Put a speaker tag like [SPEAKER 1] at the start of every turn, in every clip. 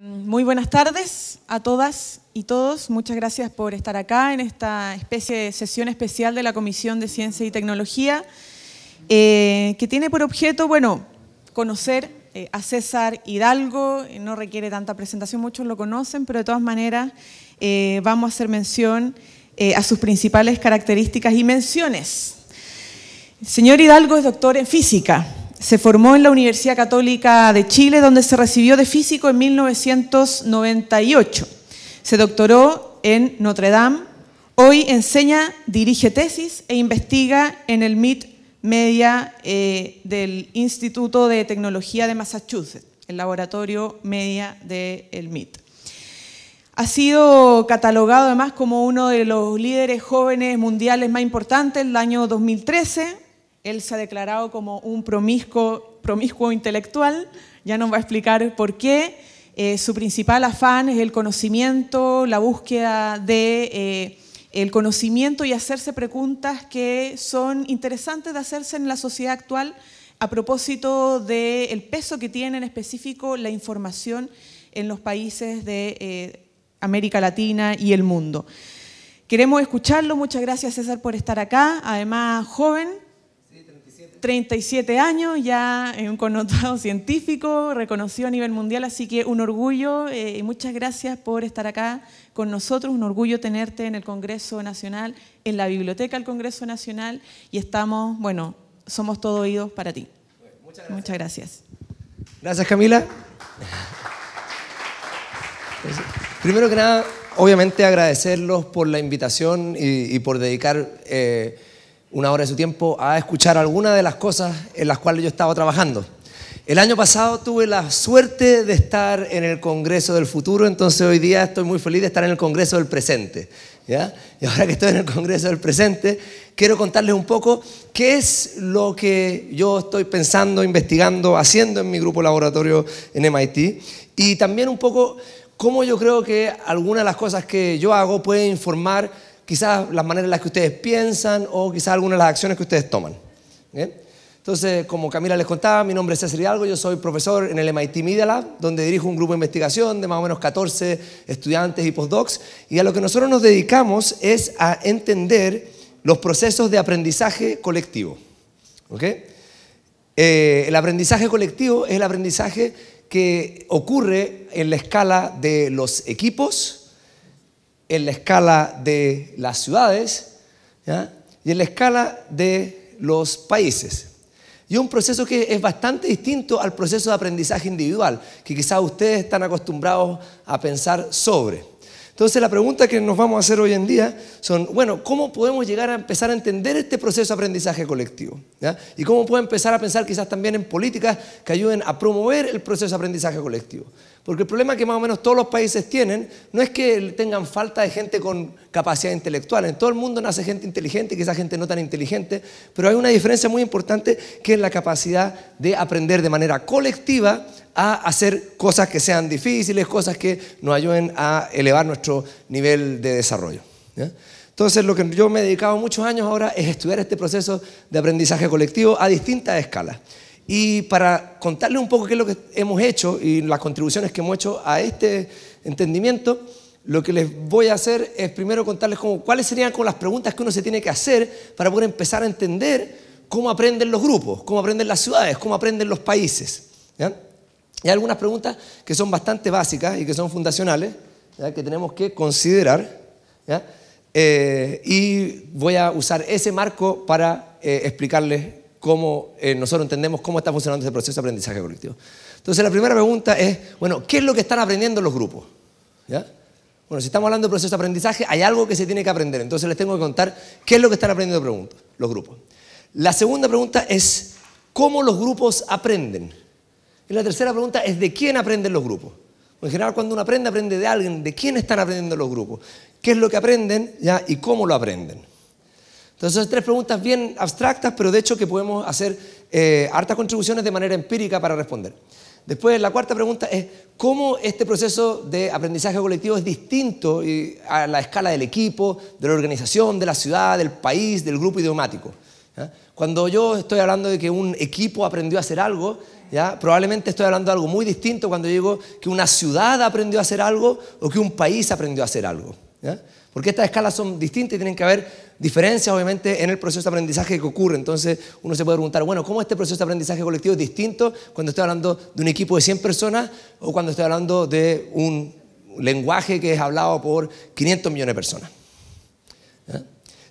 [SPEAKER 1] Mm, muy buenas tardes a todas y todos. Muchas gracias por estar acá en esta especie de sesión especial de la Comisión de Ciencia y Tecnología, eh, que tiene por objeto, bueno, conocer eh, a César Hidalgo. Eh, no requiere tanta presentación, muchos lo conocen, pero de todas maneras vamos a hacer mención a sus principales características y menciones. El señor Hidalgo es doctor en física se formó en la Universidad Católica de Chile, donde se recibió de físico en 1998. Se doctoró en Notre Dame. Hoy enseña, dirige tesis e investiga en el MIT Media eh, del Instituto de Tecnología de Massachusetts, el laboratorio media del el MIT. Ha sido catalogado además como uno de los líderes jóvenes mundiales más importantes el año 2013 él se ha declarado como un promiscuo, intelectual, ya nos va a explicar por qué. Eh, su principal afán es el conocimiento, la búsqueda del eh, conocimiento y hacerse preguntas que son interesantes de hacerse en la sociedad actual a propósito del peso que tiene en específico la información en los países de eh, América Latina y el mundo. Queremos escucharlo, muchas gracias César por estar acá, además joven, 37 años, ya en un connotado científico, reconocido a nivel mundial, así que un orgullo eh, y muchas gracias por estar acá con nosotros, un orgullo tenerte en el Congreso Nacional, en la Biblioteca del Congreso Nacional y estamos, bueno, somos todo oídos para ti. muchas, gracias. gracias.
[SPEAKER 2] Gracias, Camila. Primero que nada, obviamente agradecerlos por la invitación y, por dedicar... Eh, una hora de su tiempo a escuchar algunas de las cosas en las cuales yo estaba trabajando. El año pasado tuve la suerte de estar en el Congreso del Futuro, entonces hoy día estoy muy feliz de estar en el Congreso del Presente. Y ahora que estoy en el Congreso del Presente, quiero contarles un poco qué es lo que yo estoy pensando, investigando, haciendo en mi grupo laboratorio en MIT y también un poco cómo yo creo que algunas de las cosas que yo hago pueden informar quizás las maneras en las que ustedes piensan o quizás algunas de las acciones que ustedes toman. Entonces, como Camila les contaba, mi nombre es César Hidalgo, yo soy profesor en el MIT Media Lab, donde dirijo un grupo de investigación de más o menos 14 estudiantes y postdocs, y a lo que nosotros nos dedicamos es a entender los procesos de aprendizaje colectivo. Eh, el aprendizaje colectivo es el aprendizaje que ocurre en la escala de los equipos, en la escala de las ciudades y en la escala de los países. Y un proceso que es bastante distinto al proceso de aprendizaje individual, que quizás ustedes están acostumbrados a pensar sobre. Entonces la pregunta que nos vamos a hacer hoy en día son, bueno, ¿cómo podemos llegar a empezar a entender este proceso de aprendizaje colectivo? ¿Y cómo puedo empezar a pensar quizás también en políticas que ayuden a promover el proceso de aprendizaje colectivo? Porque el problema que más o menos todos los países tienen no es que tengan falta de gente con capacidad intelectual. En todo el mundo nace gente inteligente, quizás gente no tan inteligente, pero hay una diferencia muy importante que es la capacidad de aprender de manera colectiva a hacer cosas que sean difíciles, cosas que nos ayuden a elevar nuestro nivel de desarrollo. Entonces, lo que yo me he dedicado muchos años ahora es estudiar este proceso de aprendizaje colectivo a distintas escalas. Y para contarles un poco qué es lo que hemos hecho y las contribuciones que hemos hecho a este entendimiento, lo que les voy a hacer es primero contarles cómo cuáles serían con las preguntas que uno se tiene que hacer para poder empezar a entender cómo aprenden los grupos, cómo aprenden las ciudades, cómo aprenden los países. ¿Ya? Y hay algunas preguntas que son bastante básicas y que son fundacionales, que tenemos que considerar. Eh, y voy a usar ese marco para eh, explicarles cómo eh, nosotros entendemos cómo está funcionando ese proceso de aprendizaje colectivo. Entonces, la primera pregunta es, bueno, ¿qué es lo que están aprendiendo los grupos? Bueno, si estamos hablando de proceso de aprendizaje, hay algo que se tiene que aprender. Entonces, les tengo que contar qué es lo que están aprendiendo los grupos. La segunda pregunta es, ¿cómo los grupos aprenden? Y la tercera pregunta es de quién aprenden los grupos. En general, cuando uno aprende, aprende de alguien, de quién están aprendiendo los grupos, qué es lo que aprenden ya, y cómo lo aprenden. Entonces, tres preguntas bien abstractas, pero de hecho que podemos hacer eh, hartas contribuciones de manera empírica para responder. Después, la cuarta pregunta es cómo este proceso de aprendizaje colectivo es distinto a la escala del equipo, de la organización, de la ciudad, del país, del grupo idiomático. Cuando yo estoy hablando de que un equipo aprendió a hacer algo, Probablemente estoy hablando de algo muy distinto cuando digo que una ciudad aprendió a hacer algo o que un país aprendió a hacer algo. Porque estas escalas son distintas y tienen que haber diferencias, obviamente, en el proceso de aprendizaje que ocurre. Entonces, uno se puede preguntar, bueno, ¿cómo este proceso de aprendizaje colectivo es distinto cuando estoy hablando de un equipo de 100 personas o cuando estoy hablando de un lenguaje que es hablado por 500 millones de personas?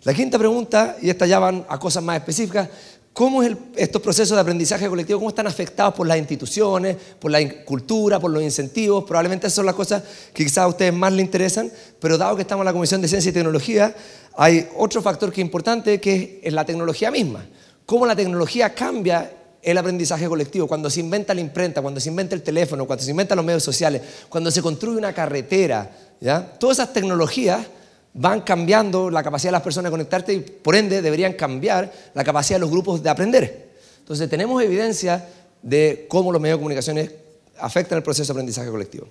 [SPEAKER 2] La quinta pregunta, y estas ya van a cosas más específicas, cómo es estos procesos de aprendizaje colectivo, cómo están afectados por las instituciones, por la cultura, por los incentivos. Probablemente esas son las cosas que quizás a ustedes más les interesan, pero dado que estamos en la Comisión de Ciencia y Tecnología, hay otro factor que es importante, que es la tecnología misma. Cómo la tecnología cambia el aprendizaje colectivo, cuando se inventa la imprenta, cuando se inventa el teléfono, cuando se inventan los medios sociales, cuando se construye una carretera, ¿ya? Todas esas tecnologías van cambiando la capacidad de las personas de conectarte y por ende deberían cambiar la capacidad de los grupos de aprender. Entonces tenemos evidencia de cómo los medios de comunicaciones afectan el proceso de aprendizaje colectivo.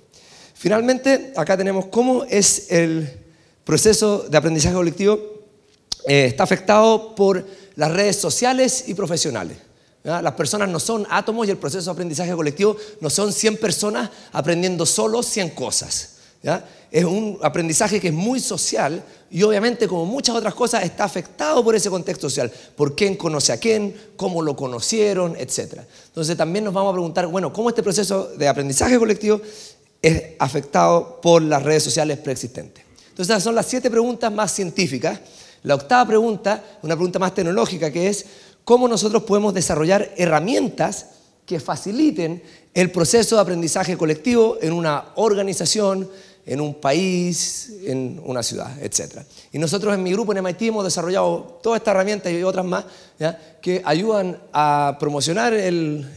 [SPEAKER 2] Finalmente, acá tenemos cómo es el proceso de aprendizaje colectivo eh, está afectado por las redes sociales y profesionales. Las personas no son átomos y el proceso de aprendizaje colectivo no son 100 personas aprendiendo solo 100 cosas. Es un aprendizaje que es muy social y obviamente como muchas otras cosas está afectado por ese contexto social, por quién conoce a quién, cómo lo conocieron, etc. Entonces también nos vamos a preguntar, bueno, ¿cómo este proceso de aprendizaje colectivo es afectado por las redes sociales preexistentes? Entonces esas son las siete preguntas más científicas. La octava pregunta, una pregunta más tecnológica, que es cómo nosotros podemos desarrollar herramientas que faciliten el proceso de aprendizaje colectivo en una organización, en un país, en una ciudad, etc. Y nosotros en mi grupo en MIT hemos desarrollado todas estas herramientas y otras más que ayudan a promocionar el,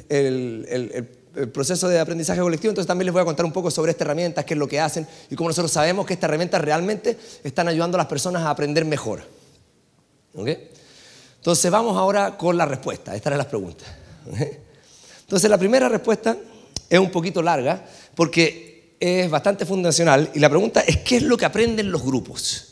[SPEAKER 2] proceso de aprendizaje colectivo. Entonces también les voy a contar un poco sobre estas herramientas, qué es lo que hacen y cómo nosotros sabemos que estas herramientas realmente están ayudando a las personas a aprender mejor. Entonces vamos ahora con la respuesta. Estas eran las preguntas. Entonces la primera respuesta es un poquito larga porque es bastante fundacional y la pregunta es qué es lo que aprenden los grupos.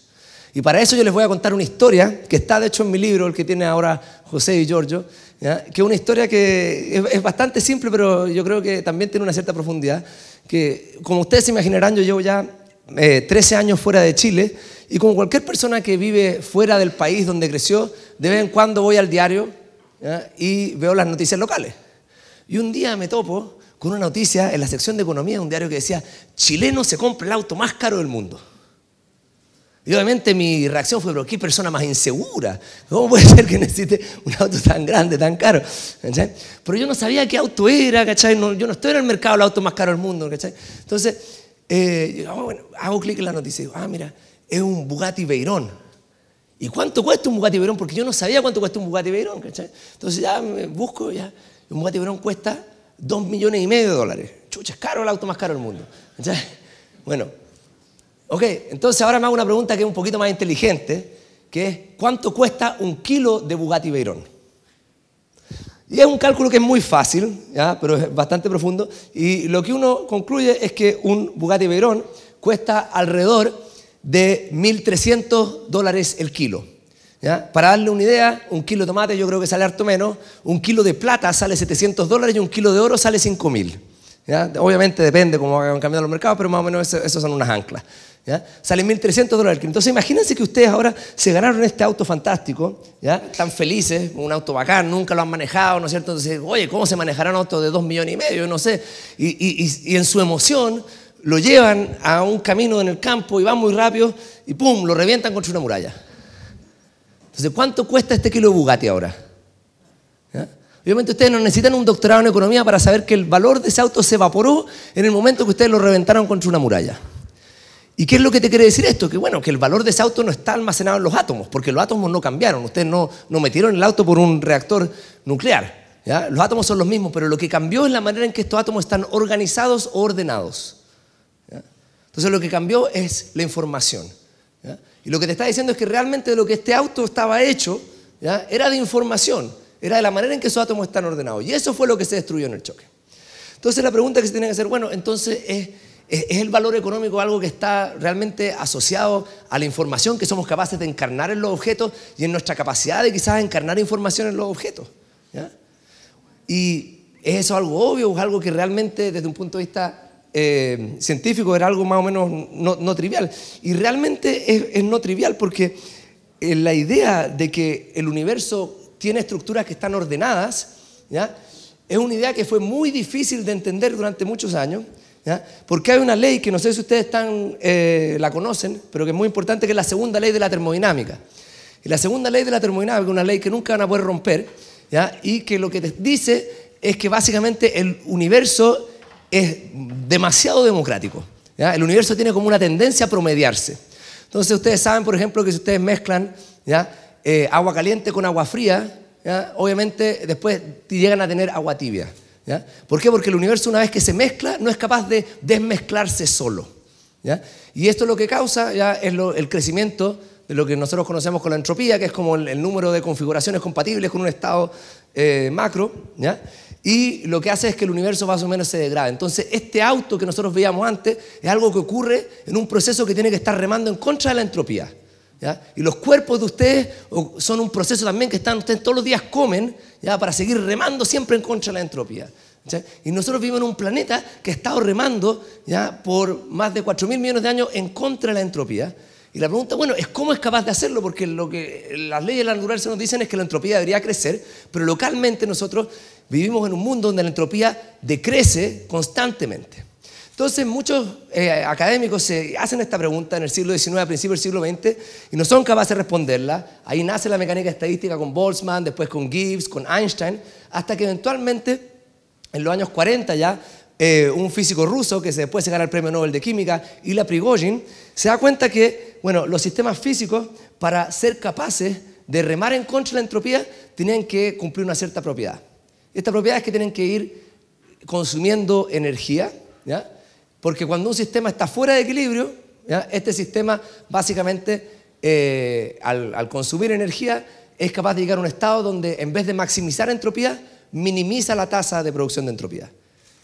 [SPEAKER 2] Y para eso yo les voy a contar una historia que está de hecho en mi libro, el que tiene ahora José y Giorgio, que es una historia que es, bastante simple, pero yo creo que también tiene una cierta profundidad, que como ustedes se imaginarán, yo llevo ya 13 eh, años fuera de Chile y como cualquier persona que vive fuera del país donde creció, de vez en cuando voy al diario y veo las noticias locales. Y un día me topo con una noticia en la sección de economía de un diario que decía, chileno se compra el auto más caro del mundo. Y obviamente mi reacción fue, pero qué persona más insegura. ¿Cómo puede ser que necesite un auto tan grande, tan caro? Pero yo no sabía qué auto era, ¿cachai? yo no estoy en el mercado del auto más caro del mundo, ¿cachai? Entonces, eh, ah, hago clic en la noticia y digo, ah, mira, es un Bugatti Veyron. ¿Y cuánto cuesta un Bugatti Veyron? Porque yo no sabía cuánto cuesta un Bugatti Veyron, ¿cachai? Entonces ya me busco, ya, un Bugatti Veyron cuesta Dos millones y medio de dólares. Chucha, es caro el auto más caro del mundo. Bueno, ok, entonces ahora me hago una pregunta que es un poquito más inteligente, que es ¿cuánto cuesta un kilo de Bugatti Veyron? Y es un cálculo que es muy fácil, pero es bastante profundo, y lo que uno concluye es que un Bugatti Veyron cuesta alrededor de 1.300 dólares el kilo. Para darle una idea, un kilo de tomate yo creo que sale harto menos, un kilo de plata sale 700 dólares y un kilo de oro sale 5000. mil. Obviamente depende cómo han cambiado los mercados, pero más o menos eso, son unas anclas. ¿Ya? 1.300 dólares. Entonces imagínense que ustedes ahora se ganaron este auto fantástico, ¿ya? están felices, un auto bacán, nunca lo han manejado, ¿no es cierto? Entonces, oye, ¿cómo se manejará un auto de 2 millones y medio? No sé. Y, y, en su emoción lo llevan a un camino en el campo y van muy rápido y ¡pum! lo revientan contra una muralla. Entonces, ¿cuánto cuesta este kilo de Bugatti ahora? Obviamente ustedes no necesitan un doctorado en economía para saber que el valor de ese auto se evaporó en el momento que ustedes lo reventaron contra una muralla. ¿Y qué es lo que te quiere decir esto? Que bueno, que el valor de ese auto no está almacenado en los átomos, porque los átomos no cambiaron, ustedes no, no metieron el auto por un reactor nuclear. Los átomos son los mismos, pero lo que cambió es la manera en que estos átomos están organizados o ordenados. Entonces lo que cambió es la información. ¿ya? Y lo que te está diciendo es que realmente lo que este auto estaba hecho era de información, era de la manera en que esos átomos están ordenados. Y eso fue lo que se destruyó en el choque. Entonces la pregunta que se tiene que hacer, bueno, entonces es, es, el valor económico algo que está realmente asociado a la información que somos capaces de encarnar en los objetos y en nuestra capacidad de quizás encarnar información en los objetos. Y ¿es eso algo obvio o es algo que realmente desde un punto de vista eh, científico era algo más o menos no, trivial. Y realmente es, no trivial porque eh, la idea de que el universo tiene estructuras que están ordenadas, ¿ya? es una idea que fue muy difícil de entender durante muchos años, porque hay una ley que no sé si ustedes están, eh, la conocen, pero que es muy importante, que es la segunda ley de la termodinámica. Y la segunda ley de la termodinámica es una ley que nunca van a poder romper, ¿ya? y que lo que te dice es que básicamente el universo es demasiado democrático. El universo tiene como una tendencia a promediarse. Entonces ustedes saben, por ejemplo, que si ustedes mezclan eh, agua caliente con agua fría, obviamente después llegan a tener agua tibia. ¿Por qué? Porque el universo una vez que se mezcla no es capaz de desmezclarse solo. Y esto es lo que causa es el crecimiento de lo que nosotros conocemos con la entropía, que es como el, número de configuraciones compatibles con un estado eh, macro y lo que hace es que el universo más o menos se degrada. Entonces, este auto que nosotros veíamos antes es algo que ocurre en un proceso que tiene que estar remando en contra de la entropía. ¿ya? Y los cuerpos de ustedes son un proceso también que están, ustedes todos los días comen ¿ya? para seguir remando siempre en contra de la entropía. Y nosotros vivimos en un planeta que ha estado remando ¿ya? por más de 4.000 millones de años en contra de la entropía. Y la pregunta, bueno, es cómo es capaz de hacerlo, porque lo que las leyes de la naturaleza nos dicen es que la entropía debería crecer, pero localmente nosotros Vivimos en un mundo donde la entropía decrece constantemente. Entonces muchos eh, académicos se hacen esta pregunta en el siglo XIX, a principios del siglo XX, y no son capaces de responderla. Ahí nace la mecánica estadística con Boltzmann, después con Gibbs, con Einstein, hasta que eventualmente, en los años 40 ya, eh, un físico ruso que después se gana el premio Nobel de Química, Ila Prigogine, se da cuenta que bueno, los sistemas físicos, para ser capaces de remar en contra de la entropía, tenían que cumplir una cierta propiedad esta propiedad es que tienen que ir consumiendo energía, porque cuando un sistema está fuera de equilibrio, este sistema básicamente eh, al, al, consumir energía es capaz de llegar a un estado donde en vez de maximizar entropía, minimiza la tasa de producción de entropía.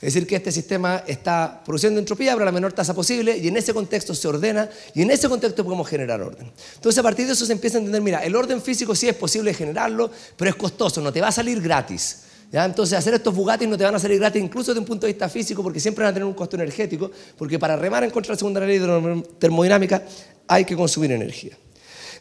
[SPEAKER 2] Es decir, que este sistema está produciendo entropía, pero la menor tasa posible, y en ese contexto se ordena, y en ese contexto podemos generar orden. Entonces, a partir de eso se empieza a entender, mira, el orden físico sí es posible generarlo, pero es costoso, no te va a salir gratis. Entonces, hacer estos Bugattis no te van a salir gratis, incluso desde un punto de vista físico, porque siempre van a tener un costo energético, porque para remar en contra de la segunda ley de termodinámica hay que consumir energía.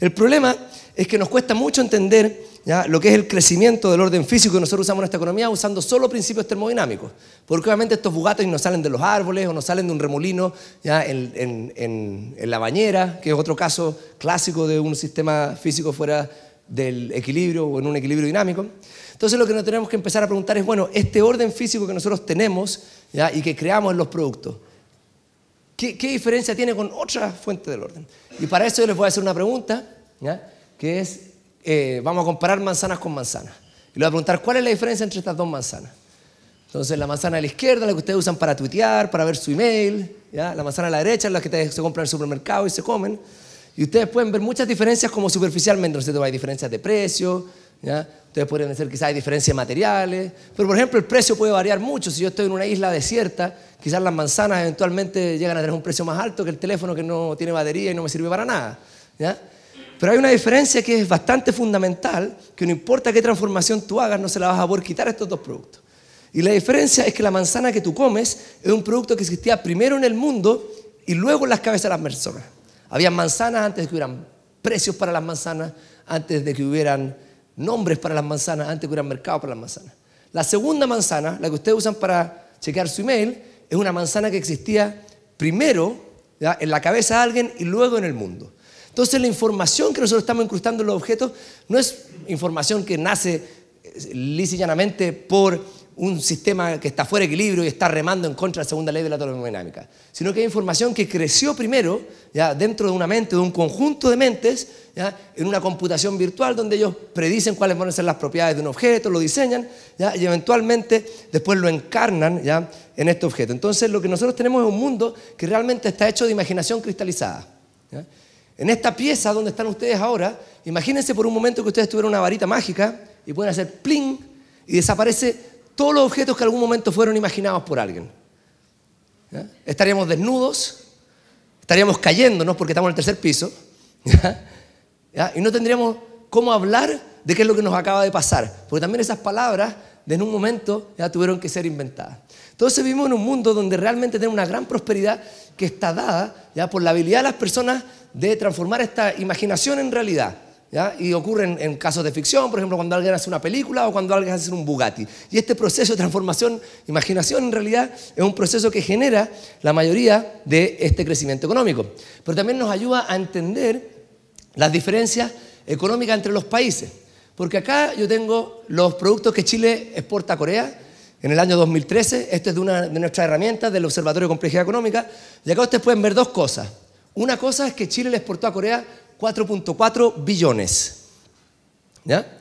[SPEAKER 2] El problema es que nos cuesta mucho entender lo que es el crecimiento del orden físico que nosotros usamos en nuestra economía usando solo principios termodinámicos, porque obviamente estos Bugattis no salen de los árboles o no salen de un remolino en la bañera, que es otro caso clásico de un sistema físico fuera del equilibrio o en un equilibrio dinámico. Entonces lo que nos tenemos que empezar a preguntar es, bueno, este orden físico que nosotros tenemos y que creamos en los productos, ¿qué, diferencia tiene con otra fuente del orden? Y para eso yo les voy a hacer una pregunta, ¿ya? que es, eh, vamos a comparar manzanas con manzanas. Y les voy a preguntar, ¿cuál es la diferencia entre estas dos manzanas? Entonces la manzana de la izquierda la que ustedes usan para tuitear, para ver su email, ¿ya? la manzana de la derecha la que se compran en el supermercado y se comen. Y ustedes pueden ver muchas diferencias como superficialmente, no hay diferencias de precio, ¿ya? Entonces pueden decir quizás hay diferencias materiales, pero por ejemplo el precio puede variar mucho. Si yo estoy en una isla desierta, quizás las manzanas eventualmente llegan a tener un precio más alto que el teléfono que no tiene batería y no me sirve para nada. Pero hay una diferencia que es bastante fundamental, que no importa qué transformación tú hagas, no se la vas a poder quitar estos dos productos. Y la diferencia es que la manzana que tú comes es un producto que existía primero en el mundo y luego en las cabezas de las personas. Había manzanas antes de que hubieran precios para las manzanas, antes de que hubieran nombres para las manzanas antes que hubiera mercado para las manzanas. La segunda manzana, la que ustedes usan para chequear su email, es una manzana que existía primero en la cabeza de alguien y luego en el mundo. Entonces la información que nosotros estamos incrustando en los objetos no es información que nace eh, lisa llanamente por un sistema que está fuera de equilibrio y está remando en contra de la segunda ley de la termodinámica, sino que hay información que creció primero ya dentro de una mente, de un conjunto de mentes, ya, en una computación virtual donde ellos predicen cuáles van a ser las propiedades de un objeto, lo diseñan ya, y eventualmente después lo encarnan ya, en este objeto. Entonces lo que nosotros tenemos es un mundo que realmente está hecho de imaginación cristalizada. En esta pieza donde están ustedes ahora, imagínense por un momento que ustedes tuvieran una varita mágica y pueden hacer pling y desaparece todos los objetos que en algún momento fueron imaginados por alguien. Estaríamos desnudos, estaríamos cayéndonos porque estamos en el tercer piso, y no tendríamos cómo hablar de qué es lo que nos acaba de pasar, porque también esas palabras de en un momento ya tuvieron que ser inventadas. Entonces vivimos en un mundo donde realmente tenemos una gran prosperidad que está dada ya por la habilidad de las personas de transformar esta imaginación en realidad. Y ocurren en, casos de ficción, por ejemplo, cuando alguien hace una película o cuando alguien hace un Bugatti. Y este proceso de transformación, imaginación en realidad, es un proceso que genera la mayoría de este crecimiento económico. Pero también nos ayuda a entender las diferencias económicas entre los países. Porque acá yo tengo los productos que Chile exporta a Corea en el año 2013. Esto es de una de nuestras herramientas del Observatorio de Complejidad Económica. Y acá ustedes pueden ver dos cosas. Una cosa es que Chile le exportó a Corea 4.4 billones. ¿Ya?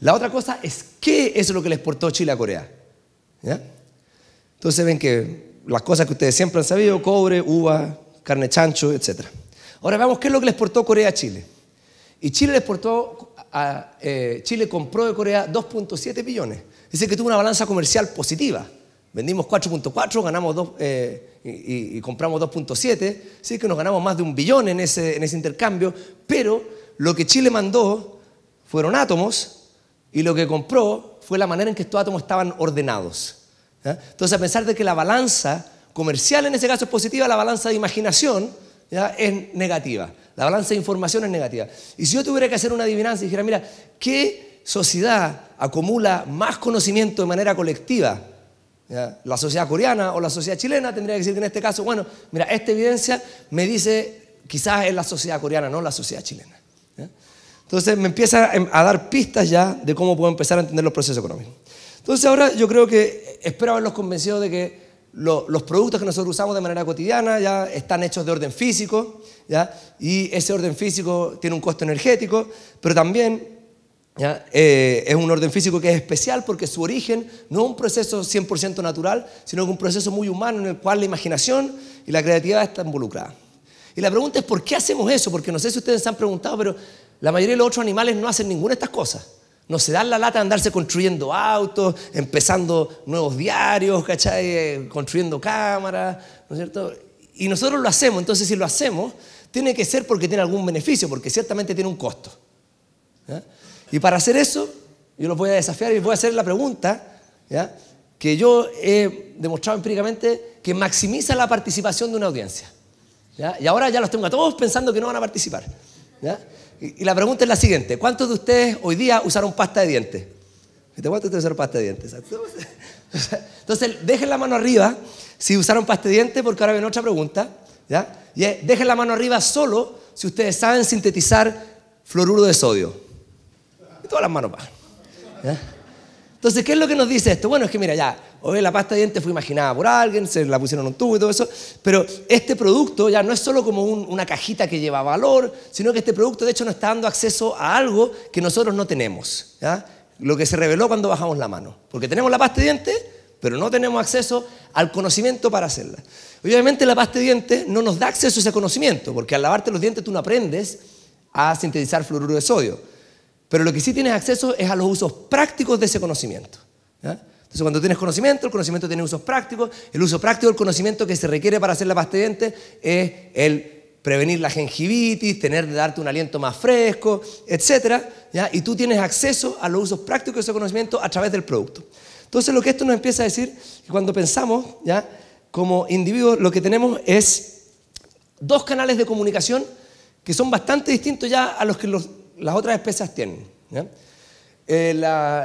[SPEAKER 2] La otra cosa es qué es lo que le exportó Chile a Corea. Entonces ven que las cosas que ustedes siempre han sabido, cobre, uva, carne chancho, etc. Ahora veamos qué es lo que le exportó Corea a Chile. Y Chile le exportó, eh, Chile compró de Corea 2.7 billones. Dice que tuvo una balanza comercial positiva. Vendimos 4.4, ganamos 2 eh, y, compramos 2.7, sí que nos ganamos más de un billón en ese, en ese intercambio, pero lo que Chile mandó fueron átomos y lo que compró fue la manera en que estos átomos estaban ordenados. Entonces, a pesar de que la balanza comercial en ese caso es positiva, la balanza de imaginación es negativa, la balanza de información es negativa. Y si yo tuviera que hacer una adivinanza y dijera, mira, ¿qué sociedad acumula más conocimiento de manera colectiva? La sociedad coreana o la sociedad chilena tendría que decir que en este caso, bueno, mira, esta evidencia me dice quizás es la sociedad coreana, no la sociedad chilena. Entonces me empieza em, a dar pistas ya de cómo puedo empezar a entender los procesos económicos. Entonces ahora yo creo que espero haberlos convencido de que los productos que nosotros usamos de manera cotidiana ya están hechos de orden físico, ¿ya? y ese orden físico tiene un costo energético, pero también eh, es un orden físico que es especial porque su origen no es un proceso 100% natural, sino que un proceso muy humano en el cual la imaginación y la creatividad están involucradas. Y la pregunta es, ¿por qué hacemos eso? Porque no sé si ustedes se han preguntado, pero la mayoría de los otros animales no hacen ninguna de estas cosas. No se dan la lata de andarse construyendo autos, empezando nuevos diarios, eh, Construyendo cámaras, ¿no es cierto? Y nosotros lo hacemos, entonces si lo hacemos, tiene que ser porque tiene algún beneficio, porque ciertamente tiene un costo. ¿Ya? Y para hacer eso, yo los voy a desafiar y voy a hacer la pregunta, que yo he demostrado empíricamente que maximiza la participación de una audiencia. Y ahora ya los tengo a todos pensando que no van a participar. Y, la pregunta es la siguiente, ¿cuántos de ustedes hoy día usaron pasta de dientes? ¿Cuántos de ustedes usaron pasta de dientes? Entonces, dejen la mano arriba si usaron pasta de dientes, porque ahora viene otra pregunta. Y dejen la mano arriba solo si ustedes saben sintetizar fluoruro de sodio todas las manos bajan. Entonces, ¿qué es lo que nos dice esto? Bueno, es que mira, ya, hoy la pasta de dientes fue imaginada por alguien, se la pusieron en un tubo y todo eso, pero este producto ya no es solo como una cajita que lleva valor, sino que este producto de hecho nos está dando acceso a algo que nosotros no tenemos, lo que se reveló cuando bajamos la mano, porque tenemos la pasta de dientes, pero no tenemos acceso al conocimiento para hacerla. Obviamente la pasta de dientes no nos da acceso a ese conocimiento, porque al lavarte los dientes tú no aprendes a sintetizar fluoruro de sodio pero lo que sí tienes acceso es a los usos prácticos de ese conocimiento. Entonces, cuando tienes conocimiento, el conocimiento tiene usos prácticos. El uso práctico del conocimiento que se requiere para hacer la pasta es el prevenir la gingivitis, tener de darte un aliento más fresco, etc. Y tú tienes acceso a los usos prácticos de ese conocimiento a través del producto. Entonces, lo que esto nos empieza a decir, que cuando pensamos, ¿ya? como individuos, lo que tenemos es dos canales de comunicación que son bastante distintos ya a los que los las otras especies tienen. Eh,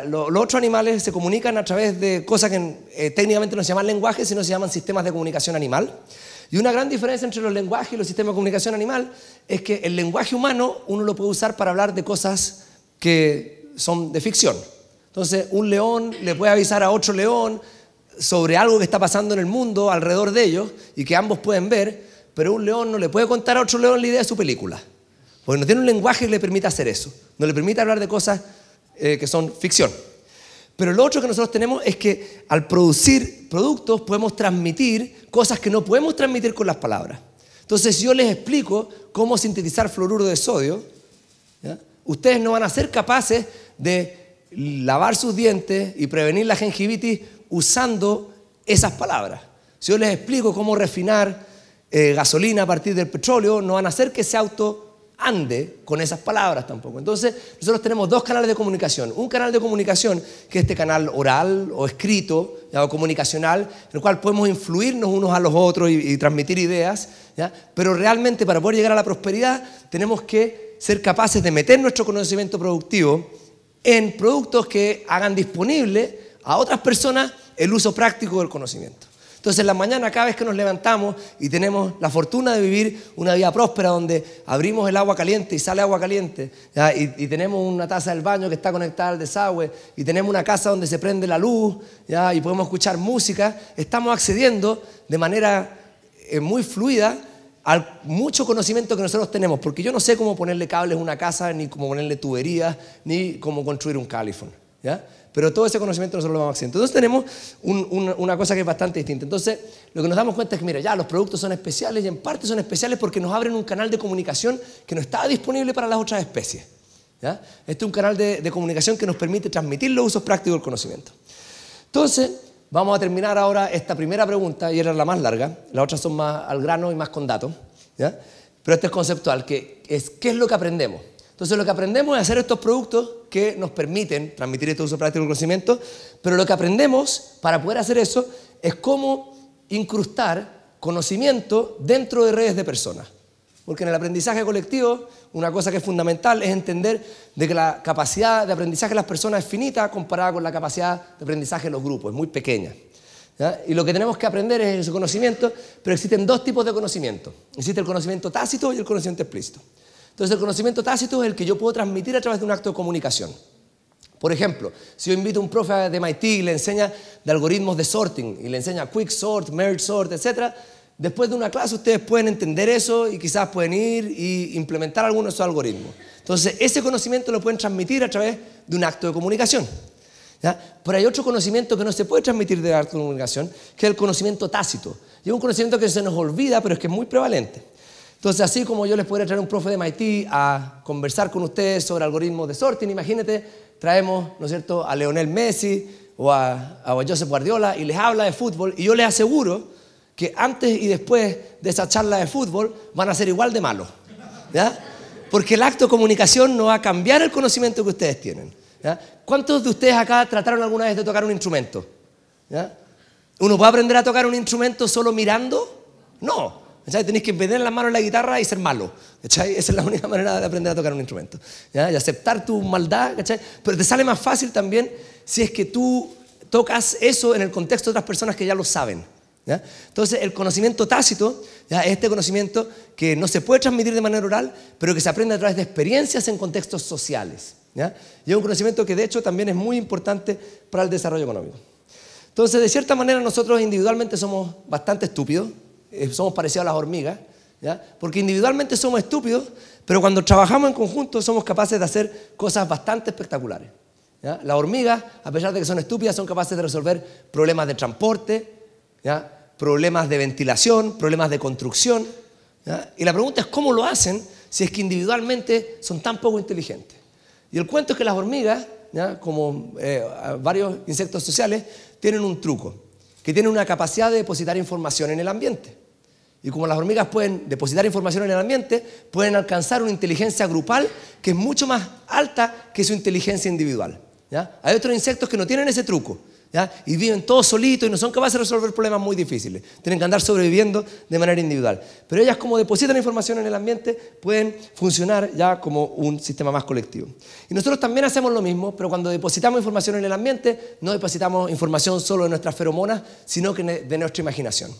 [SPEAKER 2] los otros animales se comunican a través de cosas que eh, técnicamente no se llaman lenguaje, sino se llaman sistemas de comunicación animal. Y una gran diferencia entre los lenguajes y los sistemas de comunicación animal es que el lenguaje humano uno lo puede usar para hablar de cosas que son de ficción. Entonces, un león le puede avisar a otro león sobre algo que está pasando en el mundo alrededor de ellos y que ambos pueden ver, pero un león no le puede contar a otro león la idea de su película. Porque no tiene un lenguaje que le permita hacer eso. No le permite hablar de cosas eh, que son ficción. Pero lo otro que nosotros tenemos es que al producir productos podemos transmitir cosas que no podemos transmitir con las palabras. Entonces, si yo les explico cómo sintetizar fluoruro de sodio, ustedes no van a ser capaces de lavar sus dientes y prevenir la gingivitis usando esas palabras. Si yo les explico cómo refinar eh, gasolina a partir del petróleo, no van a hacer que se auto ande con esas palabras tampoco. Entonces, nosotros tenemos dos canales de comunicación. Un canal de comunicación, que es este canal oral o escrito, ¿ya? o comunicacional, en el cual podemos influirnos unos a los otros y, y transmitir ideas, ¿ya? pero realmente para poder llegar a la prosperidad tenemos que ser capaces de meter nuestro conocimiento productivo en productos que hagan disponible a otras personas el uso práctico del conocimiento. Entonces, en la mañana, cada vez que nos levantamos y tenemos la fortuna de vivir una vida próspera donde abrimos el agua caliente y sale agua caliente, Y, tenemos una taza del baño que está conectada al desagüe, y tenemos una casa donde se prende la luz, y podemos escuchar música, estamos accediendo de manera eh, muy fluida al mucho conocimiento que nosotros tenemos, porque yo no sé cómo ponerle cables a una casa, ni cómo ponerle tuberías, ni cómo construir un califón. Pero todo ese conocimiento nosotros lo vamos a hacer. Entonces tenemos una cosa que es bastante distinta. Entonces lo que nos damos cuenta es que, mira, ya los productos son especiales y en parte son especiales porque nos abren un canal de comunicación que no estaba disponible para las otras especies. Este es un canal de, comunicación que nos permite transmitir los usos prácticos del conocimiento. Entonces, vamos a terminar ahora esta primera pregunta, y era la más larga, las otras son más al grano y más con datos, pero este es conceptual, que es qué es lo que aprendemos. Entonces lo que aprendemos es hacer estos productos que nos permiten transmitir este uso práctico del conocimiento, pero lo que aprendemos para poder hacer eso es cómo incrustar conocimiento dentro de redes de personas. Porque en el aprendizaje colectivo, una cosa que es fundamental es entender de que la capacidad de aprendizaje de las personas es finita comparada con la capacidad de aprendizaje de los grupos, es muy pequeña. Y lo que tenemos que aprender es ese conocimiento, pero existen dos tipos de conocimiento. Existe el conocimiento tácito y el conocimiento explícito. Entonces el conocimiento tácito es el que yo puedo transmitir a través de un acto de comunicación. Por ejemplo, si yo invito a un profe de MIT y le enseña de algoritmos de sorting y le enseña quick sort, merge sort, etc., después de una clase ustedes pueden entender eso y quizás pueden ir y implementar alguno de esos algoritmos. Entonces ese conocimiento lo pueden transmitir a través de un acto de comunicación. Pero hay otro conocimiento que no se puede transmitir de acto de comunicación, que es el conocimiento tácito. Y es un conocimiento que se nos olvida, pero es que es muy prevalente. Entonces, así como yo les podría traer un profe de MIT a conversar con ustedes sobre algoritmos de sorting, imagínate, traemos, ¿no es cierto?, a Leonel Messi o a, a Guardiola y les habla de fútbol y yo les aseguro que antes y después de esa charla de fútbol van a ser igual de malos, Porque el acto de comunicación no va a cambiar el conocimiento que ustedes tienen. ¿Cuántos de ustedes acá trataron alguna vez de tocar un instrumento? ¿ya? ¿Uno puede aprender a tocar un instrumento solo mirando? No, ¿cachai? que meter la mano en la guitarra y ser malo. Esa es la única manera de aprender a tocar un instrumento. Y aceptar tu maldad, Pero te sale más fácil también si es que tú tocas eso en el contexto de otras personas que ya lo saben. Entonces, el conocimiento tácito es este conocimiento que no se puede transmitir de manera oral, pero que se aprende a través de experiencias en contextos sociales. Y es un conocimiento que, de hecho, también es muy importante para el desarrollo económico. Entonces, de cierta manera, nosotros individualmente somos bastante estúpidos, eh, somos parecidos a las hormigas, porque individualmente somos estúpidos, pero cuando trabajamos en conjunto somos capaces de hacer cosas bastante espectaculares. Las hormigas, a pesar de que son estúpidas, son capaces de resolver problemas de transporte, problemas de ventilación, problemas de construcción. Y la pregunta es cómo lo hacen si es que individualmente son tan poco inteligentes. Y el cuento es que las hormigas, como eh, varios insectos sociales, tienen un truco, que tienen una capacidad de depositar información en el ambiente. Y como las hormigas pueden depositar información en el ambiente, pueden alcanzar una inteligencia grupal que es mucho más alta que su inteligencia individual. Hay otros insectos que no tienen ese truco. Y viven todos solitos y no son capaces de resolver problemas muy difíciles. Tienen que andar sobreviviendo de manera individual. Pero ellas como depositan información en el ambiente, pueden funcionar ya como un sistema más colectivo. Y nosotros también hacemos lo mismo, pero cuando depositamos información en el ambiente, no depositamos información solo de nuestras feromonas, sino que de nuestra imaginación.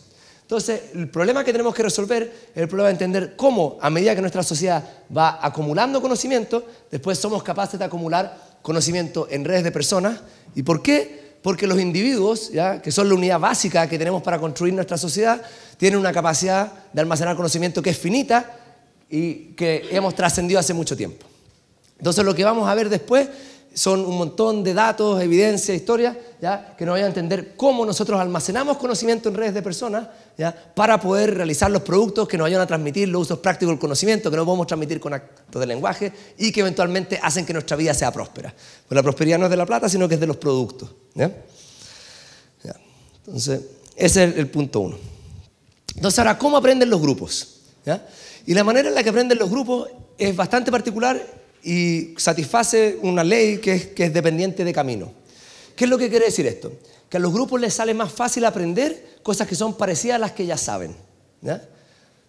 [SPEAKER 2] Entonces, el problema que tenemos que resolver es el problema de entender cómo, a medida que nuestra sociedad va acumulando conocimiento, después somos capaces de acumular conocimiento en redes de personas. ¿Y por qué? Porque los individuos, ¿ya? que son la unidad básica que tenemos para construir nuestra sociedad, tienen una capacidad de almacenar conocimiento que es finita y que hemos trascendido hace mucho tiempo. Entonces, lo que vamos a ver después son un montón de datos, evidencia, historia, ¿ya? que nos vayan a entender cómo nosotros almacenamos conocimiento en redes de personas para poder realizar los productos que nos vayan a transmitir los usos prácticos del conocimiento que no podemos transmitir con actos de lenguaje y que eventualmente hacen que nuestra vida sea próspera. Pues la prosperidad no es de la plata, sino que es de los productos. Entonces, ese es el punto uno. Entonces, ahora, ¿cómo aprenden los grupos? Y la manera en la que aprenden los grupos es bastante particular y satisface una ley que es, dependiente de camino. ¿Qué es lo que quiere decir esto? Que a los grupos les sale más fácil aprender cosas que son parecidas a las que ya saben. De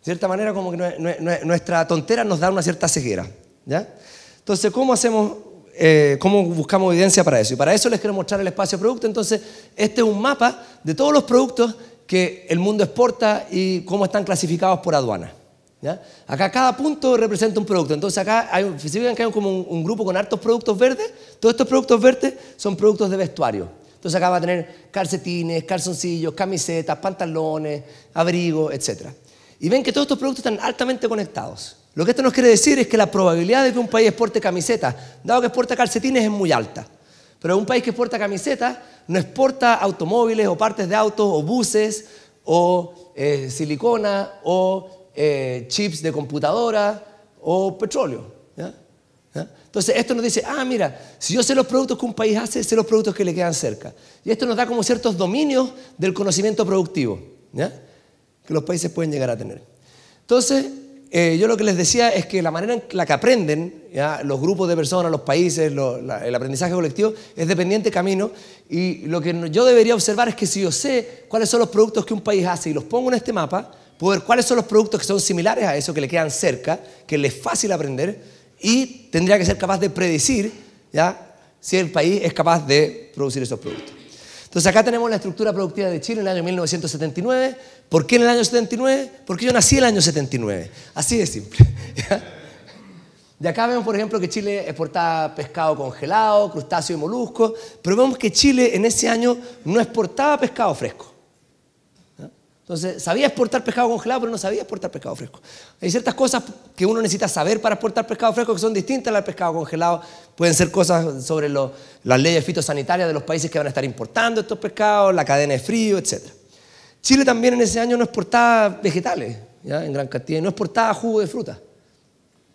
[SPEAKER 2] cierta manera, como que nuestra tontera nos da una cierta ceguera. Entonces, ¿cómo hacemos eh, cómo buscamos evidencia para eso. Y para eso les quiero mostrar el espacio producto. Entonces, este es un mapa de todos los productos que el mundo exporta y cómo están clasificados por aduanas. Acá cada punto representa un producto. Entonces acá, si ven que hay como un, grupo con hartos productos verdes, todos estos productos verdes son productos de vestuario. Entonces acá va a tener calcetines, calzoncillos, camisetas, pantalones, abrigos, etc. Y ven que todos estos productos están altamente conectados. Lo que esto nos quiere decir es que la probabilidad de que un país exporte camisetas, dado que exporta calcetines, es muy alta. Pero un país que exporta camisetas no exporta automóviles o partes de autos o buses o eh, silicona o eh, chips de computadora o petróleo. Entonces esto nos dice, ah, mira, si yo sé los productos que un país hace, sé los productos que le quedan cerca. Y esto nos da como ciertos dominios del conocimiento productivo que los países pueden llegar a tener. Entonces, eh, yo lo que les decía es que la manera en la que aprenden los grupos de personas, los países, el aprendizaje colectivo es dependiente camino y lo que yo debería observar es que si yo sé cuáles son los productos que un país hace y los pongo en este mapa, puedo cuáles son los productos que son similares a eso, que le quedan cerca, que le es fácil aprender, y tendría que ser capaz de predecir ¿ya? si el país es capaz de producir esos productos. Entonces acá tenemos la estructura productiva de Chile en el año 1979. ¿Por qué en el año 79? Porque yo nací en el año 79. Así de simple. De acá vemos, por ejemplo, que Chile exportaba pescado congelado, crustáceo y molusco, pero vemos que Chile en ese año no exportaba pescado fresco. Entonces, sabía exportar pescado congelado, pero no sabía exportar pescado fresco. Hay ciertas cosas que uno necesita saber para exportar pescado fresco que son distintas al pescado congelado. Pueden ser cosas sobre las leyes fitosanitarias de los países que van a estar importando estos pescados, la cadena de frío, etc. Chile también en ese año no exportaba vegetales en gran cantidad, no exportaba jugo de fruta.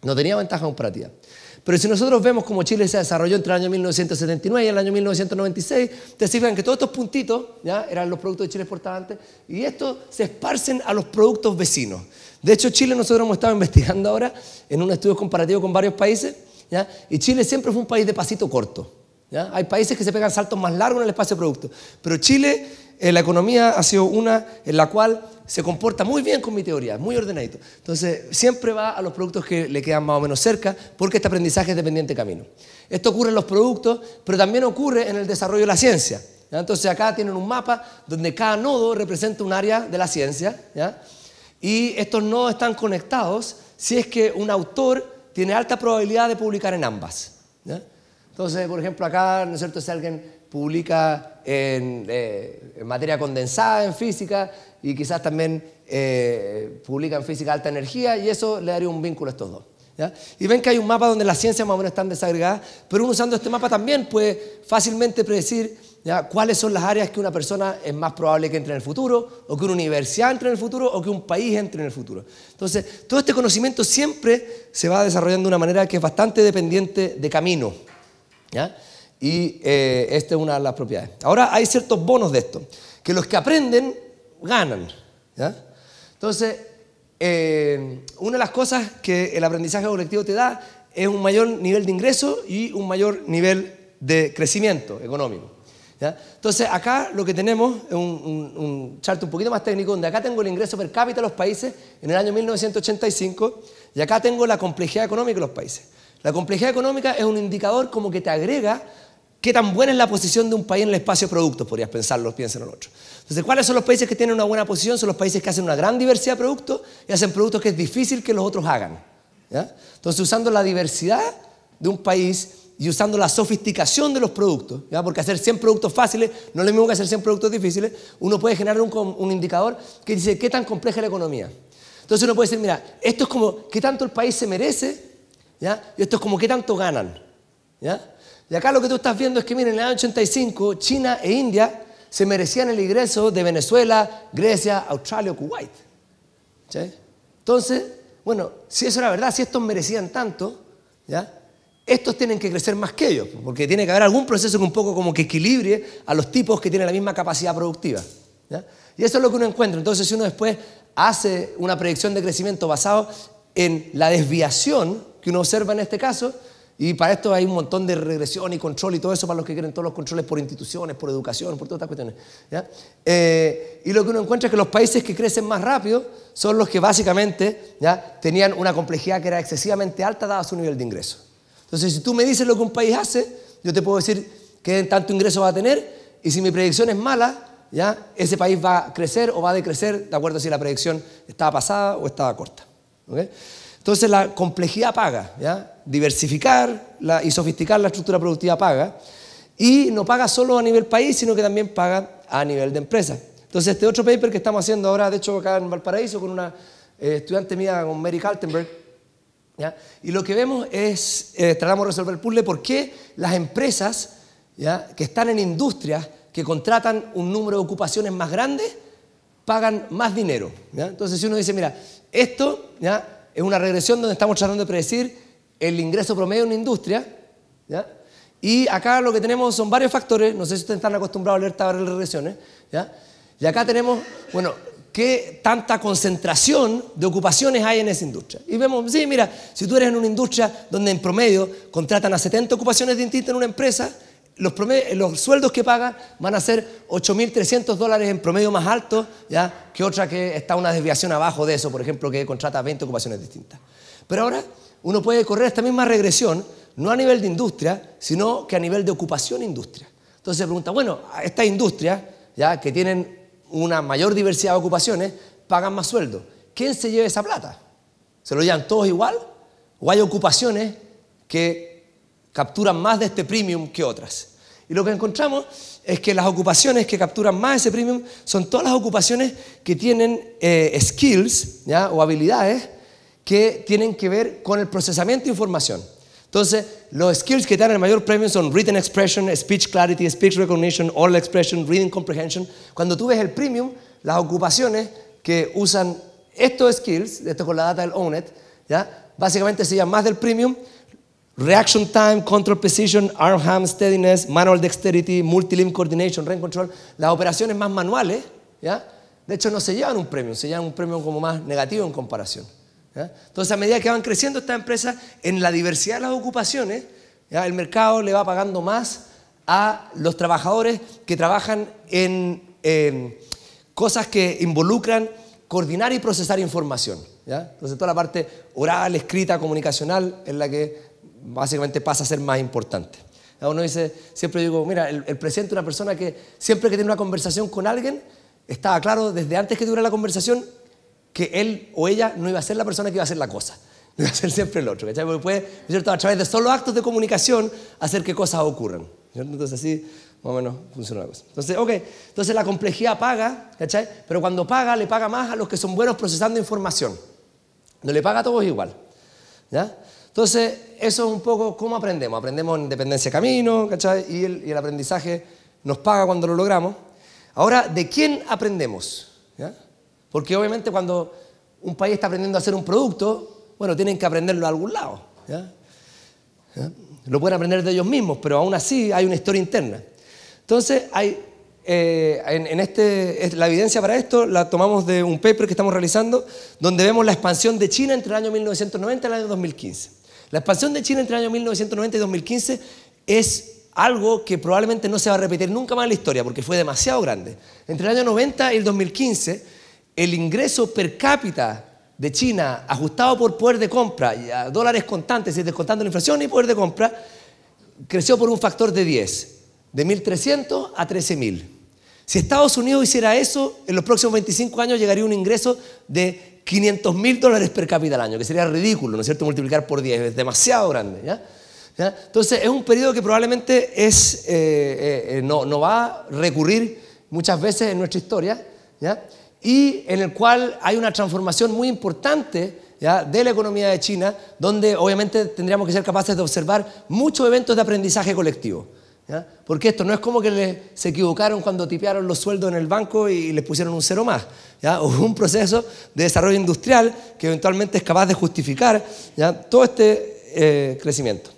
[SPEAKER 2] No tenía ventaja comparativa. Pero si nosotros vemos cómo Chile se desarrolló entre el año 1979 y el año 1996, te fijan que todos estos puntitos ¿ya? eran los productos de Chile exportados antes y estos se esparcen a los productos vecinos. De hecho, Chile nosotros hemos estado investigando ahora en un estudio comparativo con varios países ¿ya? y Chile siempre fue un país de pasito corto. ¿ya? Hay países que se pegan saltos más largos en el espacio de productos, pero Chile la economía ha sido una en la cual se comporta muy bien con mi teoría, muy ordenadito. Entonces, siempre va a los productos que le quedan más o menos cerca, porque este aprendizaje es dependiente camino. Esto ocurre en los productos, pero también ocurre en el desarrollo de la ciencia. Entonces, acá tienen un mapa donde cada nodo representa un área de la ciencia, y estos nodos están conectados si es que un autor tiene alta probabilidad de publicar en ambas. Entonces, por ejemplo, acá, ¿no es cierto?, si alguien publica eh, en, materia condensada, en física, y quizás también eh, publica en física alta energía, y eso le daría un vínculo a estos dos. Y ven que hay un mapa donde las ciencias más o menos están desagregadas, pero uno usando este mapa también puede fácilmente predecir cuáles son las áreas que una persona es más probable que entre en el futuro, o que una universidad entre en el futuro, o que un país entre en el futuro. Entonces, todo este conocimiento siempre se va desarrollando de una manera que es bastante dependiente de camino. ¿ya? Y eh, esta es una de las propiedades. Ahora hay ciertos bonos de esto, que los que aprenden ganan. Entonces, eh, una de las cosas que el aprendizaje colectivo te da es un mayor nivel de ingreso y un mayor nivel de crecimiento económico. Entonces, acá lo que tenemos es un, un, un chart un poquito más técnico, donde acá tengo el ingreso per cápita de los países en el año 1985 y acá tengo la complejidad económica de los países. La complejidad económica es un indicador como que te agrega ¿Qué tan buena es la posición de un país en el espacio de productos? Podrías pensarlo, piensen en el otro. Entonces, ¿cuáles son los países que tienen una buena posición? Son los países que hacen una gran diversidad de productos y hacen productos que es difícil que los otros hagan. Entonces, usando la diversidad de un país y usando la sofisticación de los productos, porque hacer 100 productos fáciles no es lo mismo que hacer 100 productos difíciles, uno puede generar un, indicador que dice qué tan compleja es la economía. Entonces uno puede decir, mira, esto es como qué tanto el país se merece, ¿ya? y esto es como qué tanto ganan. ¿ya? Y acá lo que tú estás viendo es que, miren, en el año 85, China e India se merecían el ingreso de Venezuela, Grecia, Australia o Kuwait. Entonces, bueno, si eso era verdad, si estos merecían tanto, estos tienen que crecer más que ellos, porque tiene que haber algún proceso que un poco como que equilibre a los tipos que tienen la misma capacidad productiva. Y eso es lo que uno encuentra. Entonces, si uno después hace una predicción de crecimiento basado en la desviación que uno observa en este caso, y para esto hay un montón de regresión y control y todo eso para los que quieren todos los controles por instituciones, por educación, por todas estas cuestiones. Eh, y lo que uno encuentra es que los países que crecen más rápido son los que básicamente ¿ya? tenían una complejidad que era excesivamente alta dada su nivel de ingreso. Entonces, si tú me dices lo que un país hace, yo te puedo decir qué tanto ingreso va a tener y si mi predicción es mala, ¿ya? ese país va a crecer o va a decrecer de acuerdo a si la predicción estaba pasada o estaba corta. Entonces, la complejidad paga. ¿ya? diversificar la, y sofisticar la estructura productiva paga. Y no paga solo a nivel país, sino que también paga a nivel de empresa. Entonces, este otro paper que estamos haciendo ahora, de hecho, acá en Valparaíso, con una eh, estudiante mía, con Mary Kaltenberg, y lo que vemos es, eh, tratamos de resolver el puzzle, por qué las empresas que están en industrias, que contratan un número de ocupaciones más grandes, pagan más dinero. Entonces, si uno dice, mira, esto ¿ya? es una regresión donde estamos tratando de predecir el ingreso promedio de una industria. ¿ya? Y acá lo que tenemos son varios factores, no sé si ustedes están acostumbrados a leer tablas de regresiones. ¿ya? Y acá tenemos, bueno, qué tanta concentración de ocupaciones hay en esa industria. Y vemos, sí, mira, si tú eres en una industria donde en promedio contratan a 70 ocupaciones distintas en una empresa, los, los sueldos que pagan van a ser 8.300 dólares en promedio más alto, ¿ya? que otra que está una desviación abajo de eso, por ejemplo, que contrata 20 ocupaciones distintas. Pero ahora uno puede correr esta misma regresión, no a nivel de industria, sino que a nivel de ocupación industria. Entonces se pregunta, bueno, estas industrias, ya que tienen una mayor diversidad de ocupaciones, pagan más sueldo. ¿Quién se lleva esa plata? ¿Se lo llevan todos igual? ¿O hay ocupaciones que capturan más de este premium que otras? Y lo que encontramos es que las ocupaciones que capturan más ese premium son todas las ocupaciones que tienen eh, skills o habilidades que tienen que ver con el procesamiento de información. Entonces, los skills que dan el mayor premio son Written Expression, Speech Clarity, Speech Recognition, Oral Expression, Reading Comprehension. Cuando tú ves el premium, las ocupaciones que usan estos skills, esto con la data del ONET, ¿ya? básicamente llaman más del premium, Reaction time, control precision, arm hand steadiness, manual dexterity, multi-limb coordination, rein control, las operaciones más manuales, De hecho, no se llevan un premio, se llevan un premio como más negativo en comparación. Entonces, a medida que van creciendo estas empresas, en la diversidad de las ocupaciones, el mercado le va pagando más a los trabajadores que trabajan en em, cosas que involucran coordinar y procesar información. Entonces, toda la parte oral, escrita, comunicacional, es la que básicamente pasa a ser más importante. Uno dice, siempre digo, mira, el, presente es una persona que siempre que tiene una conversación con alguien, estaba claro desde antes que tuviera la conversación que él o ella no iba a ser la persona que iba a hacer la cosa, iba a ser siempre el otro, ¿cachai? Porque puede, ¿cierto? a través de solo actos de comunicación hacer que cosas ocurran. ¿cierto? Entonces así más o menos funciona la cosa. Entonces, ok, entonces la complejidad paga, ¿cachai? Pero cuando paga, le paga más a los que son buenos procesando información. No le paga a todos igual, ¿ya? Entonces, eso es un poco cómo aprendemos. Aprendemos en dependencia de camino, ¿cachai? Y el, y el aprendizaje nos paga cuando lo logramos. Ahora, ¿de quién aprendemos? ¿Ya? Porque obviamente cuando un país está aprendiendo a hacer un producto, bueno, tienen que aprenderlo a algún lado. Lo pueden aprender de ellos mismos, pero aún así hay una historia interna. Entonces, hay, eh, en, en, este, la evidencia para esto la tomamos de un paper que estamos realizando, donde vemos la expansión de China entre el año 1990 y el año 2015. La expansión de China entre el año 1990 y 2015 es algo que probablemente no se va a repetir nunca más en la historia, porque fue demasiado grande. Entre el año 90 y el 2015, el ingreso per cápita de China, ajustado por poder de compra, a dólares constantes y descontando la inflación y poder de compra, creció por un factor de 10, de 1.300 a 13.000. Si Estados Unidos hiciera eso, en los próximos 25 años llegaría un ingreso de 500.000 dólares per cápita al año, que sería ridículo, ¿no es cierto? Multiplicar por 10, es demasiado grande, ¿ya? Entonces, es un periodo que probablemente es, eh, eh, eh, no, no va a recurrir muchas veces en nuestra historia, ¿ya? y en el cual hay una transformación muy importante de la economía de China, donde obviamente tendríamos que ser capaces de observar muchos eventos de aprendizaje colectivo. Porque esto no es como que se equivocaron cuando tipearon los sueldos en el banco y les pusieron un cero más. ¿ya? un proceso de desarrollo industrial que eventualmente es capaz de justificar todo este eh, crecimiento.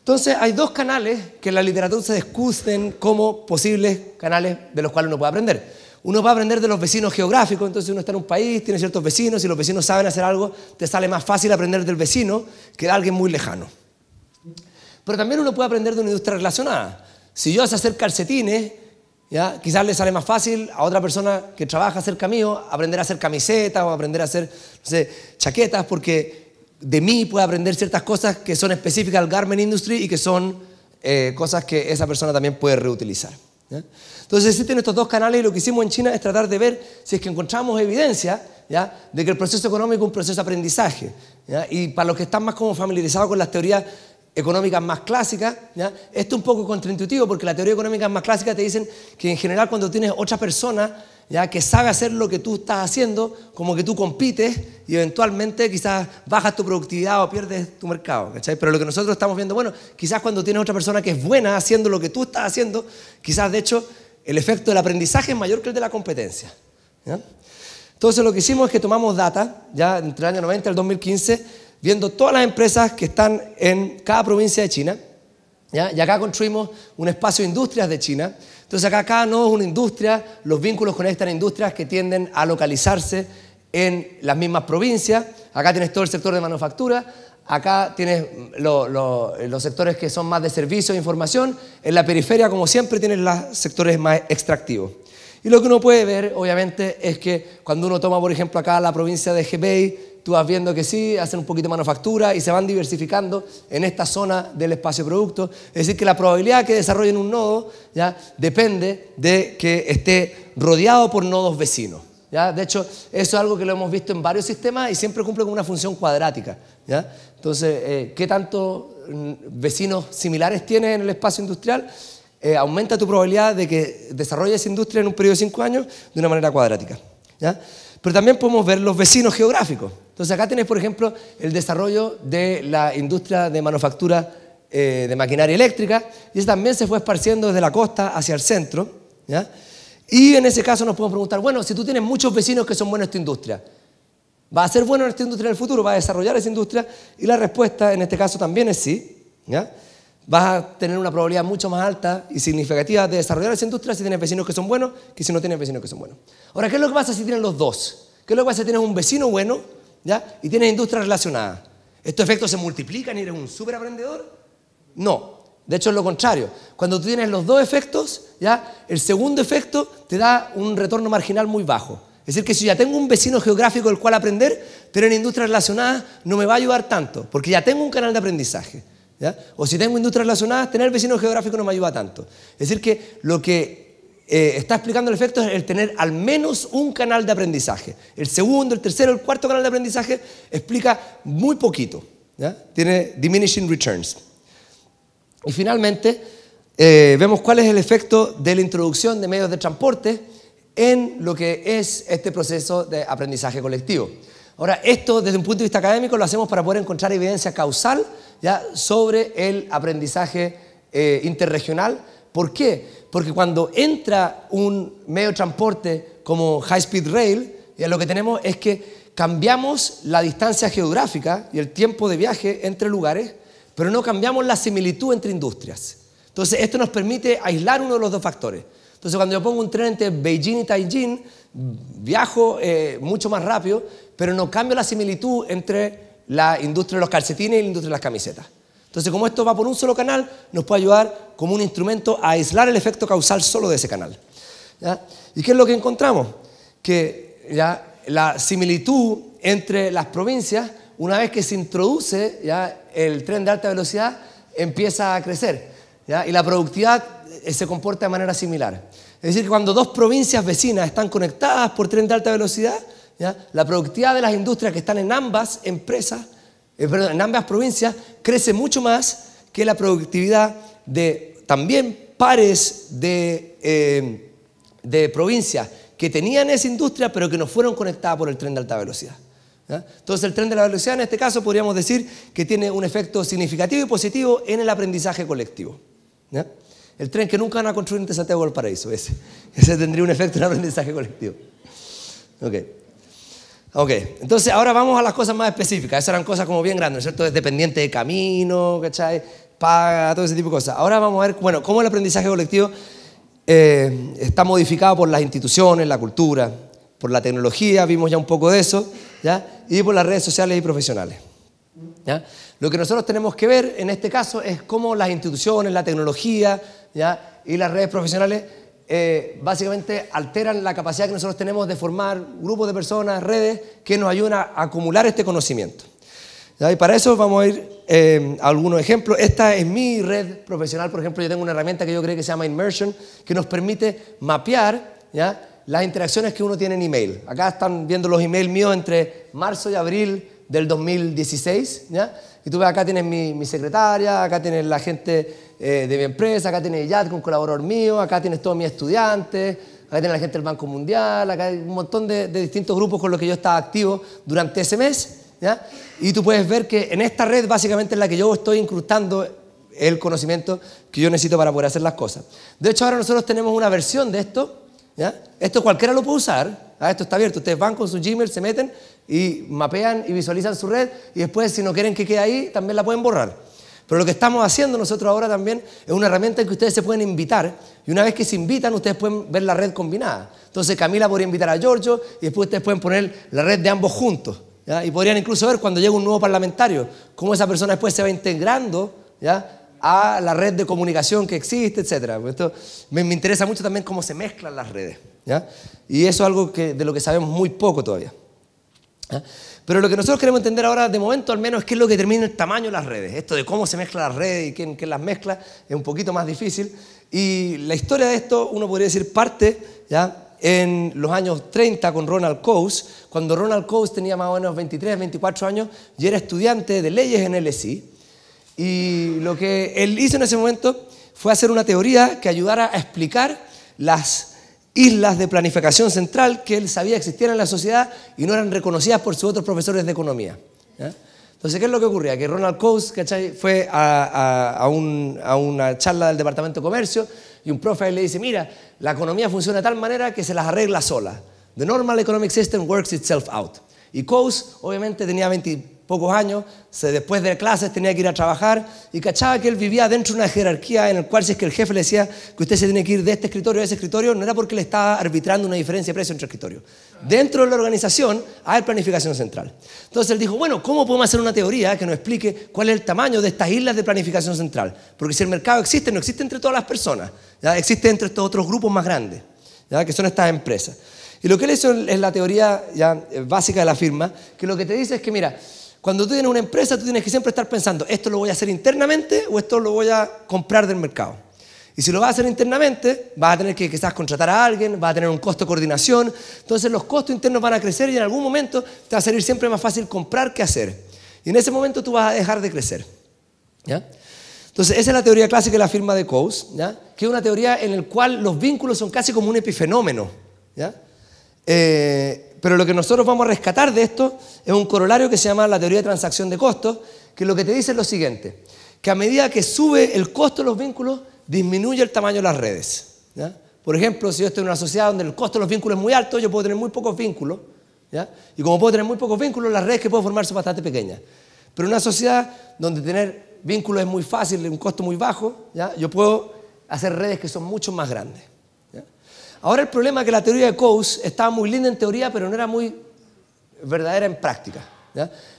[SPEAKER 2] Entonces, hay dos canales que en la literatura se discuten como posibles canales de los cuales uno puede aprender. Uno va a aprender de los vecinos geográficos, entonces uno está en un país, tiene ciertos vecinos, y los vecinos saben hacer algo, te sale más fácil aprender del vecino que de alguien muy lejano. Pero también uno puede aprender de una industria relacionada. Si yo sé hacer calcetines, ¿ya? quizás le sale más fácil a otra persona que trabaja cerca mío aprender a hacer camisetas o aprender a hacer no sé, chaquetas, porque de mí puede aprender ciertas cosas que son específicas al garment industry y que son eh, cosas que esa persona también puede reutilizar. ¿Ya? Entonces existen estos dos canales y lo que hicimos en China es tratar de ver si es que encontramos evidencia ¿ya? de que el proceso económico es un proceso de aprendizaje. Y para los que están más como familiarizados con las teorías económicas más clásicas, esto es un poco contraintuitivo porque la teoría económica más clásica te dicen que en general cuando tienes otra persona ya que sabe hacer lo que tú estás haciendo, como que tú compites y eventualmente quizás bajas tu productividad o pierdes tu mercado, Pero lo que nosotros estamos viendo, bueno, quizás cuando tienes otra persona que es buena haciendo lo que tú estás haciendo, quizás de hecho el efecto del aprendizaje es mayor que el de la competencia. Entonces lo que hicimos es que tomamos data, ya entre el año 90 y el 2015, viendo todas las empresas que están en cada provincia de China, ¿ya? y acá construimos un espacio de industrias de China, entonces acá, acá no es una industria, los vínculos conectan industrias que tienden a localizarse en las mismas provincias. Acá tienes todo el sector de manufactura, acá tienes los sectores que son más de servicio e información. En la periferia, como siempre, tienes los sectores más extractivos. Y lo que uno puede ver, obviamente, es que cuando uno toma, por ejemplo, acá la provincia de Hebei, tú vas viendo que sí, hacen un poquito de manufactura y se van diversificando en esta zona del espacio producto. Es decir, que la probabilidad de que desarrollen un nodo ya depende de que esté rodeado por nodos vecinos. ¿ya? De hecho, eso es algo que lo hemos visto en varios sistemas y siempre cumple con una función cuadrática. ¿ya? Entonces, eh, ¿qué tanto mm, vecinos similares tienes en el espacio industrial? Eh, aumenta tu probabilidad de que desarrolles industria en un periodo de cinco años de una manera cuadrática. Pero también podemos ver los vecinos geográficos. Entonces acá tenés, por ejemplo, el desarrollo de la industria de manufactura eh, de maquinaria eléctrica, y eso también se fue esparciendo desde la costa hacia el centro. Y en ese caso nos podemos preguntar, bueno, si tú tienes muchos vecinos que son buenos en esta industria, ¿va a ser bueno en esta industria en el futuro? ¿Va a desarrollar esa industria? Y la respuesta en este caso también es sí. Vas a tener una probabilidad mucho más alta y significativa de desarrollar esa industria si tienes vecinos que son buenos que si no tienes vecinos que son buenos. Ahora, ¿qué es lo que pasa si tienes los dos? ¿Qué es lo que pasa si tienes un vecino bueno y tienes industrias relacionadas. ¿Estos efectos se multiplican y eres un súper No. De hecho, es lo contrario. Cuando tú tienes los dos efectos, ¿ya? el segundo efecto te da un retorno marginal muy bajo. Es decir, que si ya tengo un vecino geográfico del cual aprender, tener industrias relacionadas no me va a ayudar tanto, porque ya tengo un canal de aprendizaje. O si tengo industrias relacionadas, tener vecino geográfico no me ayuda tanto. Es decir, que lo que eh, está explicando el efecto es el tener al menos un canal de aprendizaje. El segundo, el tercero, el cuarto canal de aprendizaje explica muy poquito. Tiene diminishing returns. Y finalmente, eh, vemos cuál es el efecto de la introducción de medios de transporte en lo que es este proceso de aprendizaje colectivo. Ahora, esto desde un punto de vista académico lo hacemos para poder encontrar evidencia causal ¿ya? sobre el aprendizaje eh, interregional. ¿Por qué? porque cuando entra un medio de transporte como High Speed Rail, eh, lo que tenemos es que cambiamos la distancia geográfica y el tiempo de viaje entre lugares, pero no cambiamos la similitud entre industrias. Entonces, esto nos permite aislar uno de los dos factores. Entonces, cuando yo pongo un tren entre Beijing y Tianjin, viajo eh, mucho más rápido, pero no cambio la similitud entre la industria de los calcetines y la industria de las camisetas. Entonces, como esto va por un solo canal, nos puede ayudar como un instrumento a aislar el efecto causal solo de ese canal. ¿Y qué es lo que encontramos? Que ¿ya? la similitud entre las provincias, una vez que se introduce ¿ya? el tren de alta velocidad, empieza a crecer. Y la productividad eh, se comporta de manera similar. Es decir, cuando dos provincias vecinas están conectadas por tren de alta velocidad, la productividad de las industrias que están en ambas empresas en ambas provincias crece mucho más que la productividad de también pares de, eh, de provincias que tenían esa industria pero que no fueron conectadas por el tren de alta velocidad. Entonces el tren de la velocidad en este caso podríamos decir que tiene un efecto significativo y positivo en el aprendizaje colectivo. El tren que nunca van a construir entre o del Paraíso, ese. Ese tendría un efecto en el aprendizaje colectivo. Okay. Ok, entonces ahora vamos a las cosas más específicas. Esas eran cosas como bien grandes, ¿no es cierto? Es dependiente de camino, ¿cachai? Paga, todo ese tipo de cosas. Ahora vamos a ver, bueno, cómo el aprendizaje colectivo eh, está modificado por las instituciones, la cultura, por la tecnología, vimos ya un poco de eso, ¿ya? Y por las redes sociales y profesionales. ¿ya? Lo que nosotros tenemos que ver en este caso es cómo las instituciones, la tecnología, ¿ya? Y las redes profesionales eh, básicamente alteran la capacidad que nosotros tenemos de formar grupos de personas, redes, que nos ayudan a acumular este conocimiento. Y para eso vamos a ir eh, algunos ejemplos. Esta es mi red profesional, por ejemplo, yo tengo una herramienta que yo creo que se llama Immersion, que nos permite mapear las interacciones que uno tiene en email. Acá están viendo los emails míos entre marzo y abril del 2016. ¿ya? Y tú ves, acá tienes mi, mi secretaria, acá tienes la gente eh, de mi empresa, acá tienes con un colaborador mío, acá tienes todos mis estudiantes, acá tiene la gente del Banco Mundial, acá hay un montón de, distintos grupos con los que yo estaba activo durante ese mes. ¿ya? Y tú puedes ver que en esta red básicamente es la que yo estoy incrustando el conocimiento que yo necesito para poder hacer las cosas. De hecho, ahora nosotros tenemos una versión de esto. ¿ya? Esto cualquiera lo puede usar. ¿ah? Esto está abierto. Ustedes van con su Gmail, se meten y mapean y visualizan su red y después si no quieren que quede ahí, también la pueden borrar. Pero lo que estamos haciendo nosotros ahora también es una herramienta en que ustedes se pueden invitar. Y una vez que se invitan, ustedes pueden ver la red combinada. Entonces Camila podría invitar a Giorgio y después ustedes pueden poner la red de ambos juntos. Y podrían incluso ver cuando llega un nuevo parlamentario, cómo esa persona después se va integrando a la red de comunicación que existe, etc. Esto me, interesa mucho también cómo se mezclan las redes. Y eso es algo que, de lo que sabemos muy poco todavía. Pero lo que nosotros queremos entender ahora, de momento al menos, es qué es lo que determina el tamaño de las redes. Esto de cómo se mezclan las redes y quién, las mezcla es un poquito más difícil. Y la historia de esto, uno podría decir, parte ya en los años 30 con Ronald Coase, cuando Ronald Coase tenía más o menos 23, 24 años y era estudiante de leyes en LSI. Y lo que él hizo en ese momento fue hacer una teoría que ayudara a explicar las islas de planificación central que él sabía existían en la sociedad y no eran reconocidas por sus otros profesores de economía. Entonces, ¿qué es lo que ocurría? Que Ronald Coase ¿cachai? fue a, una charla del Departamento de Comercio y un profe le dice, mira, la economía funciona de tal manera que se las arregla sola. The normal economic system works itself out. Y Coase obviamente tenía 20 pocos años, después de clases tenía que ir a trabajar y cachaba que él vivía dentro de una jerarquía en la cual si es que el jefe le decía que usted se tiene que ir de este escritorio a ese escritorio, no era porque le estaba arbitrando una diferencia de precio entre escritorio. Dentro de la organización hay planificación central. Entonces él dijo, bueno, ¿cómo podemos hacer una teoría que nos explique cuál es el tamaño de estas islas de planificación central? Porque si el mercado existe, no existe entre todas las personas, ¿ya? existe entre estos otros grupos más grandes, ¿ya? que son estas empresas. Y lo que él hizo es la teoría ya, eh, básica de la firma, que lo que te dice es que, mira, cuando tú tienes una empresa, tú tienes que siempre estar pensando, ¿esto lo voy a hacer internamente o esto lo voy a comprar del mercado? Y si lo vas a hacer internamente, vas a tener que quizás contratar a alguien, vas a tener un costo de coordinación. Entonces los costos internos van a crecer y en algún momento te va a salir siempre más fácil comprar que hacer. Y en ese momento tú vas a dejar de crecer. ¿ya? Entonces esa es la teoría clásica de la firma de Coase, ¿ya? que es una teoría en la cual los vínculos son casi como un epifenómeno. ¿ya? Eh, pero lo que nosotros vamos a rescatar de esto es un corolario que se llama la teoría de transacción de costos, que lo que te dice es lo siguiente, que a medida que sube el costo de los vínculos, disminuye el tamaño de las redes. Por ejemplo, si yo estoy en una sociedad donde el costo de los vínculos es muy alto, yo puedo tener muy pocos vínculos. Y como puedo tener muy pocos vínculos, las redes que puedo formar son bastante pequeñas. Pero en una sociedad donde tener vínculos es muy fácil, y un costo muy bajo, yo puedo hacer redes que son mucho más grandes. Ahora el problema es que la teoría de Coase estaba muy linda en teoría, pero no era muy verdadera en práctica.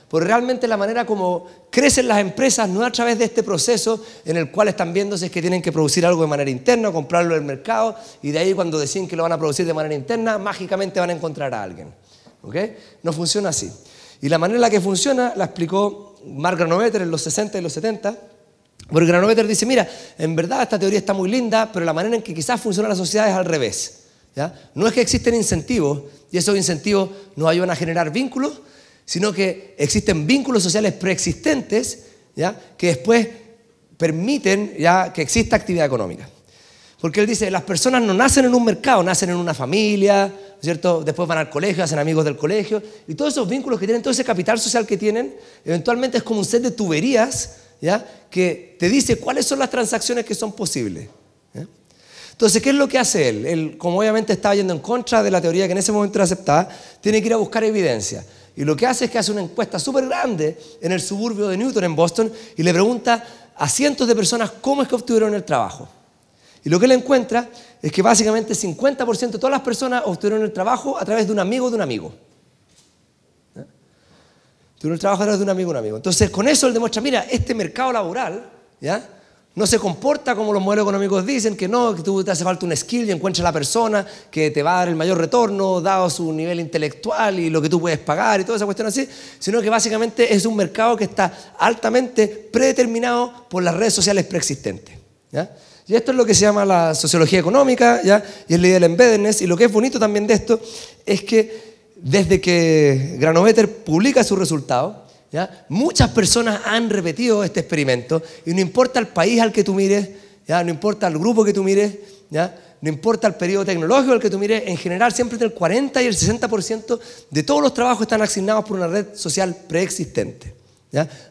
[SPEAKER 2] Porque realmente la manera como crecen las empresas no es a través de este proceso en el cual están viéndose que tienen que producir algo de manera interna, comprarlo en el mercado, y de ahí cuando deciden que lo van a producir de manera interna, mágicamente van a encontrar a alguien. ¿ok? No funciona así. Y la manera en la que funciona la explicó Mark noveter en los 60 y los 70 porque Granovetter dice, mira, en verdad esta teoría está muy linda, pero la manera en que quizás funciona la sociedad es al revés. ¿ya? No es que existen incentivos y esos incentivos nos ayudan a generar vínculos, sino que existen vínculos sociales preexistentes ¿ya? que después permiten ¿ya? que exista actividad económica. Porque él dice, las personas no nacen en un mercado, nacen en una familia, ¿cierto? Después van al colegio, hacen amigos del colegio, y todos esos vínculos que tienen, todo ese capital social que tienen, eventualmente es como un set de tuberías que te dice cuáles son las transacciones que son posibles. Entonces, ¿qué es lo que hace él? Él, como obviamente estaba yendo en contra de la teoría que en ese momento era aceptada, tiene que ir a buscar evidencia. Y lo que hace es que hace una encuesta súper grande en el suburbio de Newton, en Boston, y le pregunta a cientos de personas cómo es que obtuvieron el trabajo. Y lo que él encuentra es que básicamente 50% de todas las personas obtuvieron el trabajo a través de un amigo de un amigo. Tú no trabajas de un amigo, un amigo. Entonces, con eso él demuestra, mira, este mercado laboral, ¿ya? No se comporta como los modelos económicos dicen, que no, que tú te hace falta un skill y encuentras la persona que te va a dar el mayor retorno, dado su nivel intelectual y lo que tú puedes pagar y toda esa cuestión así, sino que básicamente es un mercado que está altamente predeterminado por las redes sociales preexistentes. ¿ya? Y esto es lo que se llama la sociología económica, ¿ya? y el líder en embeddedness, y lo que es bonito también de esto es que desde que Granometer publica su resultado, muchas personas han repetido este experimento y no importa el país al que tú mires, no importa el grupo que tú mires, no importa el periodo tecnológico al que tú mires, en general siempre entre el 40 y el 60% de todos los trabajos están asignados por una red social preexistente.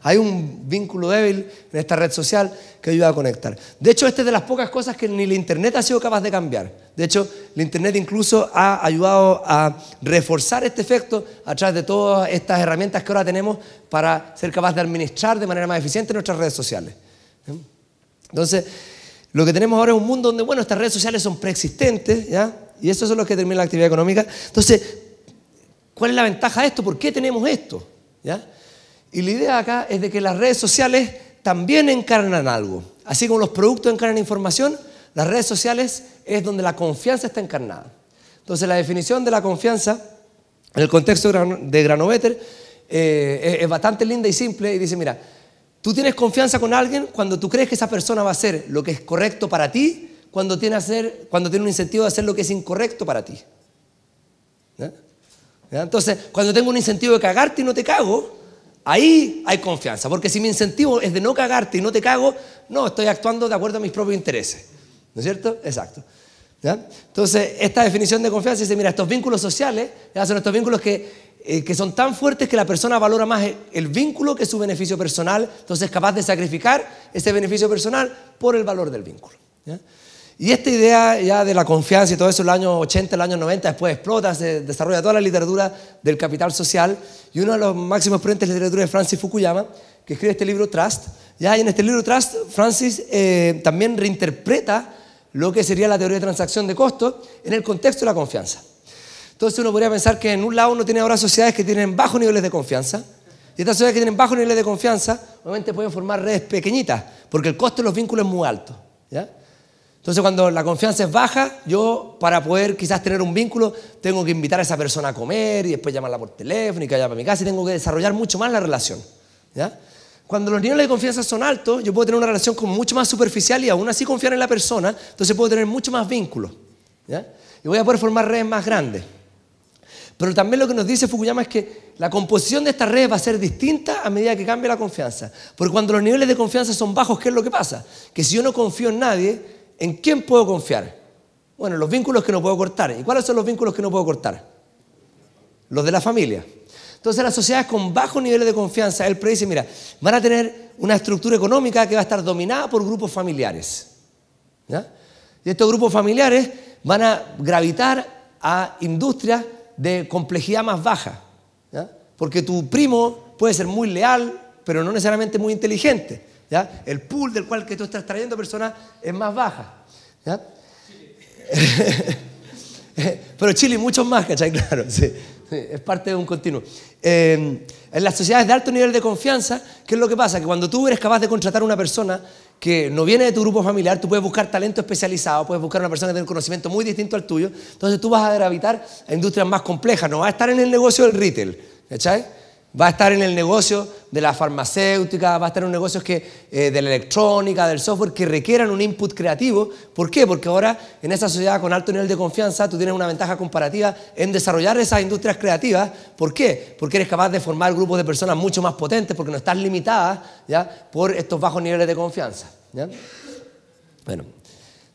[SPEAKER 2] Hay un vínculo débil en esta red social que ayuda a conectar. De hecho, esta es de las pocas cosas que ni el Internet ha sido capaz de cambiar. De hecho, el Internet incluso ha ayudado a reforzar este efecto a través de todas estas herramientas que ahora tenemos para ser capaz de administrar de manera más eficiente nuestras redes sociales. Entonces, lo que tenemos ahora es un mundo donde, bueno, estas redes sociales son preexistentes, ¿ya? Y eso es lo que termina la actividad económica. Entonces, ¿cuál es la ventaja de esto? ¿Por qué tenemos esto? ¿Ya? Y la idea acá es de que las redes sociales también encarnan algo. Así como los productos encarnan información, las redes sociales es donde la confianza está encarnada. Entonces la definición de la confianza en el contexto de Granovetter eh, es bastante linda y simple y dice, mira, tú tienes confianza con alguien cuando tú crees que esa persona va a hacer lo que es correcto para ti, cuando tiene, cuando tiene un incentivo de hacer lo que es incorrecto para ti. Entonces, cuando tengo un incentivo de cagarte y no te cago, Ahí hay confianza, porque si mi incentivo es de no cagarte y no te cago, no, estoy actuando de acuerdo a mis propios intereses. ¿No es cierto? Exacto. Entonces, esta definición de confianza dice, mira, estos vínculos sociales ¿ya? son estos vínculos que, eh, son tan fuertes que la persona valora más el, vínculo que su beneficio personal, entonces es capaz de sacrificar ese beneficio personal por el valor del vínculo. Y esta idea ya de la confianza y todo eso, el año 80, el año 90, después explota, se desarrolla toda la literatura del capital social. Y uno de los máximos frentes de literatura es Francis Fukuyama, que escribe este libro Trust. Ya, en este libro Trust, Francis eh, también reinterpreta lo que sería la teoría de transacción de costos en el contexto de la confianza. Entonces uno podría pensar que en un lado uno tiene ahora sociedades que tienen bajos niveles de confianza, y estas sociedades que tienen bajos niveles de confianza, obviamente pueden formar redes pequeñitas, porque el costo de los vínculos es muy alto. ¿ya? Entonces cuando la confianza es baja, yo para poder quizás tener un vínculo, tengo que invitar a esa persona a comer y después llamarla por teléfono y que vaya para mi casa y tengo que desarrollar mucho más la relación. Cuando los niveles de confianza son altos, yo puedo tener una relación con mucho más superficial y aún así confiar en la persona, entonces puedo tener mucho más vínculo. Y voy a poder formar redes más grandes. Pero también lo que nos dice Fukuyama es que la composición de estas redes va a ser distinta a medida que cambie la confianza. Porque cuando los niveles de confianza son bajos, ¿qué es lo que pasa? Que si yo no confío en nadie, ¿En quién puedo confiar? Bueno, los vínculos que no puedo cortar. ¿Y cuáles son los vínculos que no puedo cortar? Los de la familia. Entonces las sociedades con bajos niveles de confianza, él predice, mira, van a tener una estructura económica que va a estar dominada por grupos familiares. Y estos grupos familiares van a gravitar a industrias de complejidad más baja. Porque tu primo puede ser muy leal, pero no necesariamente muy inteligente. ¿ya? El pool del cual que tú estás trayendo personas es más baja. ¿ya? Pero Chile muchos más, ¿cachai? Claro, sí, es parte de un continuo. Em, en las sociedades de alto nivel de confianza, ¿qué es lo que pasa? Que cuando tú eres capaz de contratar a una persona que no viene de tu grupo familiar, tú puedes buscar talento especializado, puedes buscar una persona que tenga un conocimiento muy distinto al tuyo, entonces tú vas a gravitar a industrias más complejas, no vas a estar en el negocio del retail, ¿cachai? Va a estar en el negocio de la farmacéutica, va a estar en negocios que, eh, de la electrónica, del software, que requieran un input creativo. ¿Por qué? Porque ahora en esa sociedad con alto nivel de confianza tú tienes una ventaja comparativa en desarrollar esas industrias creativas. ¿Por qué? Porque eres capaz de formar grupos de personas mucho más potentes porque no estás limitada ¿ya? por estos bajos niveles de confianza. Bueno.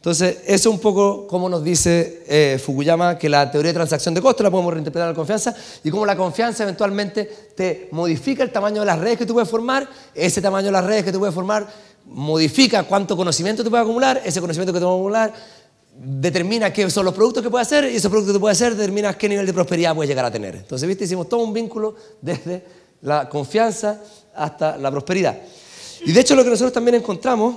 [SPEAKER 2] Entonces, eso es un poco como nos dice eh, Fukuyama, que la teoría de transacción de costos la podemos reinterpretar la confianza y como la confianza eventualmente te modifica el tamaño de las redes que tú puedes formar, ese tamaño de las redes que tú puedes formar modifica cuánto conocimiento tú puedes acumular, ese conocimiento que tú puedes acumular determina qué son los productos que puedes hacer y esos productos que puedes hacer determina qué nivel de prosperidad puedes llegar a tener. Entonces, viste, hicimos todo un vínculo desde la confianza hasta la prosperidad. Y de hecho lo que nosotros también encontramos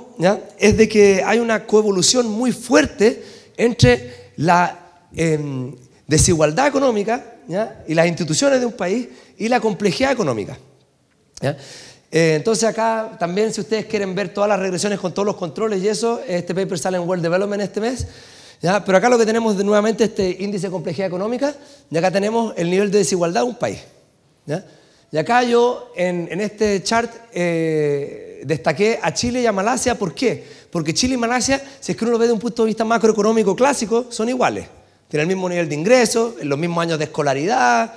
[SPEAKER 2] es de que hay una coevolución muy fuerte entre la em, desigualdad económica y las instituciones de un país y la complejidad económica. Eh, entonces acá también si ustedes quieren ver todas las regresiones con todos los controles y eso, este paper sale en World Development este mes. Pero acá lo que tenemos de, nuevamente este índice de complejidad económica y acá tenemos el nivel de desigualdad de un país. Y acá yo en, este chart... Eh, Destaqué a Chile y a Malasia, ¿por qué? Porque Chile y Malasia, si es que uno lo ve de un punto de vista macroeconómico clásico, son iguales. Tienen el mismo nivel de ingresos, los mismos años de escolaridad,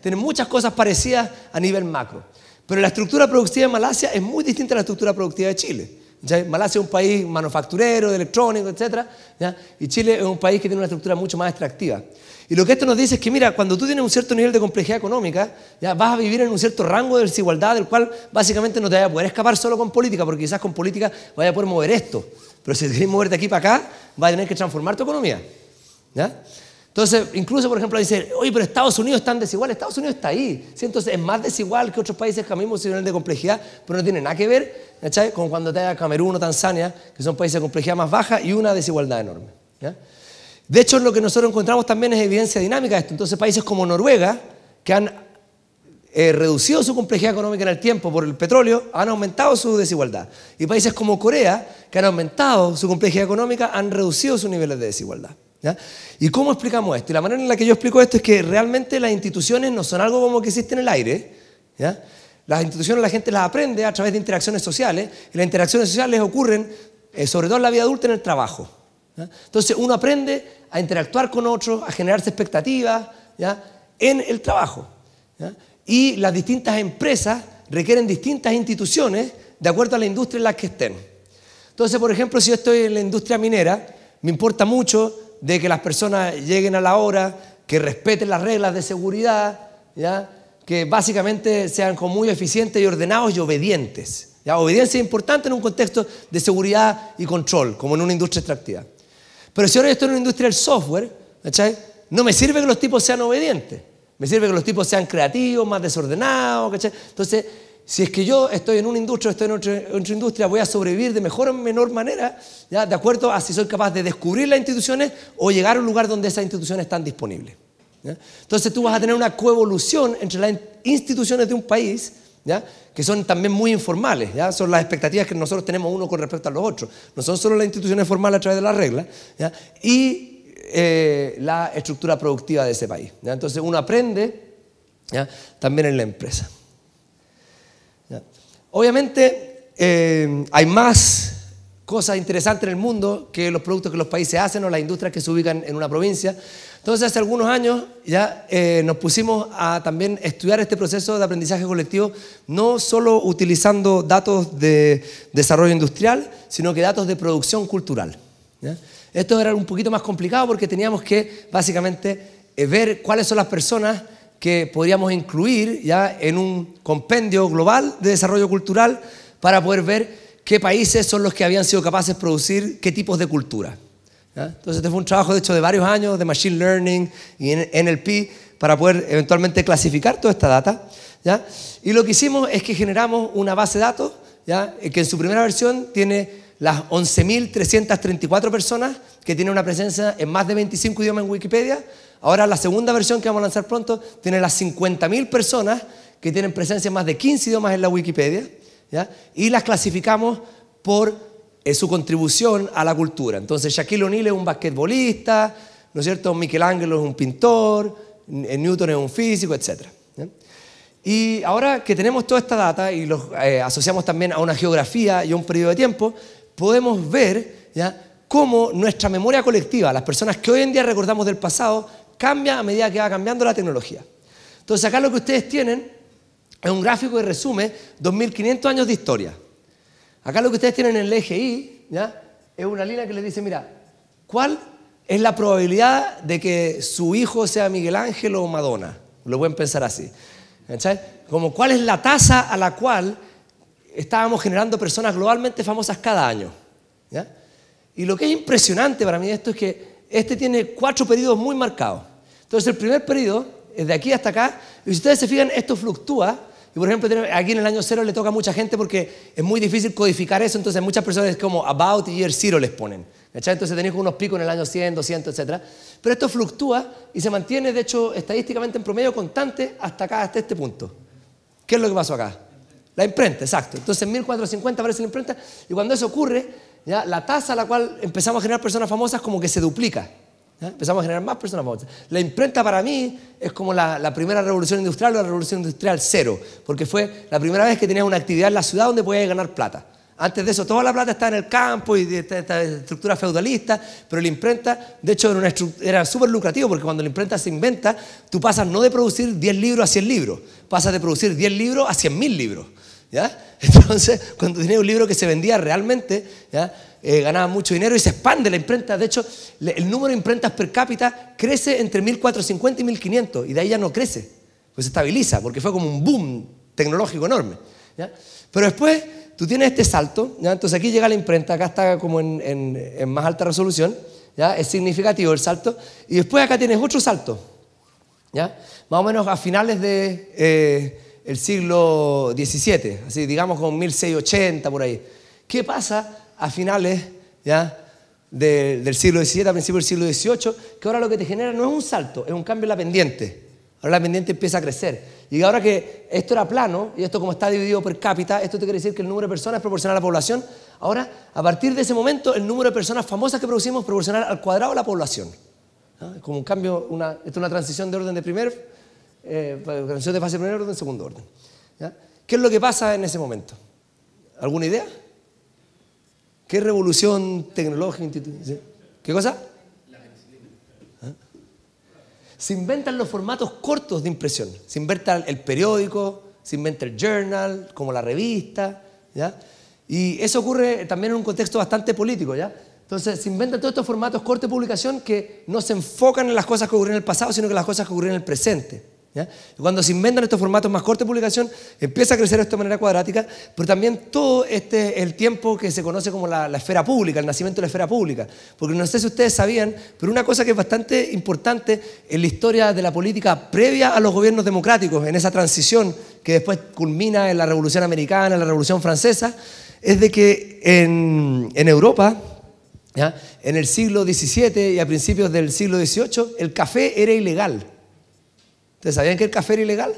[SPEAKER 2] tienen muchas cosas parecidas a nivel macro. Pero la estructura productiva de Malasia es muy distinta a la estructura productiva de Chile. Malasia es un país manufacturero, de electrónico, etc. Y Chile es un país que tiene una estructura mucho más extractiva. Y lo que esto nos dice es que, mira, cuando tú tienes un cierto nivel de complejidad económica, ya vas a vivir en un cierto rango de desigualdad del cual básicamente no te vas a poder escapar solo con política, porque quizás con política vaya a poder mover esto. Pero si quieres moverte aquí para acá, vas a tener que transformar tu economía. Entonces, incluso, por ejemplo, dicen, oye, pero Estados Unidos es tan desigual. Estados Unidos está ahí. Entonces, es más desigual que otros países que a mí mismo nivel de complejidad, pero no tiene nada que ver con cuando te haya Camerún o Tanzania, que son países de complejidad más baja y una desigualdad enorme. ¿ya? De hecho, lo que nosotros encontramos también es evidencia dinámica de esto. Entonces, países como Noruega, que han eh, reducido su complejidad económica en el tiempo por el petróleo, han aumentado su desigualdad. Y países como Corea, que han aumentado su complejidad económica, han reducido sus niveles de desigualdad. ¿Y cómo explicamos esto? Y la manera en la que yo explico esto es que realmente las instituciones no son algo como que existe en el aire. Las instituciones la gente las aprende a través de interacciones sociales y las interacciones sociales ocurren eh, sobre todo en la vida adulta en el trabajo. Entonces uno aprende a interactuar con otros, a generarse expectativas ¿ya? en el trabajo. Y las distintas empresas requieren distintas instituciones de acuerdo a la industria en la que estén. Entonces, por ejemplo, si yo estoy en la industria minera, me importa mucho de que las personas lleguen a la hora, que respeten las reglas de seguridad, que básicamente sean muy eficientes y ordenados y obedientes. Obediencia es importante en un contexto de seguridad y control, como en una industria extractiva. Pero si ahora estoy en una industria del software, No me sirve que los tipos sean obedientes. Me sirve que los tipos sean creativos, más desordenados, Entonces, si es que yo estoy en una industria, estoy en otra, industria, voy a sobrevivir de mejor o menor manera, ¿ya? de acuerdo a si soy capaz de descubrir las instituciones o llegar a un lugar donde esas instituciones están disponibles. Entonces tú vas a tener una coevolución entre las instituciones de un país que son también muy informales, son las expectativas que nosotros tenemos uno con respecto a los otros. No son solo las instituciones formales a través de las reglas, y eh, la estructura productiva de ese país. Entonces uno aprende también en la empresa. Obviamente eh, hay más cosas interesantes en el mundo que los productos que los países hacen o las industrias que se ubican en una provincia. Entonces, hace algunos años ya eh, nos pusimos a también estudiar este proceso de aprendizaje colectivo, no solo utilizando datos de desarrollo industrial, sino que datos de producción cultural. Esto era un poquito más complicado porque teníamos que básicamente eh, ver cuáles son las personas que podríamos incluir ya en un compendio global de desarrollo cultural para poder ver qué países son los que habían sido capaces de producir qué tipos de cultura. Entonces, este fue un trabajo, de hecho, de varios años de Machine Learning y NLP para poder eventualmente clasificar toda esta data. ¿ya? Y lo que hicimos es que generamos una base de datos ¿ya? Eh, que en su primera versión tiene las 11.334 personas que tienen una presencia en más de 25 idiomas en Wikipedia. Ahora la segunda versión que vamos a lanzar pronto tiene las 50.000 personas que tienen presencia en más de 15 idiomas en la Wikipedia. ¿ya? Y las clasificamos por es su contribución a la cultura. Entonces, Shaquille O'Neal es un basquetbolista, ¿no es cierto? Michelangelo es un pintor, eh, Newton es un físico, etc. Y ahora que tenemos toda esta data y los eh, asociamos también a una geografía y a un periodo de tiempo, podemos ver cómo nuestra memoria colectiva, las personas que hoy en día recordamos del pasado, cambia a medida que va cambiando la tecnología. Entonces, acá lo que ustedes tienen es un gráfico que resume 2.500 años de historia. Acá lo que ustedes tienen en el eje Y, ¿ya? Es una línea que les dice, mira, ¿cuál es la probabilidad de que su hijo sea Miguel Ángel o Madonna? Lo pueden pensar así. Como cuál es la tasa a la cual estábamos generando personas globalmente famosas cada año. Y lo que es impresionante para mí de esto es que este tiene cuatro periodos muy marcados. Entonces el primer periodo, de aquí hasta acá, y si ustedes se fijan, esto fluctúa y por ejemplo, aquí en el año cero le toca a mucha gente porque es muy difícil codificar eso, entonces muchas personas es como about year zero les ponen. Entonces tenéis unos picos en el año 100, 200, etc. Pero esto fluctúa y se mantiene, de hecho, estadísticamente en promedio constante hasta acá, hasta este punto. ¿Qué es lo que pasó acá? La imprenta, exacto. Entonces en 1450 aparece la imprenta y cuando eso ocurre, ¿ya? la tasa a la cual empezamos a generar personas famosas como que se duplica. ¿Eh? Empezamos a generar más personas La imprenta para mí es como la, primera revolución industrial o la revolución industrial cero, porque fue la primera vez que tenías una actividad en la ciudad donde podías ganar plata. Antes de eso, toda la plata estaba en el campo y esta estructura feudalista, pero la imprenta, de hecho, era súper lucrativo porque cuando la imprenta se inventa, tú pasas no de producir 10 libros a 100 libros, pasas de producir 10 libros a 100.000 libros. ¿ya? Entonces, cuando tenías un libro que se vendía realmente, ¿ya? Eh, ganaba mucho dinero y se expande la imprenta. De hecho, el número de imprentas per cápita crece entre 1450 y 1500 y de ahí ya no crece, pues se estabiliza porque fue como un boom tecnológico enorme. Pero después tú tienes este salto, entonces aquí llega la imprenta, acá está como en, más alta resolución, ¿ya? es significativo el salto, y después acá tienes otro salto, ¿ya? más o menos a finales de... Eh, el siglo XVII, así digamos con 1680 por ahí. ¿Qué pasa a finales del siglo XVII, a principios del siglo XVIII, que ahora lo que te genera no es un salto, es un cambio en la pendiente. Ahora la pendiente empieza a crecer. Y ahora que esto era plano, y esto como está dividido por cápita, esto te quiere decir que el número de personas es proporcional a la población. Ahora, a partir de ese momento, el número de personas famosas que producimos es proporcional al cuadrado de la población. Como un cambio, una, esto es una transición de orden de primer, eh, transición de fase de primer orden, segundo orden. ¿Qué es lo que pasa en ese momento? ¿Alguna idea? ¿Qué revolución tecnológica? ¿Qué cosa? ¿Ah? se inventan los formatos cortos de impresión. Se inventa el periódico, se inventa el journal, como la revista, ¿ya? Y eso ocurre también en un contexto bastante político, ¿ya? Entonces se inventan todos estos formatos cortos de publicación que no se enfocan en las cosas que ocurrieron en el pasado, sino que las cosas que ocurrieron en el presente. Cuando se inventan estos formatos más cortos de publicación, empieza a crecer de esta manera cuadrática, pero también todo este, el tiempo que se conoce como la, esfera pública, el nacimiento de la esfera pública. Porque no sé si ustedes sabían, pero una cosa que es bastante importante en la historia de la política previa a los gobiernos democráticos, en esa transición que después culmina en la Revolución Americana, en la Revolución Francesa, es de que en, Europa, en el siglo XVII y a principios del siglo XVIII, el café era ilegal. ¿Ustedes sabían que el café era ilegal?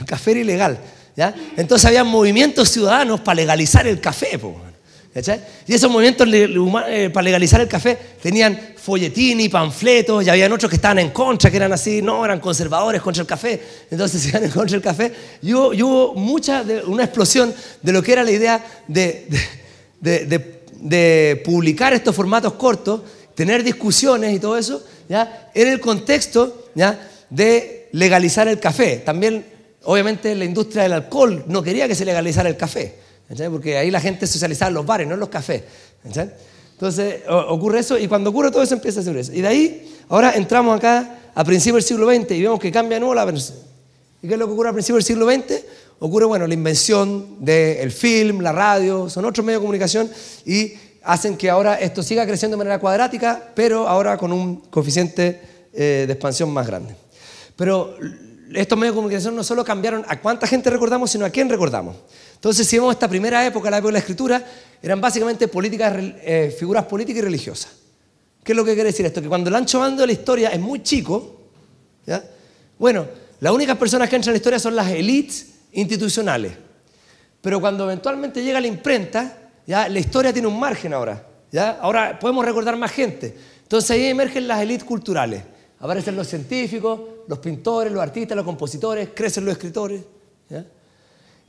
[SPEAKER 2] El café era ilegal. ¿ya? Entonces había movimientos ciudadanos para legalizar el café. y esos movimientos eh, para legalizar el café tenían folletines, panfletos, y había otros que estaban en contra, que eran así, no, eran conservadores contra el café, entonces se en contra del café. Y hubo, mucha, una explosión de lo que era la idea de, publicar estos formatos cortos, tener discusiones y todo eso, ¿ya? en el contexto ¿ya? de legalizar el café. También, obviamente, la industria del alcohol no quería que se legalizara el café, porque ahí la gente socializaba en los bares, no en los cafés. Entonces, ocurre eso, y cuando ocurre todo eso empieza a ser eso. Y de ahí, ahora entramos acá a principios del siglo XX y vemos que cambia nuevo la ¿Y qué es lo que ocurre a principios del siglo XX? Ocurre, bueno, la invención del film, la radio, son otros medios de comunicación y hacen que ahora esto siga creciendo de manera cuadrática, pero ahora con un coeficiente eh, de expansión más grande. Pero estos medios de comunicación no solo cambiaron a cuánta gente recordamos, sino a quién recordamos. Entonces, si vemos esta primera época, la época de la escritura, eran básicamente eh, figuras políticas y religiosas. ¿Qué es lo que quiere decir esto? Que cuando el ancho bando de la historia es muy chico, bueno, las únicas personas que entran en la historia son las élites institucionales. Pero cuando eventualmente llega la imprenta, ¿ya? la historia tiene un margen ahora. ¿ya? Ahora podemos recordar más gente. Entonces ahí emergen las élites culturales. Aparecen los científicos, los pintores, los artistas, los compositores, crecen los escritores.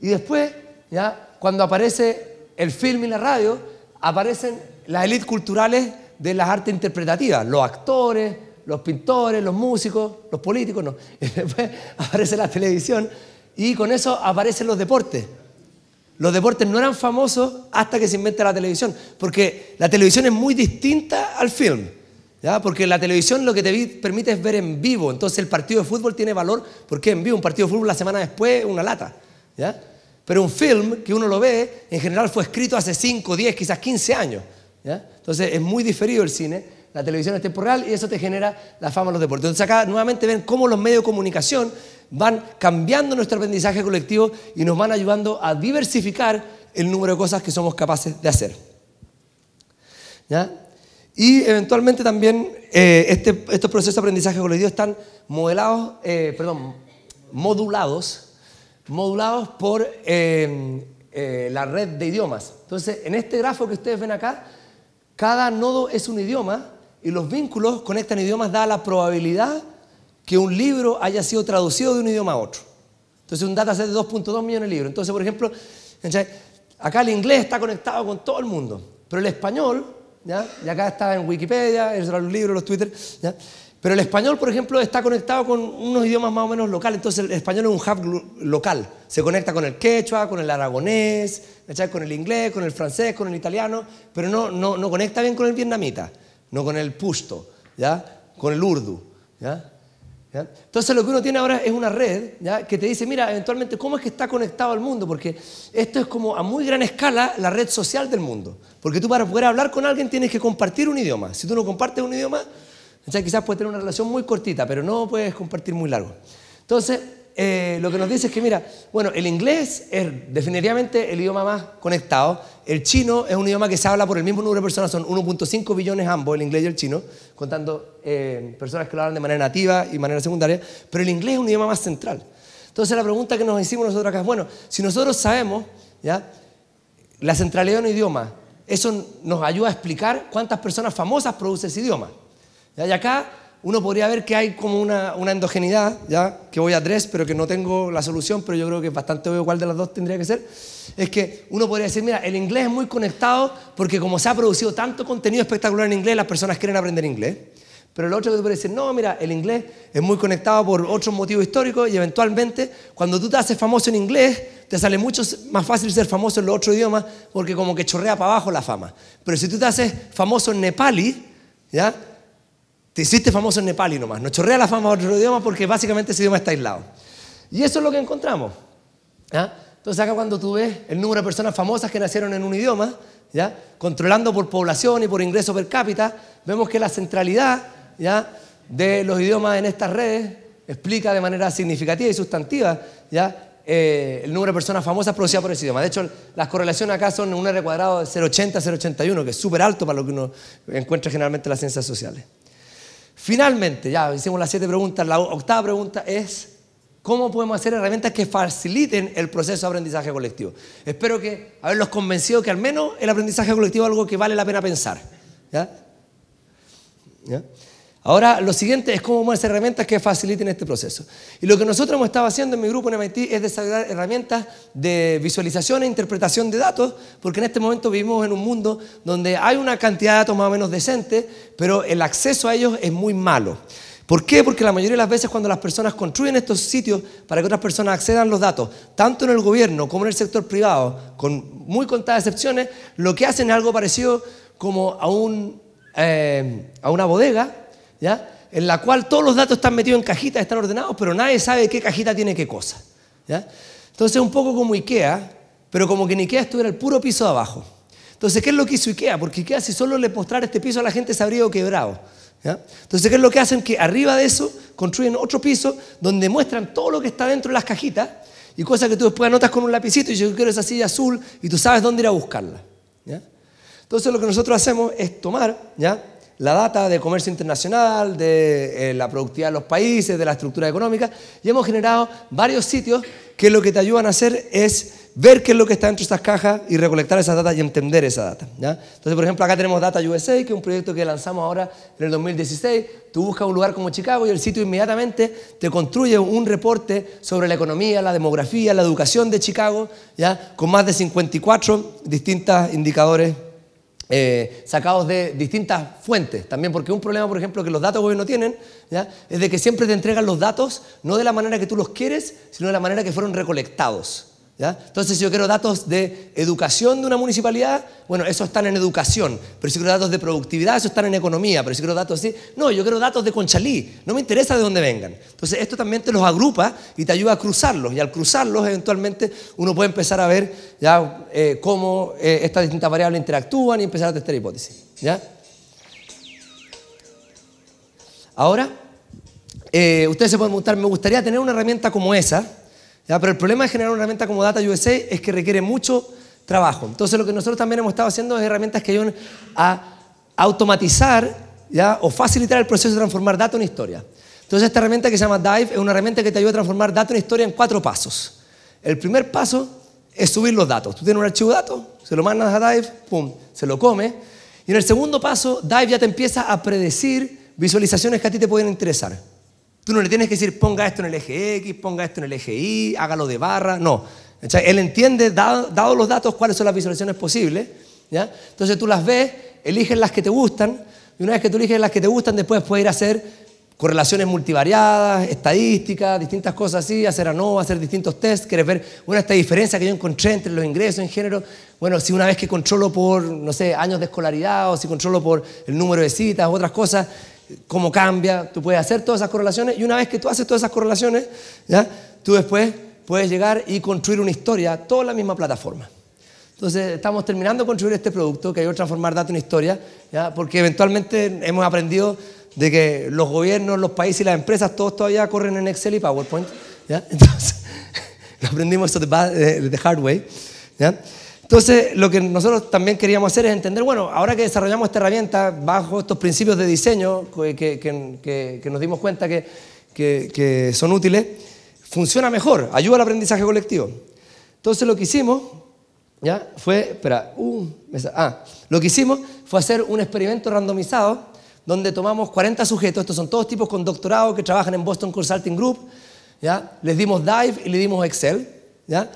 [SPEAKER 2] Y después, ¿ya? cuando aparece el film y la radio, aparecen las élites culturales de las artes interpretativas, los actores, los pintores, los músicos, los políticos, no. después aparece la televisión y con eso aparecen los deportes. Los deportes no eran famosos hasta que se inventa la televisión, porque la televisión es muy distinta al film. Porque la televisión lo que te permite es ver en vivo. Entonces el partido de fútbol tiene valor porque en vivo. Un partido de fútbol la semana después, una lata. Pero un film que uno lo ve, en general fue escrito hace 5, 10, quizás 15 años. Entonces es muy diferido el cine, la televisión es temporal y eso te genera la fama de los deportes. Entonces acá nuevamente ven cómo los medios de comunicación van cambiando nuestro aprendizaje colectivo y nos van ayudando a diversificar el número de cosas que somos capaces de hacer. ¿Ya? Y eventualmente también eh, este, estos procesos de aprendizaje con idiomas están modelados, eh, perdón, modulados, modulados por eh, la red de idiomas. Entonces, en este grafo que ustedes ven acá, cada nodo es un idioma y los vínculos conectan idiomas da la probabilidad que un libro haya sido traducido de un idioma a otro. Entonces, un dataset de 2.2 millones de libros. Entonces, por ejemplo, acá el inglés está conectado con todo el mundo, pero el español ¿ya? Y acá está en Wikipedia, en los libros, los Twitter, Pero el español, por ejemplo, está conectado con unos idiomas más o menos locales. Entonces, el español es un hub local. Se conecta con el quechua, con el aragonés, con el inglés, con el francés, con el italiano, pero no, no, conecta bien con el vietnamita, no con el pusto, ¿ya? con el urdu. ¿ya? Entonces lo que uno tiene ahora es una red que te dice, mira, eventualmente, ¿cómo es que está conectado al mundo? Porque esto es como a muy gran escala la red social del mundo. Porque tú para poder hablar con alguien tienes que compartir un idioma. Si tú no compartes un idioma, quizás puedes tener una relación muy cortita, pero no puedes compartir muy largo. Entonces, eh, lo que nos dice es que, mira, bueno, el inglés es definitivamente el idioma más conectado. El chino es un idioma que se habla por el mismo número de personas, son 1.5 billones ambos, el inglés y el chino, contando eh, personas que lo hablan de manera nativa y manera secundaria, pero el inglés es un idioma más central. Entonces la pregunta que nos hicimos nosotros acá es, bueno, si nosotros sabemos, ¿ya? La centralidad de un idioma, eso nos ayuda a explicar cuántas personas famosas produce ese idioma. ¿ya? Y acá uno podría ver que hay como una, una, endogeneidad, ya que voy a tres, pero que no tengo la solución, pero yo creo que es bastante obvio cuál de las dos tendría que ser, es que uno podría decir, mira, el inglés es muy conectado porque como se ha producido tanto contenido espectacular en inglés, las personas quieren aprender inglés. Pero el otro que tú puedes decir, no, mira, el inglés es muy conectado por otros motivos históricos y eventualmente cuando tú te haces famoso en inglés, te sale mucho más fácil ser famoso en los otros idiomas porque como que chorrea para abajo la fama. Pero si tú te haces famoso en nepalí, ¿ya? Si hiciste famoso en Nepal y nomás. No chorrea la fama a otro idioma porque básicamente ese idioma está aislado. Y eso es lo que encontramos. Entonces acá cuando tú ves el número de personas famosas que nacieron en un idioma, ¿ya? controlando por población y por ingreso per cápita, vemos que la centralidad de los idiomas en estas redes explica de manera significativa y sustantiva ¿ya? Eh, el número de personas famosas producidas por ese idioma. De hecho, las correlaciones acá son un R cuadrado de 0,80 a 0,81, que es súper alto para lo que uno encuentra generalmente en las ciencias sociales. Finalmente, ya hicimos las siete preguntas. La octava pregunta es, ¿cómo podemos hacer herramientas que faciliten el proceso de aprendizaje colectivo? Espero que haberlos convencido que al menos el aprendizaje colectivo es algo que vale la pena pensar. ¿Ya? ¿Ya? Ahora, lo siguiente es cómo hacer herramientas que faciliten este proceso. Y lo que nosotros hemos estado haciendo en mi grupo en MIT es desarrollar herramientas de visualización e interpretación de datos, porque en este momento vivimos en un mundo donde hay una cantidad de datos más o menos decente, pero el acceso a ellos es muy malo. ¿Por qué? Porque la mayoría de las veces cuando las personas construyen estos sitios para que otras personas accedan a los datos, tanto en el gobierno como en el sector privado, con muy contadas excepciones, lo que hacen es algo parecido como a eh, una bodega en la cual todos los datos están metidos en cajitas, están ordenados, pero nadie sabe qué cajita tiene qué cosa, Entonces Entonces, un poco como IKEA, pero como que en IKEA estuviera el puro piso de abajo. Entonces, ¿qué es lo que hizo IKEA? Porque IKEA, si solo le mostrara este piso a la gente, se habría quebrado. Entonces, ¿qué es lo que hacen? Que arriba de eso construyen otro piso donde muestran todo lo que está dentro de las cajitas y cosas que tú después anotas con un lapicito y yo quiero esa silla azul y tú sabes dónde ir a buscarla. Entonces, lo que nosotros hacemos es tomar ¿ya? la data de comercio internacional, de eh, la productividad de los países, de la estructura económica, y hemos generado varios sitios que lo que te ayudan a hacer es ver qué es lo que está dentro de estas cajas y recolectar esa data y entender esa data. Entonces, por ejemplo, acá tenemos Data USA, que es un proyecto que lanzamos ahora en el 2016. Tú buscas un lugar como Chicago y el sitio inmediatamente te construye un reporte sobre la economía, la demografía, la educación de Chicago, ¿ya? con más de 54 distintos indicadores eh, sacados de distintas fuentes. También porque un problema, por ejemplo, que los datos hoy no tienen, es de que siempre te entregan los datos no de la manera que tú los quieres, sino de la manera que fueron recolectados. Entonces, si yo quiero datos de educación de una municipalidad, bueno, eso están en educación. Pero si quiero datos de productividad, eso están en economía. Pero si quiero datos así, no, yo quiero datos de Conchalí. No me interesa de dónde vengan. Entonces, esto también te los agrupa y te ayuda a cruzarlos. Y al cruzarlos, eventualmente, uno puede empezar a ver eh, cómo eh, estas distintas variables interactúan y empezar a testar hipótesis. Ahora, eh, ustedes se pueden preguntar, me gustaría tener una herramienta como esa pero el problema de generar una herramienta como Data es que requiere mucho trabajo. Entonces lo que nosotros también hemos estado haciendo es herramientas que ayudan a automatizar o facilitar el proceso de transformar datos en historia. Entonces esta herramienta que se llama Dive es una herramienta que te ayuda a transformar datos en historia en cuatro pasos. El primer paso es subir los datos. Tú tienes un archivo de datos, se lo mandas a Dive, pum, se lo come. Y en el segundo paso, Dive ya te empieza a predecir visualizaciones que a ti te pueden interesar. Tú no le tienes que decir, ponga esto en el eje X, ponga esto en el eje Y, hágalo de barra. No. Él entiende, dado, los datos, cuáles son las visualizaciones posibles. ¿ya? Entonces tú las ves, eliges las que te gustan. Y una vez que tú eliges las que te gustan, después puedes ir a hacer correlaciones multivariadas, estadísticas, distintas cosas así, hacer ANOVA, hacer distintos tests, quieres ver, bueno, esta diferencia que yo encontré entre los ingresos en género, bueno, si una vez que controlo por, no sé, años de escolaridad o si controlo por el número de citas, otras cosas, cómo cambia, tú puedes hacer todas esas correlaciones y una vez que tú haces todas esas correlaciones, ¿ya? tú después puedes llegar y construir una historia, toda la misma plataforma. Entonces, estamos terminando de construir este producto que ayuda a transformar datos en historia, porque eventualmente hemos aprendido de que los gobiernos, los países y las empresas, todos todavía corren en Excel y PowerPoint. ¿ya? Entonces, lo aprendimos esto de, de hard way. ¿ya? Entonces, lo que nosotros también queríamos hacer es entender, bueno, ahora que desarrollamos esta herramienta bajo estos principios de diseño que, nos dimos cuenta que, son útiles, funciona mejor, ayuda al aprendizaje colectivo. Entonces, lo que hicimos, ya, fue, espera, uh, ah, lo que hicimos fue hacer un experimento randomizado donde tomamos 40 sujetos, estos son todos tipos con doctorado que trabajan en Boston Consulting Group, ya, les dimos Dive y le dimos Excel, ya,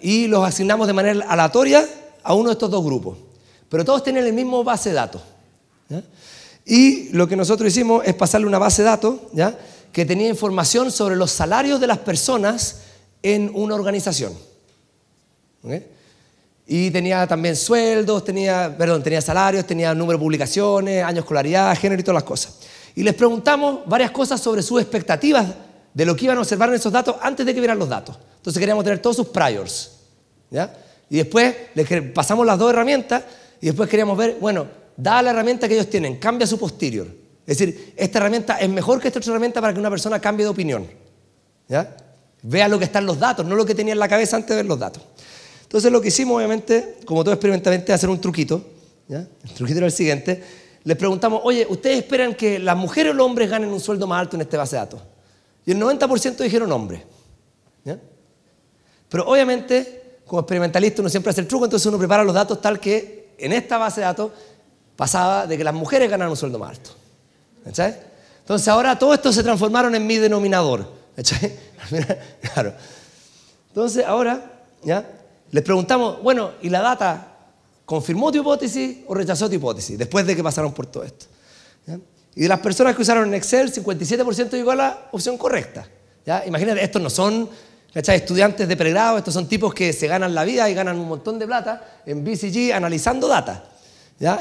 [SPEAKER 2] y los asignamos de manera aleatoria a uno de estos dos grupos. Pero todos tienen el mismo base de datos. Y lo que nosotros hicimos es pasarle una base de datos que tenía información sobre los salarios de las personas en una organización. Y tenía también sueldos, tenía, perdón, tenía salarios, tenía número de publicaciones, año de escolaridad, género y todas las cosas. Y les preguntamos varias cosas sobre sus expectativas de lo que iban a observar en esos datos antes de que vieran los datos. Entonces queríamos tener todos sus priors. Y después les pasamos las dos herramientas y después queríamos ver, bueno, da la herramienta que ellos tienen, cambia su posterior. Es decir, esta herramienta es mejor que esta otra herramienta para que una persona cambie de opinión. Vea lo que están los datos, no lo que tenía en la cabeza antes de ver los datos. Entonces lo que hicimos, obviamente, como todo experimentamente, es hacer un truquito. El truquito era el siguiente. Les preguntamos, oye, ¿ustedes esperan que las mujeres o los hombres ganen un sueldo más alto en este base de datos? Y el 90% dijeron hombre. Pero obviamente, como experimentalista uno siempre hace el truco, entonces uno prepara los datos tal que en esta base de datos pasaba de que las mujeres ganaron un sueldo más alto. Entonces ahora todo esto se transformaron en mi denominador. Entonces ahora, ¿ya? Les preguntamos, bueno, ¿y la data confirmó tu hipótesis o rechazó tu hipótesis después de que pasaron por todo esto? Y de las personas que usaron Excel, 57% llegó a la opción correcta. ¿ya? Imagínate, estos no son estudiantes de pregrado, estos son tipos que se ganan la vida y ganan un montón de plata en BCG analizando data.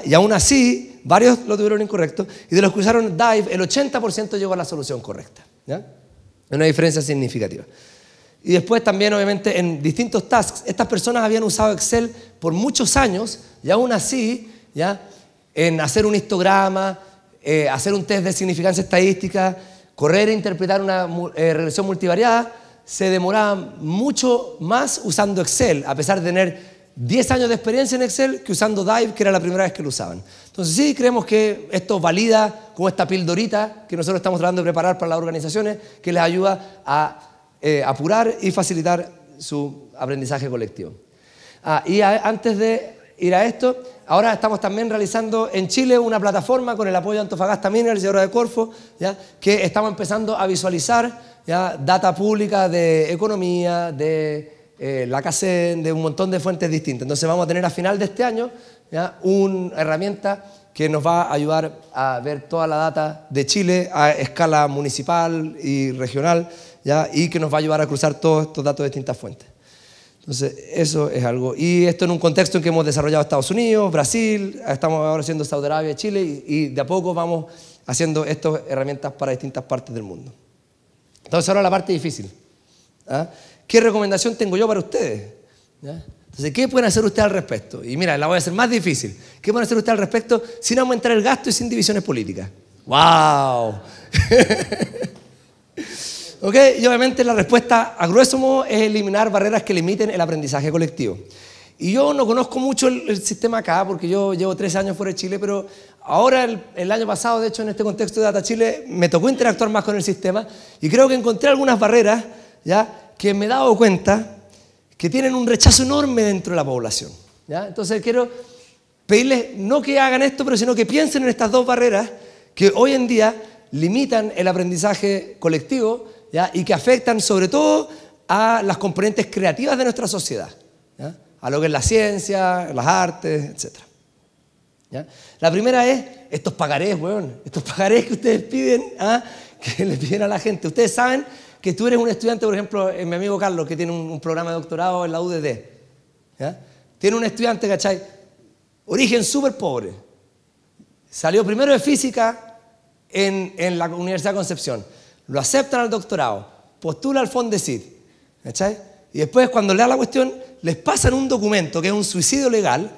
[SPEAKER 2] Y aún así, varios lo tuvieron incorrecto. Y de los que usaron Dive, el 80% llegó a la solución correcta. ¿ya? Una diferencia significativa. Y después también, obviamente, en distintos tasks, estas personas habían usado Excel por muchos años y aún así, ¿ya? en hacer un histograma, eh, hacer un test de significancia estadística, correr e interpretar una eh, regresión multivariada, se demoraba mucho más usando Excel, a pesar de tener 10 años de experiencia en Excel que usando Dive, que era la primera vez que lo usaban. Entonces sí, creemos que esto valida como esta pildorita que nosotros estamos tratando de preparar para las organizaciones, que les ayuda a eh, apurar y facilitar su aprendizaje colectivo. Ah, y antes de ir a esto. Ahora estamos también realizando en Chile una plataforma con el apoyo de Antofagasta Miner, y Oro de Corfo, ¿ya? que estamos empezando a visualizar ¿ya? data pública de economía, de eh, la casa de un montón de fuentes distintas. Entonces vamos a tener a final de este año ¿ya? una herramienta que nos va a ayudar a ver toda la data de Chile a escala municipal y regional, ¿ya? y que nos va a ayudar a cruzar todos estos datos de distintas fuentes. Entonces, eso es algo. Y esto en un contexto en que hemos desarrollado Estados Unidos, Brasil, estamos ahora haciendo Saudi Arabia, Chile, y, de a poco vamos haciendo estas herramientas para distintas partes del mundo. Entonces, ahora la parte difícil. ¿ah? ¿Qué recomendación tengo yo para ustedes? Entonces, ¿qué pueden hacer ustedes al respecto? Y mira, la voy a hacer más difícil. ¿Qué pueden hacer ustedes al respecto sin aumentar el gasto y sin divisiones políticas? ¡Wow! ¿Ok? Y obviamente la respuesta a grueso modo es eliminar barreras que limiten el aprendizaje colectivo. Y yo no conozco mucho el, sistema acá, porque yo llevo tres años fuera de Chile, pero ahora, el, año pasado, de hecho, en este contexto de Data Chile, me tocó interactuar más con el sistema y creo que encontré algunas barreras, ¿ya? Que me he dado cuenta que tienen un rechazo enorme dentro de la población, ¿ya? Entonces quiero pedirles no que hagan esto, pero sino que piensen en estas dos barreras que hoy en día limitan el aprendizaje colectivo y que afectan sobre todo a las componentes creativas de nuestra sociedad, a lo que es la ciencia, las artes, etc. La primera es estos pagarés, weón, estos pagarés que ustedes piden, ¿ah? que le piden a la gente. Ustedes saben que tú eres un estudiante, por ejemplo, eh, mi amigo Carlos, que tiene un, programa de doctorado en la UDD, tiene un estudiante, ¿cachai? Origen súper pobre. Salió primero de física en, en la Universidad de Concepción lo aceptan al doctorado, postula al Fondesit, ¿cachai? Y después cuando le lea la cuestión, les pasan un documento que es un suicidio legal,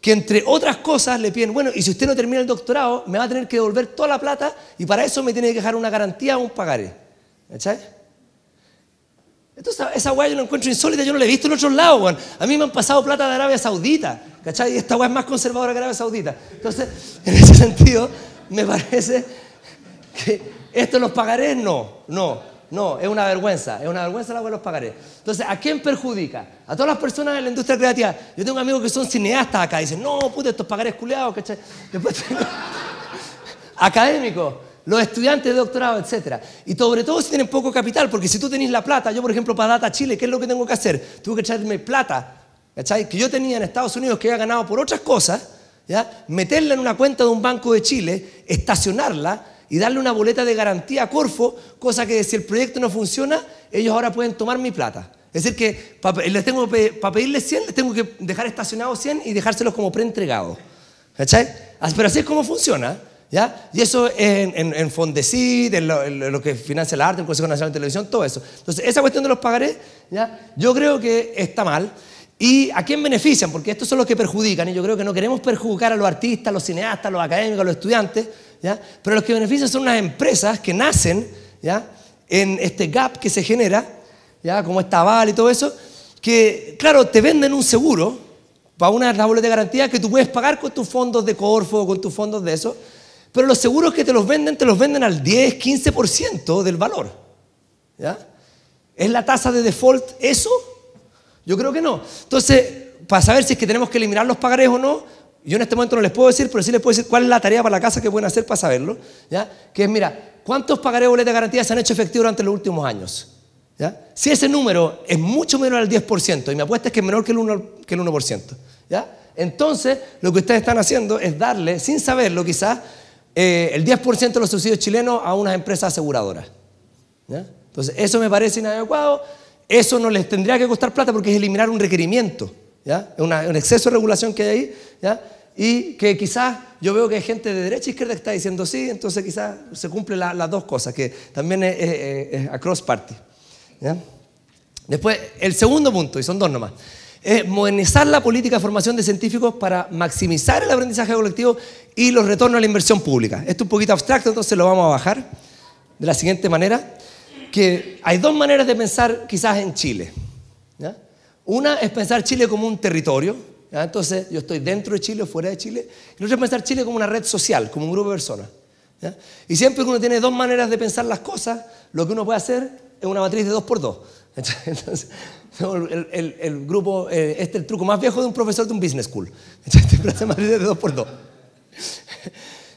[SPEAKER 2] que entre otras cosas le piden, bueno, y si usted no termina el doctorado, me va a tener que devolver toda la plata y para eso me tiene que dejar una garantía o un pagaré. ¿Cachai? Entonces, esa weá yo la encuentro insólita, yo no la he visto en otros lados, A mí me han pasado plata de Arabia Saudita, ¿cachai? Y esta weá es más conservadora que Arabia Saudita. Entonces, en ese sentido, me parece que esto los pagaré, no, no, no, es una vergüenza, es una vergüenza la de los pagaré. Entonces, ¿a quién perjudica? A todas las personas de la industria creativa. Yo tengo amigos que son cineastas acá, dicen, no, puta, estos pagarés culeados, ¿cachai? académicos, los estudiantes de doctorado, etc. Y sobre todo si tienen poco capital, porque si tú tenés la plata, yo por ejemplo para Data Chile, ¿qué es lo que tengo que hacer? Tuve que echarme plata, ¿cachai? Que yo tenía en Estados Unidos que había ganado por otras cosas, ¿ya? Meterla en una cuenta de un banco de Chile, estacionarla, y darle una boleta de garantía a Corfo, cosa que si el proyecto no funciona, ellos ahora pueden tomar mi plata. Es decir, que para, les tengo, para pedirles 100, les tengo que dejar estacionados 100 y dejárselos como pre-entregados. ¿Cachai? Pero así es como funciona. ¿Ya? Y eso en, en, en Fondesit, en lo, que financia el arte, el Consejo Nacional de Televisión, todo eso. Entonces, esa cuestión de los pagarés, ¿ya? yo creo que está mal. ¿Y a quién benefician? Porque estos son los que perjudican y yo creo que no queremos perjudicar a los artistas, a los cineastas, a los académicos, a los estudiantes, pero los que benefician son unas empresas que nacen, En este gap que se genera, ¿ya? Como esta y todo eso, que, claro, te venden un seguro para una tabla de garantía que tú puedes pagar con tus fondos de Corfo, con tus fondos de eso, pero los seguros que te los venden, te los venden al 10, 15% del valor, ¿Es la tasa de default eso? Yo creo que no. Entonces, para saber si es que tenemos que eliminar los pagarés o no, yo en este momento no les puedo decir, pero sí les puedo decir cuál es la tarea para la casa que pueden hacer para saberlo. ¿ya? Que es, mira, ¿cuántos pagaré boletas de garantía se han hecho efectivos durante los últimos años? Si ese número es mucho menor al 10%, y mi apuesta es que es menor que el 1%, ¿ya? entonces lo que ustedes están haciendo es darle, sin saberlo quizás, eh, el 10% de los subsidios chilenos a unas empresas aseguradoras. Entonces, eso me parece inadecuado. Eso no les tendría que costar plata porque es eliminar un requerimiento. Es un exceso de regulación que hay ahí, Y que quizás yo veo que hay gente de derecha y e izquierda que está diciendo sí, entonces quizás se cumplen las dos cosas, que también es, a cross party. Después, el segundo punto, y son dos nomás, es modernizar la política de formación de científicos para maximizar el aprendizaje colectivo y los retornos a la inversión pública. Esto es un poquito abstracto, entonces lo vamos a bajar de la siguiente manera, que hay dos maneras de pensar quizás en Chile. Una es pensar Chile como un territorio, entonces yo estoy dentro de Chile, o fuera de Chile. Y la otra es pensar Chile como una red social, como un grupo de personas. Y siempre que uno tiene dos maneras de pensar las cosas, lo que uno puede hacer es una matriz de dos por dos. Entonces, el, grupo, eh, este es el truco más viejo de un profesor de un business school. Entonces, matriz de dos por dos.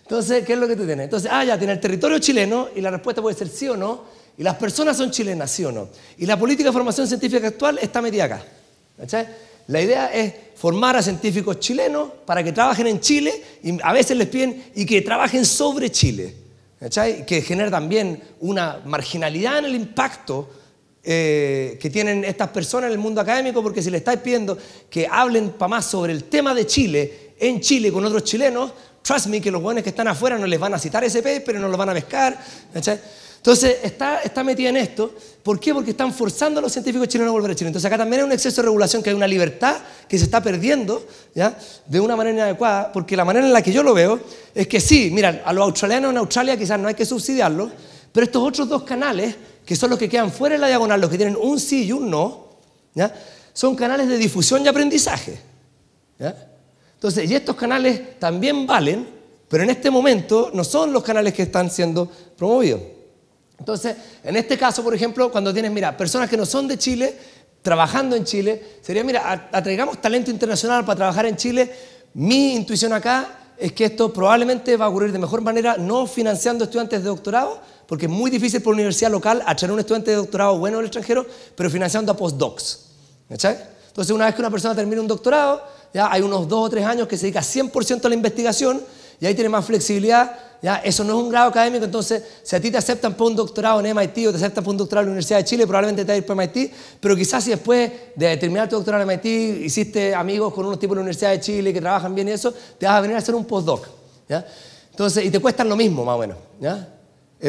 [SPEAKER 2] Entonces, ¿qué es lo que tú tienes? Entonces, ah, ya, tiene el territorio chileno y la respuesta puede ser sí o no. Y las personas son chilenas, sí o no. Y la política de formación científica actual está media acá. La idea es formar a científicos chilenos para que trabajen en Chile y a veces les piden y que trabajen sobre Chile, que genera también una marginalidad en el impacto eh, que tienen estas personas en el mundo académico, porque si le estáis pidiendo que hablen para más sobre el tema de Chile en Chile con otros chilenos, trust me que los buenos que están afuera no les van a citar ese pero no los van a pescar. Entonces, está, metida en esto. ¿Por qué? Porque están forzando a los científicos chinos a volver a Chile. Entonces, acá también hay un exceso de regulación, que hay una libertad que se está perdiendo, De una manera inadecuada, porque la manera en la que yo lo veo es que sí, mira, a los australianos en Australia quizás no hay que subsidiarlos, pero estos otros dos canales, que son los que quedan fuera de la diagonal, los que tienen un sí y un no, Son canales de difusión y aprendizaje, Entonces, y estos canales también valen, pero en este momento no son los canales que están siendo promovidos. Entonces, en este caso, por ejemplo, cuando tienes, mira, personas que no son de Chile, trabajando en Chile, sería, mira, atraigamos talento internacional para trabajar en Chile. Mi intuición acá es que esto probablemente va a ocurrir de mejor manera no financiando estudiantes de doctorado, porque es muy difícil por la universidad local atraer a un estudiante de doctorado bueno del extranjero, pero financiando a postdocs. Entonces, una vez que una persona termina un doctorado, ya hay unos dos o tres años que se dedica 100% a la investigación y ahí tienes más flexibilidad. ¿ya? Eso no es un grado académico, entonces si a ti te aceptan por un doctorado en MIT o te aceptan por un doctorado en la Universidad de Chile, probablemente te vas a ir por MIT, pero quizás si después de terminar tu doctorado en MIT hiciste amigos con unos tipos de la Universidad de Chile que trabajan bien y eso, te vas a venir a hacer un postdoc. ¿ya? Entonces, y te cuestan lo mismo más o menos, ¿ya?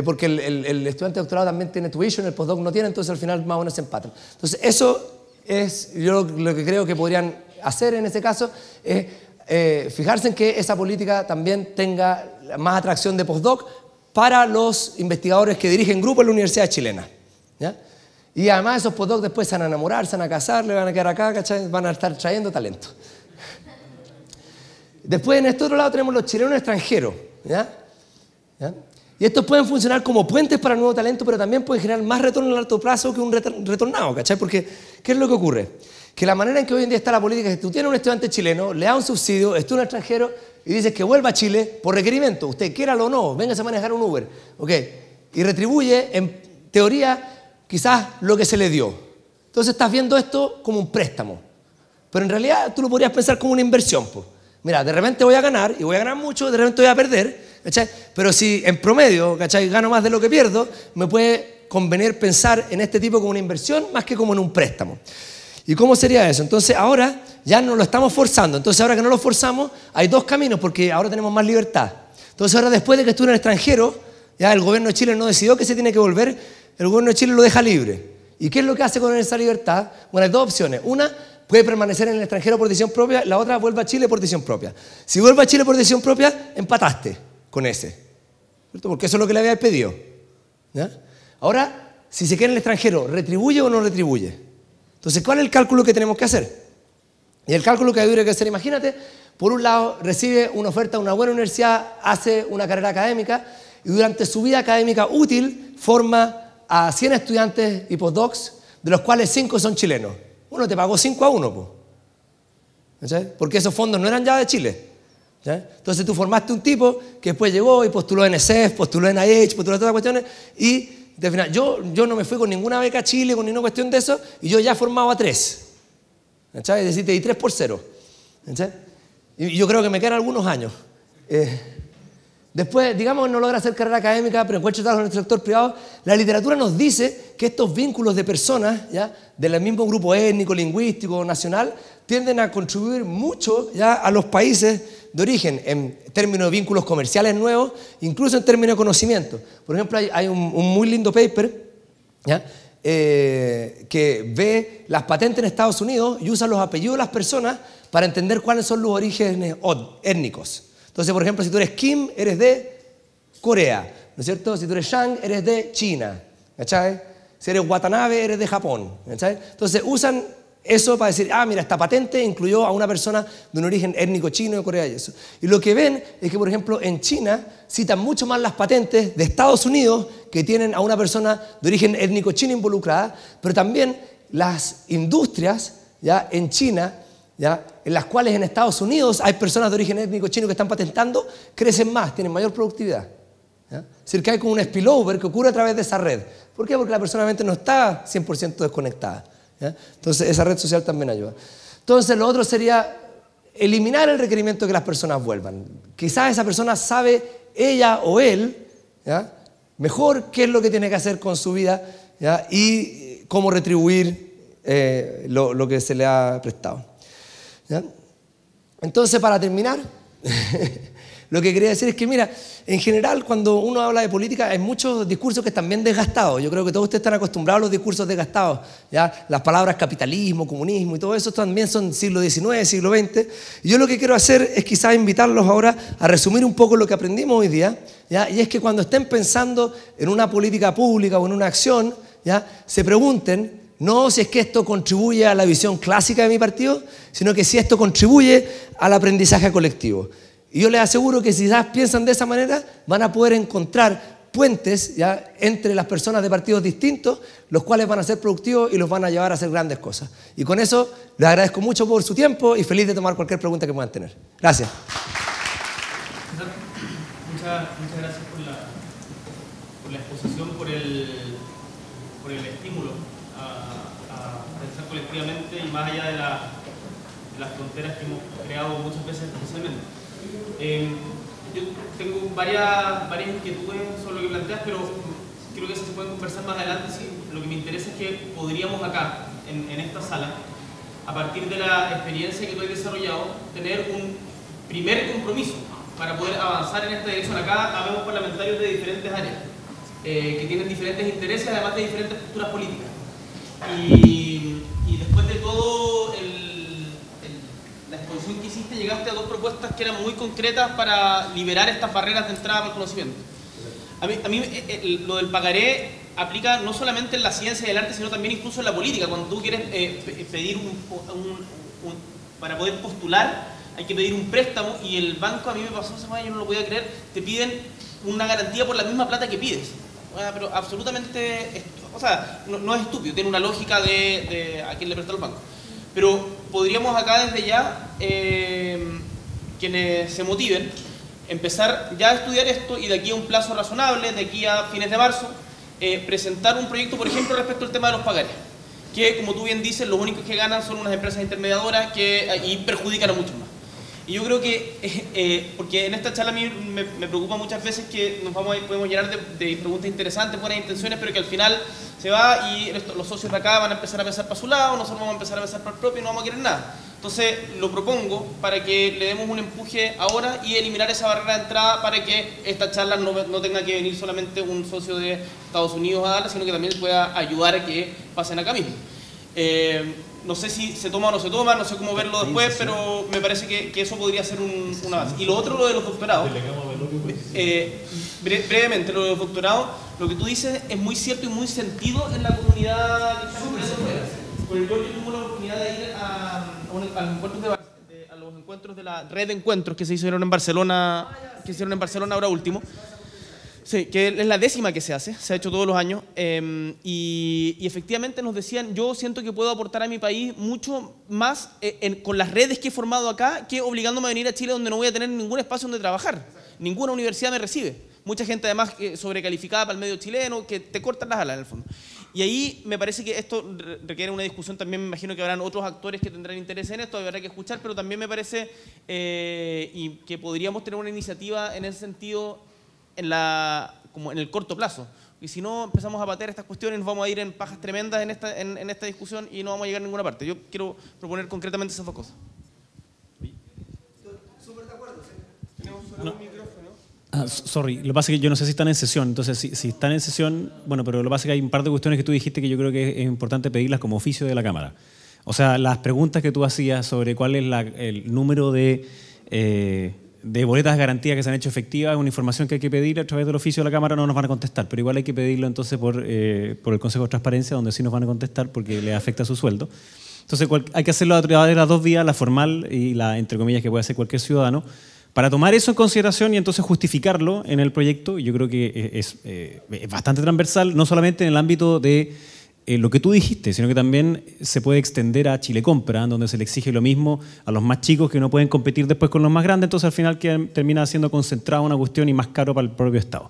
[SPEAKER 2] porque el, estudiante de doctorado también tiene tuition, el postdoc no tiene, entonces al final más o menos se empatan. Entonces, eso es yo lo que creo que podrían hacer en ese caso es eh, fijarse en que esa política también tenga más atracción de postdoc para los investigadores que dirigen grupos en la Universidad Chilena. Y además esos postdocs después se van a enamorar, se van a casar, le van a quedar acá, van a estar trayendo talento. Después en este otro lado tenemos los chilenos extranjeros. Y estos pueden funcionar como puentes para nuevo talento, pero también pueden generar más retorno a largo plazo que un retornado, ¿cachai? Porque, ¿qué es lo que ocurre? que la manera en que hoy en día está la política es que tú tienes un estudiante chileno, le das un subsidio, tú un extranjero y dices que vuelva a Chile por requerimiento, usted quiera o no, venga a manejar un Uber. ¿Ok? Y retribuye, en teoría, quizás lo que se le dio. Entonces estás viendo esto como un préstamo. Pero en realidad tú lo podrías pensar como una inversión. Pues. Mira, de repente voy a ganar y voy a ganar mucho, de repente voy a perder. ¿cachai? Pero si en promedio ¿cachai? gano más de lo que pierdo, me puede convenir pensar en este tipo como una inversión más que como en un préstamo. ¿Y cómo sería eso? Entonces ahora ya no lo estamos forzando. Entonces ahora que no lo forzamos, hay dos caminos porque ahora tenemos más libertad. Entonces ahora después de que estuvo en el extranjero, ya el gobierno de Chile no decidió que se tiene que volver, el gobierno de Chile lo deja libre. ¿Y qué es lo que hace con esa libertad? Bueno, hay dos opciones. Una, puede permanecer en el extranjero por decisión propia, la otra vuelve a Chile por decisión propia. Si vuelve a Chile por decisión propia, empataste con ese. ¿cierto? Porque eso es lo que le había pedido. Ahora, si se queda en el extranjero, ¿retribuye o no retribuye? Entonces, ¿cuál es el cálculo que tenemos que hacer? Y el cálculo que hay que hacer, imagínate, por un lado recibe una oferta de una buena universidad, hace una carrera académica y durante su vida académica útil forma a 100 estudiantes y postdocs, de los cuales 5 son chilenos. Uno te pagó 5 a uno, porque esos fondos no eran ya de Chile. Entonces tú formaste un tipo que después llegó y postuló en ESEF, postuló en IH, postuló todas las cuestiones y yo, no me fui con ninguna beca a Chile, con ninguna cuestión de eso, y yo ya formaba tres. Es decir, tres por cero. Y yo creo que me quedan algunos años. Eh, después, digamos, no logra hacer carrera académica, pero encuentro trabajo en el sector privado. La literatura nos dice que estos vínculos de personas, ¿ya? del mismo grupo étnico, lingüístico, nacional, tienden a contribuir mucho ¿ya? a los países de origen, en términos de vínculos comerciales nuevos, incluso en términos de conocimiento. Por ejemplo, hay, un, muy lindo paper eh, que ve las patentes en Estados Unidos y usa los apellidos de las personas para entender cuáles son los orígenes étnicos. Entonces, por ejemplo, si tú eres Kim, eres de Corea, ¿no es cierto? Si tú eres Shang, eres de China, Si eres Watanabe, eres de Japón, Entonces, usan eso para decir, ah, mira, esta patente incluyó a una persona de un origen étnico chino de Corea y eso. Y lo que ven es que, por ejemplo, en China citan mucho más las patentes de Estados Unidos que tienen a una persona de origen étnico chino involucrada, pero también las industrias ya en China, ya en las cuales en Estados Unidos hay personas de origen étnico chino que están patentando, crecen más, tienen mayor productividad. Es decir, que hay como un spillover que ocurre a través de esa red. ¿Por qué? Porque la persona no está 100% desconectada. Entonces, esa red social también ayuda. Entonces, lo otro sería eliminar el requerimiento de que las personas vuelvan. Quizás esa persona sabe, ella o él, mejor qué es lo que tiene que hacer con su vida y cómo retribuir eh, lo, que se le ha prestado. Entonces, para terminar, Lo que quería decir es que, mira, en general cuando uno habla de política hay muchos discursos que están bien desgastados. Yo creo que todos ustedes están acostumbrados a los discursos desgastados. ¿ya? Las palabras capitalismo, comunismo y todo eso también son siglo XIX, siglo XX. Y yo lo que quiero hacer es quizás invitarlos ahora a resumir un poco lo que aprendimos hoy día. ¿ya? Y es que cuando estén pensando en una política pública o en una acción, ¿ya? se pregunten no si es que esto contribuye a la visión clásica de mi partido, sino que si esto contribuye al aprendizaje colectivo. Y yo les aseguro que si ya piensan de esa manera, van a poder encontrar puentes ¿ya? entre las personas de partidos distintos, los cuales van a ser productivos y los van a llevar a hacer grandes cosas. Y con eso les agradezco mucho por su tiempo y feliz de tomar cualquier pregunta que puedan tener. Gracias.
[SPEAKER 3] Muchas, gracias por la, exposición, por el, estímulo a, pensar colectivamente y más allá de, las fronteras que hemos creado muchas veces en especialmente. Eh, yo tengo varias, varias inquietudes sobre lo que planteas, pero creo que se pueden conversar más adelante. Sí, lo que me interesa es que podríamos acá, en, esta sala, a partir de la experiencia que tú has desarrollado, tener un primer compromiso para poder avanzar en esta dirección. Acá habemos parlamentarios de diferentes áreas, eh, que tienen diferentes intereses, además de diferentes posturas políticas. Y, y después de todo el la exposición que hiciste llegaste a dos propuestas que eran muy concretas para liberar estas barreras de entrada al conocimiento. A mí, a mí eh, eh, lo del pagaré aplica no solamente en la ciencia y el arte, sino también incluso en la política. Cuando tú quieres eh, pedir un, para poder postular, hay que pedir un préstamo y el banco, a mí me pasó esa semana, yo no lo podía creer, te piden una garantía por la misma plata que pides. pero absolutamente, o sea, no, es estúpido, tiene una lógica de, de a quién le presta el banco. Pero podríamos acá desde ya, em, quienes se motiven, empezar ya a estudiar esto y de aquí a un plazo razonable, de aquí a fines de marzo, eh, presentar un proyecto, por ejemplo, respecto al tema de los pagares, que como tú bien dices, los únicos que ganan son unas empresas intermediadoras que, ah, y perjudican a muchos más. Y yo creo que, eh, porque en esta charla a mí me, preocupa muchas veces que nos vamos a, podemos llenar de, preguntas interesantes, buenas intenciones, pero que al final se va y los socios de acá van a empezar a pensar para su lado, nosotros vamos a empezar a pensar para el propio y no vamos a querer nada. Entonces lo propongo para que le demos un empuje ahora y eliminar esa barrera de entrada para que esta charla no, tenga que venir solamente un socio de Estados Unidos a darla, sino que también pueda ayudar a que pasen acá mismo. Eh, no sé si se toma o no se toma, no sé cómo verlo después, pero me parece que, eso podría ser un, avance. Y lo otro, lo de los doctorados. Eh, brevemente, lo de los doctorados, lo que tú dices es muy cierto y muy sentido en la comunidad con el cual yo tuve la oportunidad de ir a, los encuentros de, a, los encuentros de la red de encuentros que se hicieron en Barcelona, que hicieron en Barcelona ahora último. Sí, que es la décima que se hace, se ha hecho todos los años. Em, y, efectivamente nos decían, yo siento que puedo aportar a mi país mucho más eh, con las redes que he formado acá que obligándome a venir a Chile donde no voy a tener ningún espacio donde trabajar. Ninguna universidad me recibe. Mucha gente además sobrecalificada para el medio chileno, que te cortan las alas en el fondo. Y ahí me parece que esto requiere una discusión también, me imagino que habrán otros actores que tendrán interés en esto, habrá que escuchar, pero también me parece eh, que podríamos tener una iniciativa en ese sentido en, la, como en el corto plazo. Y si no empezamos a patear estas cuestiones, vamos a ir en pajas tremendas en esta, en, esta discusión y no vamos a llegar a ninguna parte. Yo quiero proponer concretamente esas dos cosas.
[SPEAKER 4] Súper de acuerdo. Tenemos solo un micrófono.
[SPEAKER 5] Ah, sorry, lo que pasa es que yo no sé si están en sesión, entonces si, si, están en sesión, bueno, pero lo que pasa es que hay un par de cuestiones que tú dijiste que yo creo que es, importante pedirlas como oficio de la Cámara. O sea, las preguntas que tú hacías sobre cuál es la, el número de eh, de boletas de garantía que se han hecho efectivas, una información que hay que pedir a través del oficio de la Cámara no nos van a contestar, pero igual hay que pedirlo entonces por, eh, el Consejo de Transparencia, donde sí nos van a contestar porque le afecta su sueldo. Entonces hay que hacerlo a través de las dos vías, la formal y la, entre comillas, que puede hacer cualquier ciudadano, para tomar eso en consideración y entonces justificarlo en el proyecto. Yo creo que es eh, bastante transversal, no solamente en el ámbito de eh, lo que tú dijiste, sino que también se puede extender a Chile Compra, donde se le exige lo mismo a los más chicos que no pueden competir después con los más grandes, entonces al final termina siendo concentrada una cuestión y más caro para el propio Estado.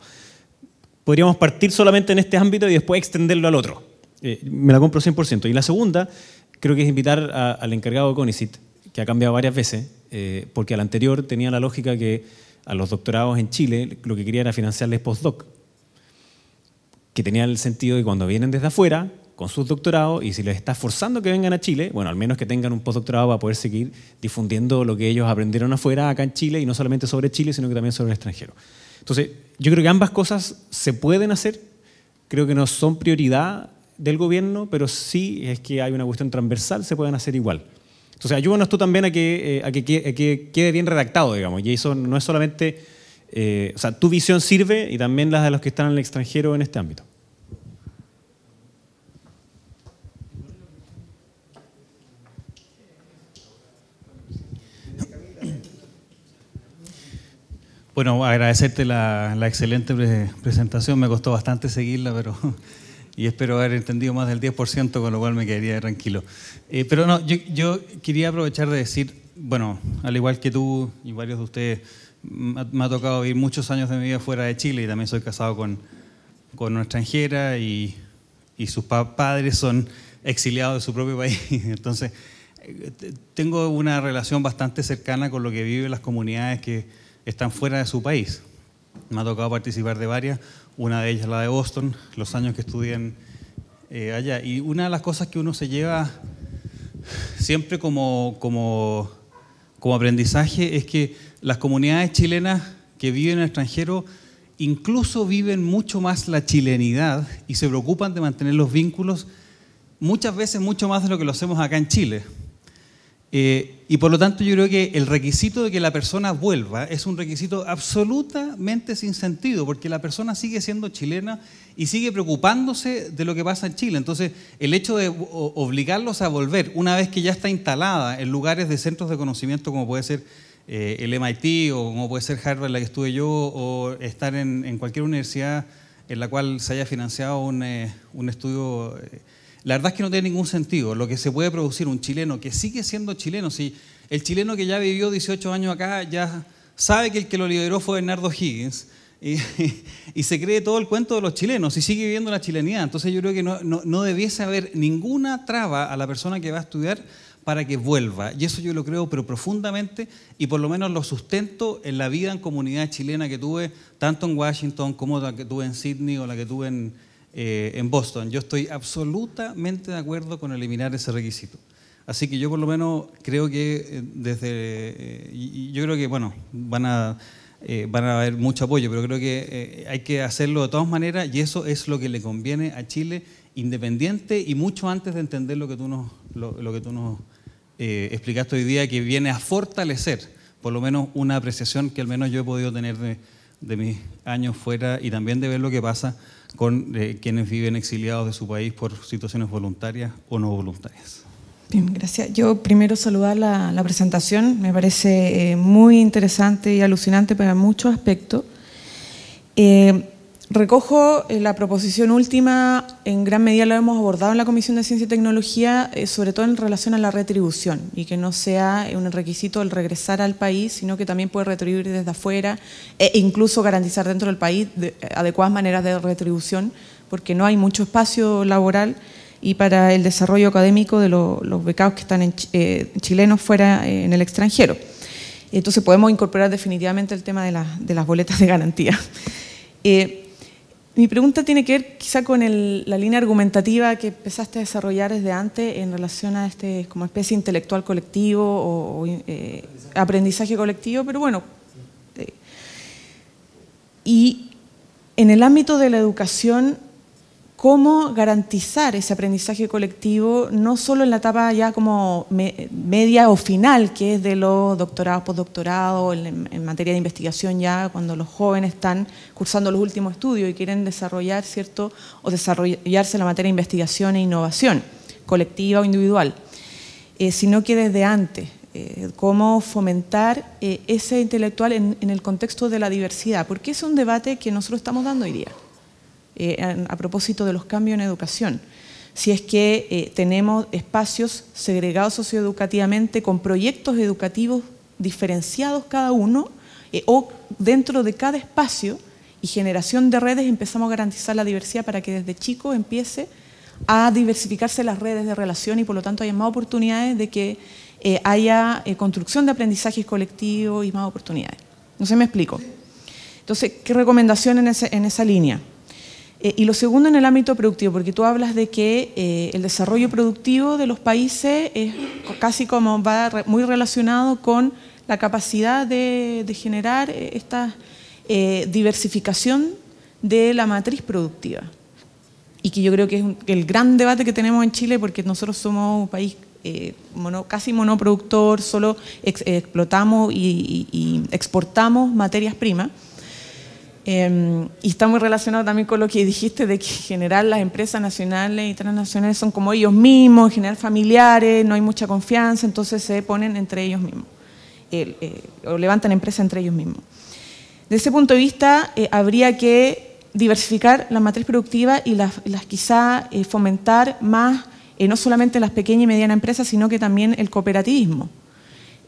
[SPEAKER 5] Podríamos partir solamente en este ámbito y después extenderlo al otro. Eh, me la compro 100%. Y la segunda, creo que es invitar al encargado de CONICIT, que ha cambiado varias veces, eh, porque al anterior tenía la lógica que a los doctorados en Chile lo que quería era financiarles postdoc, que tenía el sentido de que cuando vienen desde afuera con sus doctorados y si les está forzando que vengan a Chile, bueno, al menos que tengan un postdoctorado para poder seguir difundiendo lo que ellos aprendieron afuera, acá en Chile, y no solamente sobre Chile, sino que también sobre el extranjero. Entonces, yo creo que ambas cosas se pueden hacer, creo que no son prioridad del gobierno, pero sí es que hay una cuestión transversal, se pueden hacer igual. Entonces, ayúdanos tú también a que, eh, a, que, quede bien redactado, digamos, y eso no es solamente, eh, o sea, tu visión sirve y también las de los que están en el extranjero en este ámbito.
[SPEAKER 4] Bueno, agradecerte la, excelente presentación, me costó bastante seguirla, pero y espero haber entendido más del 10%, con lo cual me quedaría tranquilo. Eh, pero no, yo, quería aprovechar de decir, bueno, al igual que tú y varios de ustedes, me ha tocado vivir muchos años de mi vida fuera de Chile y también soy casado con, una extranjera y, sus padres son exiliados de su propio país. Entonces, eh, tengo una relación bastante cercana con lo que viven las comunidades que están fuera de su país. Me ha tocado participar de varias, una de ellas la de Boston, los años que estudié eh, allá. Y una de las cosas que uno se lleva siempre como, como aprendizaje es que las comunidades chilenas que viven en el extranjero incluso viven mucho más la chilenidad y se preocupan de mantener los vínculos muchas veces mucho más de lo que lo hacemos acá en Chile. Eh, y por lo tanto yo creo que el requisito de que la persona vuelva es un requisito absolutamente sin sentido, porque la persona sigue siendo chilena y sigue preocupándose de lo que pasa en Chile. Entonces, el hecho de obligarlos a volver una vez que ya está instalada en lugares de centros de conocimiento como puede ser eh, el MIT o como puede ser Harvard, la que estuve yo, o estar en, cualquier universidad en la cual se haya financiado un, eh, un estudio la verdad es que no tiene ningún sentido lo que se puede producir un chileno que sigue siendo chileno. Si el chileno que ya vivió 18 años acá ya sabe que el que lo liberó fue Bernardo Higgins y, se cree todo el cuento de los chilenos y sigue viviendo la chilenidad. Entonces yo creo que no, debiese haber ninguna traba a la persona que va a estudiar para que vuelva. Y eso yo lo creo, pero profundamente, y por lo menos lo sustento en la vida en comunidad chilena que tuve, tanto en Washington como la que tuve en Sydney o la que tuve en, eh, en Boston. Yo estoy absolutamente de acuerdo con eliminar ese requisito. Así que yo por lo menos creo que eh, desde... Eh, yo creo que, bueno, van a, van a haber mucho apoyo, pero creo que hay que hacerlo de todas maneras y eso es lo que le conviene a Chile independiente y mucho antes de entender lo que tú nos, lo, que tú nos explicaste hoy día, que viene a fortalecer por lo menos una apreciación que al menos yo he podido tener de, de mis años fuera y también de ver lo que pasa con eh, quienes viven exiliados de su país por situaciones voluntarias o no voluntarias.
[SPEAKER 1] Bien, gracias. Yo primero saludar la, presentación, me parece eh, muy interesante y alucinante para muchos aspectos. Eh, Recojo eh, la proposición última, en gran medida lo hemos abordado en la Comisión de Ciencia y Tecnología, eh, sobre todo en relación a la retribución, y que no sea eh, un requisito el regresar al país, sino que también puede retribuir desde afuera e incluso garantizar dentro del país adecuadas maneras de retribución, porque no hay mucho espacio laboral y para el desarrollo académico de los becados que están en, chilenos fuera en el extranjero. Entonces podemos incorporar definitivamente el tema de, las boletas de garantía. Mi pregunta tiene que ver quizá con la línea argumentativa que empezaste a desarrollar desde antes en relación a este como especie intelectual colectivo o, eh, aprendizaje colectivo, pero bueno. Eh, y en el ámbito de la educación cómo garantizar ese aprendizaje colectivo, no solo en la etapa ya como media o final, que es de los doctorados, postdoctorados, en, materia de investigación ya, cuando los jóvenes están cursando los últimos estudios y quieren desarrollar, ¿cierto?, o desarrollarse en la materia de investigación e innovación, colectiva o individual, eh, sino que desde antes, eh, cómo fomentar eh, ese intelectual en, en el contexto de la diversidad, porque es un debate que nosotros estamos dando hoy día. Eh, a, propósito de los cambios en educación. Si es que eh, tenemos espacios segregados socioeducativamente con proyectos educativos diferenciados cada uno eh, o dentro de cada espacio y generación de redes empezamos a garantizar la diversidad para que desde chico empiece a diversificarse las redes de relación y por lo tanto haya más oportunidades de que haya construcción de aprendizajes colectivos y más oportunidades. No sé, me explico. Entonces, ¿qué recomendación en, en esa línea? Eh, y lo segundo en el ámbito productivo, porque tú hablas de que eh, el desarrollo productivo de los países es casi como va muy relacionado con la capacidad de, generar eh, esta diversificación de la matriz productiva. Y que yo creo que es el gran debate que tenemos en Chile, porque nosotros somos un país casi monoproductor, solo explotamos y exportamos materias primas Em, y está muy relacionado también con lo que dijiste de que en general las empresas nacionales y transnacionales son como ellos mismos, en general familiares, no hay mucha confianza, entonces se ponen entre ellos mismos, eh, o levantan empresas entre ellos mismos. De ese punto de vista, eh, habría que diversificar la matriz productiva y las, las quizá eh, fomentar más, no solamente las pequeñas y medianas empresas, sino que también el cooperativismo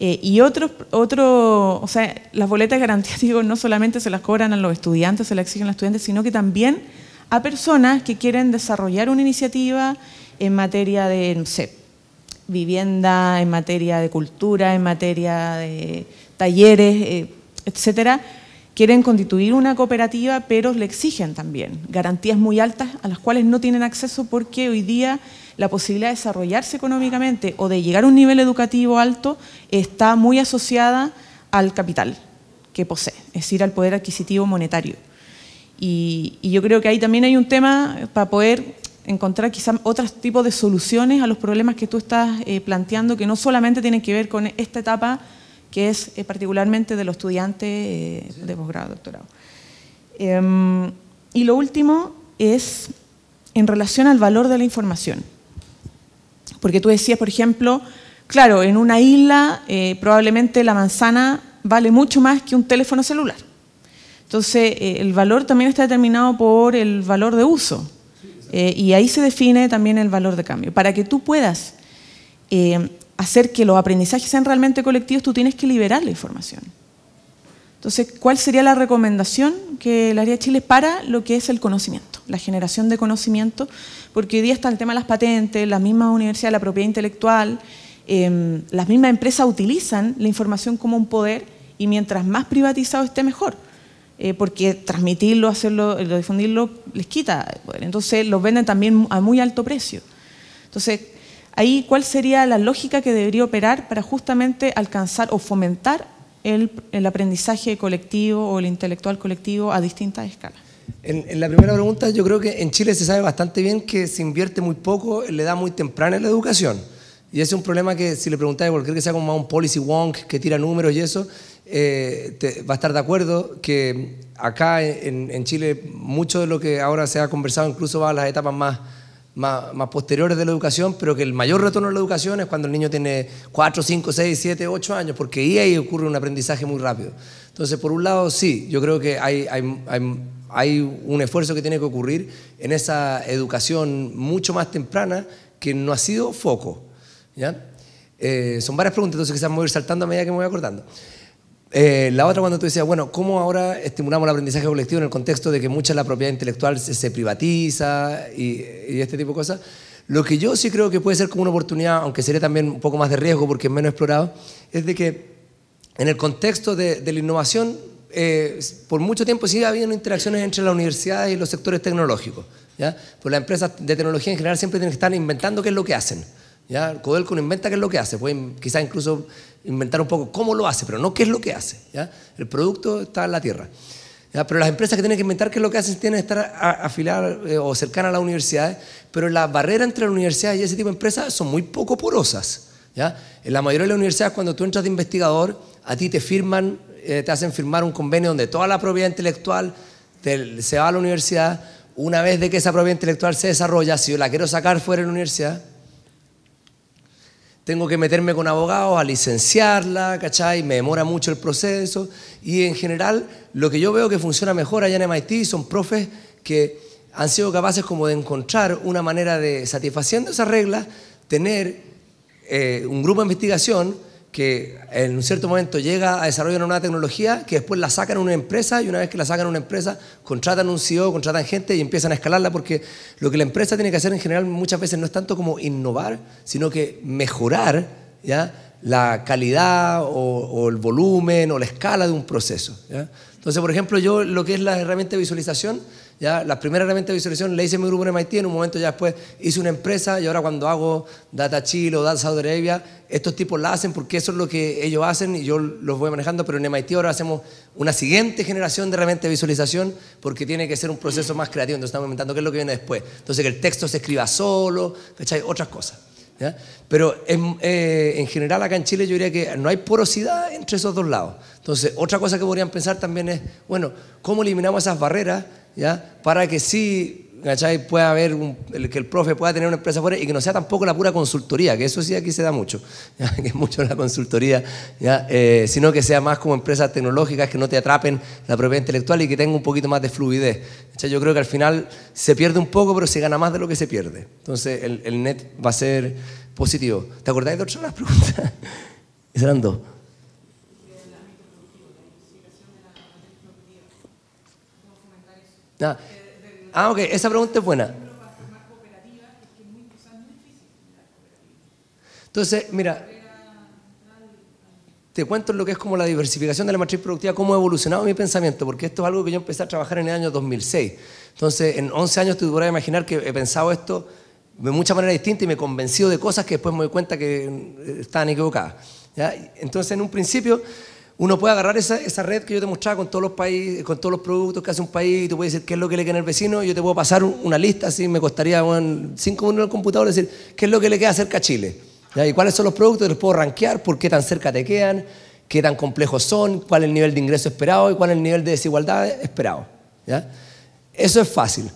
[SPEAKER 1] eh, y otro, otro, o sea, las boletas de garantía, digo, no solamente se las cobran a los estudiantes, se las exigen a los estudiantes, sino que también a personas que quieren desarrollar una iniciativa en materia de, no sé, vivienda, en materia de cultura, en materia de talleres, eh, etcétera, quieren constituir una cooperativa, pero le exigen también garantías muy altas a las cuales no tienen acceso porque hoy día la posibilidad de desarrollarse económicamente o de llegar a un nivel educativo alto está muy asociada al capital que posee, es decir, al poder adquisitivo monetario. Y, yo creo que ahí también hay un tema para poder encontrar quizás otros tipos de soluciones a los problemas que tú estás eh, planteando, que no solamente tienen que ver con esta etapa que es eh, particularmente de los estudiantes eh, de posgrado, doctorado. Em, y lo último es en relación al valor de la información. Porque tú decías, por ejemplo, claro, en una isla eh, probablemente la manzana vale mucho más que un teléfono celular. Entonces, eh, el valor también está determinado por el valor de uso. Eh, y ahí se define también el valor de cambio. Para que tú puedas hacer que los aprendizajes sean realmente colectivos, tú tienes que liberar la información. Entonces, ¿cuál sería la recomendación que le haría Chile para lo que es el conocimiento, la generación de conocimiento? Porque hoy día está el tema de las patentes, las mismas universidades, la propiedad intelectual, em, las mismas empresas utilizan la información como un poder y mientras más privatizado esté, mejor. Eh, porque transmitirlo, hacerlo, eh, difundirlo, les quita el poder. Entonces, los venden también a muy alto precio. Entonces, ahí, ¿cuál sería la lógica que debería operar para justamente alcanzar o fomentar el, aprendizaje colectivo o el intelectual colectivo a distintas escalas?
[SPEAKER 2] En, la primera pregunta, yo creo que en Chile se sabe bastante bien que se invierte muy poco le la edad muy temprana en la educación. Y ese es un problema que si le preguntáis a cualquier que sea como un policy wonk que tira números y eso, eh, va a estar de acuerdo que acá en, en, Chile mucho de lo que ahora se ha conversado incluso va a las etapas más más, posteriores de la educación, pero que el mayor retorno a la educación es cuando el niño tiene 4, 5, 6, 7, 8 años, porque ahí, ocurre un aprendizaje muy rápido. Entonces, por un lado, sí, yo creo que hay, un esfuerzo que tiene que ocurrir en esa educación mucho más temprana que no ha sido foco. Eh, son varias preguntas, entonces quizás me voy a ir saltando a medida que me voy acortando. Eh, la otra cuando tú decías, bueno, ¿cómo ahora estimulamos el aprendizaje colectivo en el contexto de que mucha la propiedad intelectual se, privatiza y, este tipo de cosas? Lo que yo sí creo que puede ser como una oportunidad, aunque sería también un poco más de riesgo porque es menos explorado, es de que en el contexto de, la innovación, eh, por mucho tiempo sí habido interacciones entre la universidad y los sectores tecnológicos. ¿ya? Pues las empresas de tecnología en general siempre tienen que estar inventando qué es lo que hacen. ¿ya? Codelco no inventa qué es lo que hace, puede quizás incluso inventar un poco cómo lo hace, pero no qué es lo que hace. ¿ya? El producto está en la tierra. ¿ya? Pero las empresas que tienen que inventar qué es lo que hacen tienen que estar afiliadas eh, o cercanas a las universidades, pero la barrera entre las universidades y ese tipo de empresas son muy poco porosas. ¿ya? En la mayoría de las universidades, cuando tú entras de investigador, a ti te firman, eh, te hacen firmar un convenio donde toda la propiedad intelectual se va a la universidad. Una vez de que esa propiedad intelectual se desarrolla, si yo la quiero sacar fuera de la universidad, tengo que meterme con abogados a licenciarla, ¿cachai? Me demora mucho el proceso. Y en general, lo que yo veo que funciona mejor allá en MIT son profes que han sido capaces como de encontrar una manera de, satisfaciendo esas reglas, tener eh, un grupo de investigación que en un cierto momento llega a desarrollar una tecnología que después la sacan a una empresa y una vez que la sacan a una empresa contratan un CEO, contratan gente y empiezan a escalarla porque lo que la empresa tiene que hacer en general muchas veces no es tanto como innovar, sino que mejorar ¿ya? la calidad o, el volumen o la escala de un proceso. Entonces, por ejemplo, yo lo que es la herramienta de visualización, ¿ya? Las primeras herramientas de visualización le hice en mi grupo en MIT, en un momento ya después hice una empresa y ahora cuando hago Data Chile o Data Saudi estos tipos la hacen porque eso es lo que ellos hacen y yo los voy manejando, pero en MIT ahora hacemos una siguiente generación de herramientas de visualización porque tiene que ser un proceso más creativo, entonces estamos inventando qué es lo que viene después. Entonces que el texto se escriba solo, ¿cachai? Otras cosas. Pero eh, en, general acá en Chile yo diría que no hay porosidad entre esos dos lados. Entonces, otra cosa que podrían pensar también es, bueno, ¿cómo eliminamos esas barreras para que sí, Pueda haber, que el profe pueda tener una empresa fuera y que no sea tampoco la pura consultoría, que eso sí aquí se da mucho, que es mucho la consultoría, eh, sino que sea más como empresas tecnológicas que no te atrapen la propiedad intelectual y que tenga un poquito más de fluidez. Yo creo que al final se pierde un poco, pero se gana más de lo que se pierde. Entonces el, net va a ser positivo. ¿Te acordáis de otras las preguntas? Esas eran dos. Ah, ah, ok, esa pregunta es buena. Entonces, mira, te cuento lo que es como la diversificación de la matriz productiva, cómo ha evolucionado mi pensamiento, porque esto es algo que yo empecé a trabajar en el año 2006. Entonces, en 11 años te podrás imaginar que he pensado esto de mucha manera distinta y me he convencido de cosas que después me doy cuenta que eh, estaban equivocadas. Entonces, en un principio, uno puede agarrar esa, red que yo te mostraba con todos los países, con todos los productos que hace un país, y tú puedes decir qué es lo que le queda en el vecino, yo te puedo pasar una lista, así me costaría 5 cinco en el computador decir qué es lo que le queda cerca a Chile. ¿Y cuáles son los productos? Los puedo rankear, por qué tan cerca te quedan, qué tan complejos son, cuál es el nivel de ingreso esperado y cuál es el nivel de desigualdad esperado. ¿Ya? Eso es fácil.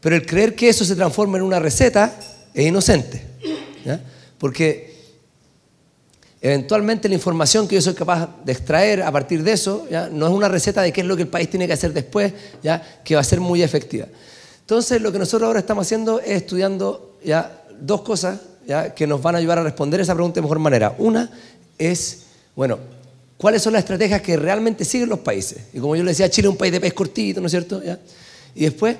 [SPEAKER 2] Pero el creer que eso se transforma en una receta es inocente. Porque Eventualmente la información que yo soy capaz de extraer a partir de eso, ¿ya? no es una receta de qué es lo que el país tiene que hacer después, ¿ya? que va a ser muy efectiva. Entonces, lo que nosotros ahora estamos haciendo es estudiando ¿ya? dos cosas ¿ya? que nos van a ayudar a responder esa pregunta de mejor manera. Una es, bueno, ¿cuáles son las estrategias que realmente siguen los países? Y como yo le decía, Chile es un país de pez cortito, ¿no es cierto? Y después,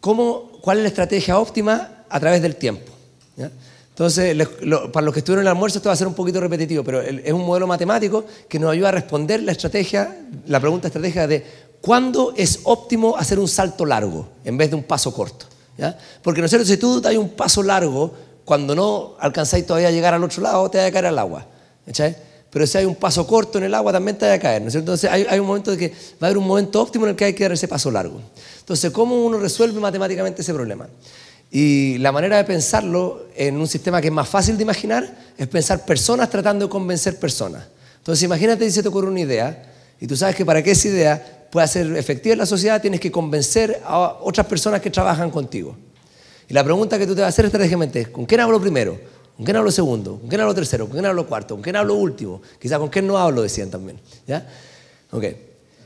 [SPEAKER 2] ¿cómo, ¿cuál es la estrategia óptima a través del tiempo? ¿ya? Entonces, para los que estuvieron en el almuerzo, esto va a ser un poquito repetitivo, pero es un modelo matemático que nos ayuda a responder la estrategia, la pregunta estratégica de cuándo es óptimo hacer un salto largo en vez de un paso corto. ¿Ya? Porque, ¿no es Si tú das un paso largo, cuando no alcanzáis todavía a llegar al otro lado, te vas a caer al agua. Pero si hay un paso corto en el agua, también te vas a caer. ¿no Entonces, hay, hay, un momento de que va a haber un momento óptimo en el que hay que dar ese paso largo. Entonces, ¿cómo uno resuelve matemáticamente ese problema? Y la manera de pensarlo en un sistema que es más fácil de imaginar es pensar personas tratando de convencer personas. Entonces imagínate si se te ocurre una idea y tú sabes que para que esa idea pueda ser efectiva en la sociedad tienes que convencer a otras personas que trabajan contigo. Y la pregunta que tú te vas a hacer estratégicamente es, ¿con quién hablo primero? ¿Con quién hablo segundo? ¿Con quién hablo tercero? ¿Con quién hablo cuarto? ¿Con quién hablo último? Quizás con quién no hablo, decían también. ¿Ya?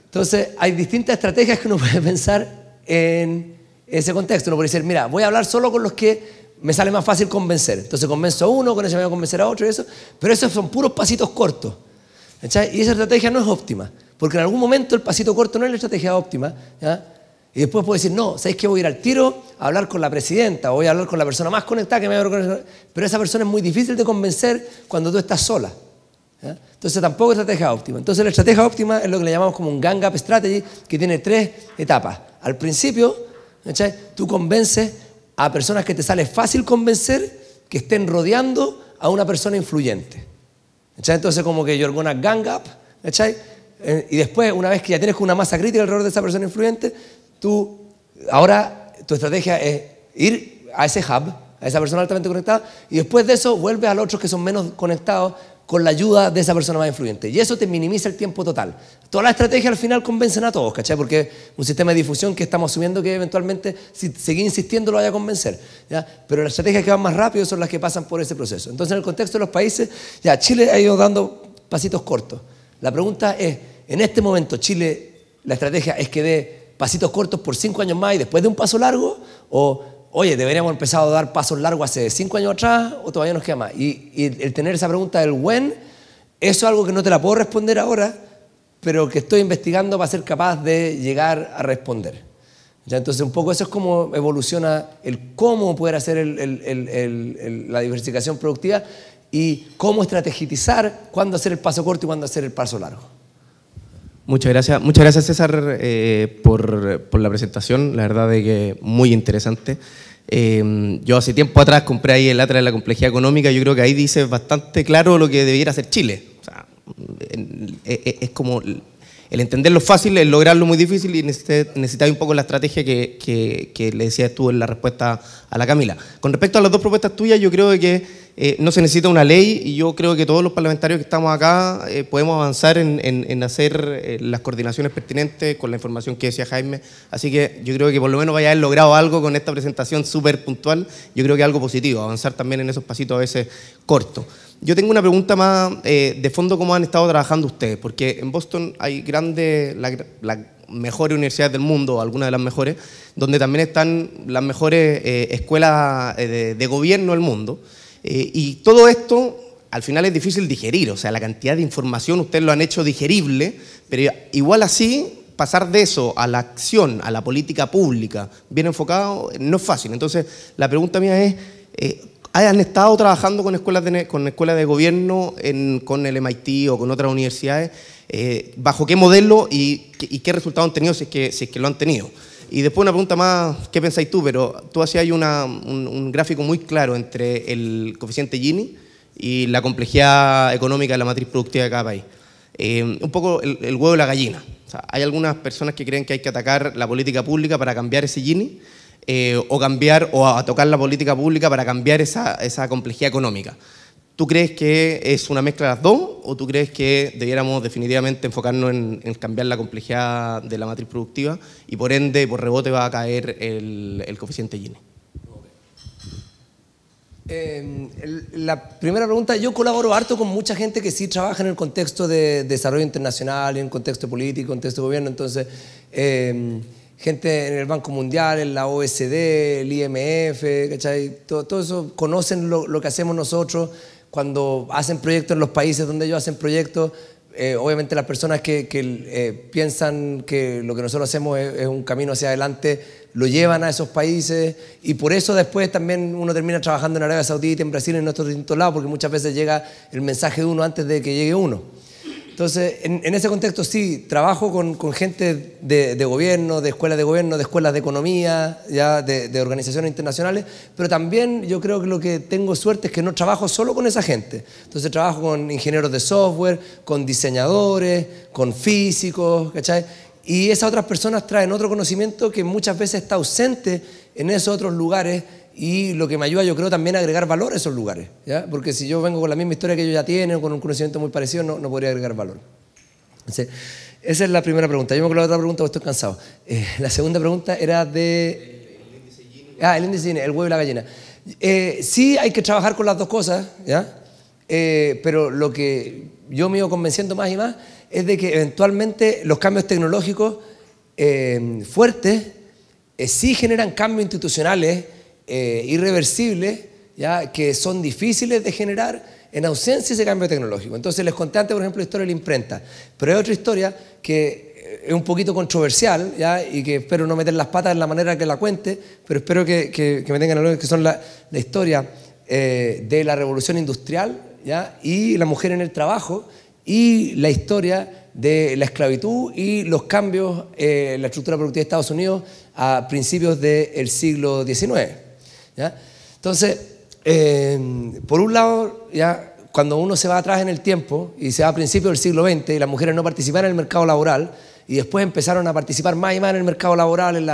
[SPEAKER 2] Entonces, hay distintas estrategias que uno puede pensar en ese contexto. Uno puede decir, mira, voy a hablar solo con los que me sale más fácil convencer. Entonces convenzo a uno, con eso me voy a convencer a otro y eso. Pero esos son puros pasitos cortos. Y esa estrategia no es óptima. Porque en algún momento el pasito corto no es la estrategia óptima. Y después puedo decir, no, ¿sabéis que Voy a ir al tiro a hablar con la presidenta, voy a hablar con la persona más conectada que me va a Pero esa persona es muy difícil de convencer cuando tú estás sola. Entonces tampoco es estrategia óptima. Entonces la estrategia óptima es lo que le llamamos como un gang up strategy que tiene tres etapas. Al principio Tú convences a personas que te sale fácil convencer que estén rodeando a una persona influyente. Entonces como que you're gonna gang up, ¿cachai? Eh, y después, una vez que ya tienes una masa crítica alrededor de esa persona influyente, tú, ahora tu estrategia es ir a ese hub, a esa persona altamente conectada, y después de eso vuelves a los otros que son menos conectados con la ayuda de esa persona más influyente. Y eso te minimiza el tiempo total. Toda la estrategia al final convencen a todos, ¿cachai? Porque un sistema de difusión que estamos asumiendo que eventualmente, si sigue insistiendo, lo vaya a convencer. ¿ya? Pero las estrategias que van más rápido son las que pasan por ese proceso. Entonces, en el contexto de los países, ya Chile ha ido dando pasitos cortos. La pregunta es, en este momento, Chile, la estrategia es que dé pasitos cortos por cinco años más y después de un paso largo, o oye, deberíamos empezar a dar pasos largos hace cinco años atrás o todavía nos queda más. Y, el tener esa pregunta del when, eso es algo que no te la puedo responder ahora, pero que estoy investigando para ser capaz de llegar a responder. ¿Ya? Entonces, un poco eso es cómo evoluciona el cómo poder hacer la diversificación productiva y cómo estrategizar cuándo hacer el paso corto y cuándo hacer el paso largo.
[SPEAKER 6] Muchas gracias, muchas gracias César eh, por, la presentación, la verdad de que muy interesante. Eh, yo hace tiempo atrás compré ahí el Atlas de la Complejidad Económica, yo creo que ahí dice bastante claro lo que debiera hacer Chile. Eh, es como el entender lo fácil, el lograrlo muy difícil y necesitaba un poco la estrategia que, le decías tú en la respuesta a la Camila. Con respecto a las dos propuestas tuyas, yo creo que eh, no se necesita una ley y yo creo que todos los parlamentarios que estamos acá eh, podemos avanzar en, hacer eh, las coordinaciones pertinentes con la información que decía Jaime. Así que yo creo que por lo menos vaya a haber logrado algo con esta presentación súper puntual. Yo creo que algo positivo, avanzar también en esos pasitos a veces cortos. Yo tengo una pregunta más eh, de fondo, ¿cómo han estado trabajando ustedes? Porque en Boston hay grandes, las la mejores universidades del mundo, algunas de las mejores, donde también están las mejores eh, escuelas eh, de, gobierno del mundo. y todo esto al final es difícil digerir, o sea, la cantidad de información ustedes lo han hecho digerible, pero igual así pasar de eso a la acción, a la política pública, bien enfocado, no es fácil. Entonces, la pregunta mía es, han estado trabajando con escuelas de, con escuelas de gobierno, con el MIT o con otras universidades, eh, bajo qué modelo y, qué resultado han tenido si es, que, es que lo han tenido. Y después una pregunta más, ¿qué pensáis tú? Pero tú hacías un, gráfico muy claro entre el coeficiente Gini y la complejidad económica de la matriz productiva de cada país. Eh, un poco el, huevo y la gallina. hay algunas personas que creen que hay que atacar la política pública para cambiar ese Gini eh, o cambiar o a, tocar la política pública para cambiar esa, complejidad económica. ¿Tú crees que es una mezcla de las dos o tú crees que debiéramos definitivamente enfocarnos en, cambiar la complejidad de la matriz productiva y por ende, por rebote, va a caer el, coeficiente Gini?
[SPEAKER 2] Eh, la primera pregunta, yo colaboro harto con mucha gente que sí trabaja en el contexto de desarrollo internacional, en el contexto político, en el contexto de gobierno, entonces... Eh, gente en el Banco Mundial, en la OSD, el IMF, ¿cachai? Todo, eso, conocen lo, que hacemos nosotros cuando hacen proyectos en los países donde ellos hacen proyectos. Eh, obviamente las personas que, eh, piensan que lo que nosotros hacemos es, un camino hacia adelante, lo llevan a esos países y por eso después también uno termina trabajando en Arabia Saudita, en Brasil, en nuestros distintos lados, porque muchas veces llega el mensaje de uno antes de que llegue uno. Entonces, en, ese contexto sí, trabajo con, gente de, gobierno, de escuelas de gobierno, de escuelas de economía, ya de, de, organizaciones internacionales, pero también yo creo que lo que tengo suerte es que no trabajo solo con esa gente. Entonces trabajo con ingenieros de software, con diseñadores, con físicos, ¿cachai? Y esas otras personas traen otro conocimiento que muchas veces está ausente en esos otros lugares y lo que me ayuda yo creo también a agregar valor a esos lugares, ¿ya? porque si yo vengo con la misma historia que ellos ya tienen o con un conocimiento muy parecido, no, no podría agregar valor. esa es la primera pregunta. Yo me acuerdo de la otra pregunta, porque estoy cansado. Eh, la segunda pregunta era de... El, índice Ah, el índice Gini, el huevo y la gallina. Eh, sí hay que trabajar con las dos cosas, ¿ya? Eh, pero lo que yo me iba convenciendo más y más es de que eventualmente los cambios tecnológicos eh, fuertes sí generan cambios institucionales, eh, irreversibles, ¿ya? que son difíciles de generar en ausencia de ese cambio tecnológico. Entonces les conté antes, por ejemplo, la historia de la imprenta, pero hay otra historia que eh, es un poquito controversial, ¿ya? y que espero no meter las patas en la manera que la cuente, pero espero que, me tengan en que son la, historia eh, de la revolución industrial ¿ya? y la mujer en el trabajo y la historia de la esclavitud y los cambios en la estructura productiva de Estados Unidos a principios del siglo XIX. Entonces, eh, por un lado, ya cuando uno se va atrás en el tiempo y se va a principios del siglo XX y las mujeres no participaron en el mercado laboral y después empezaron a participar más y más en el mercado laboral, en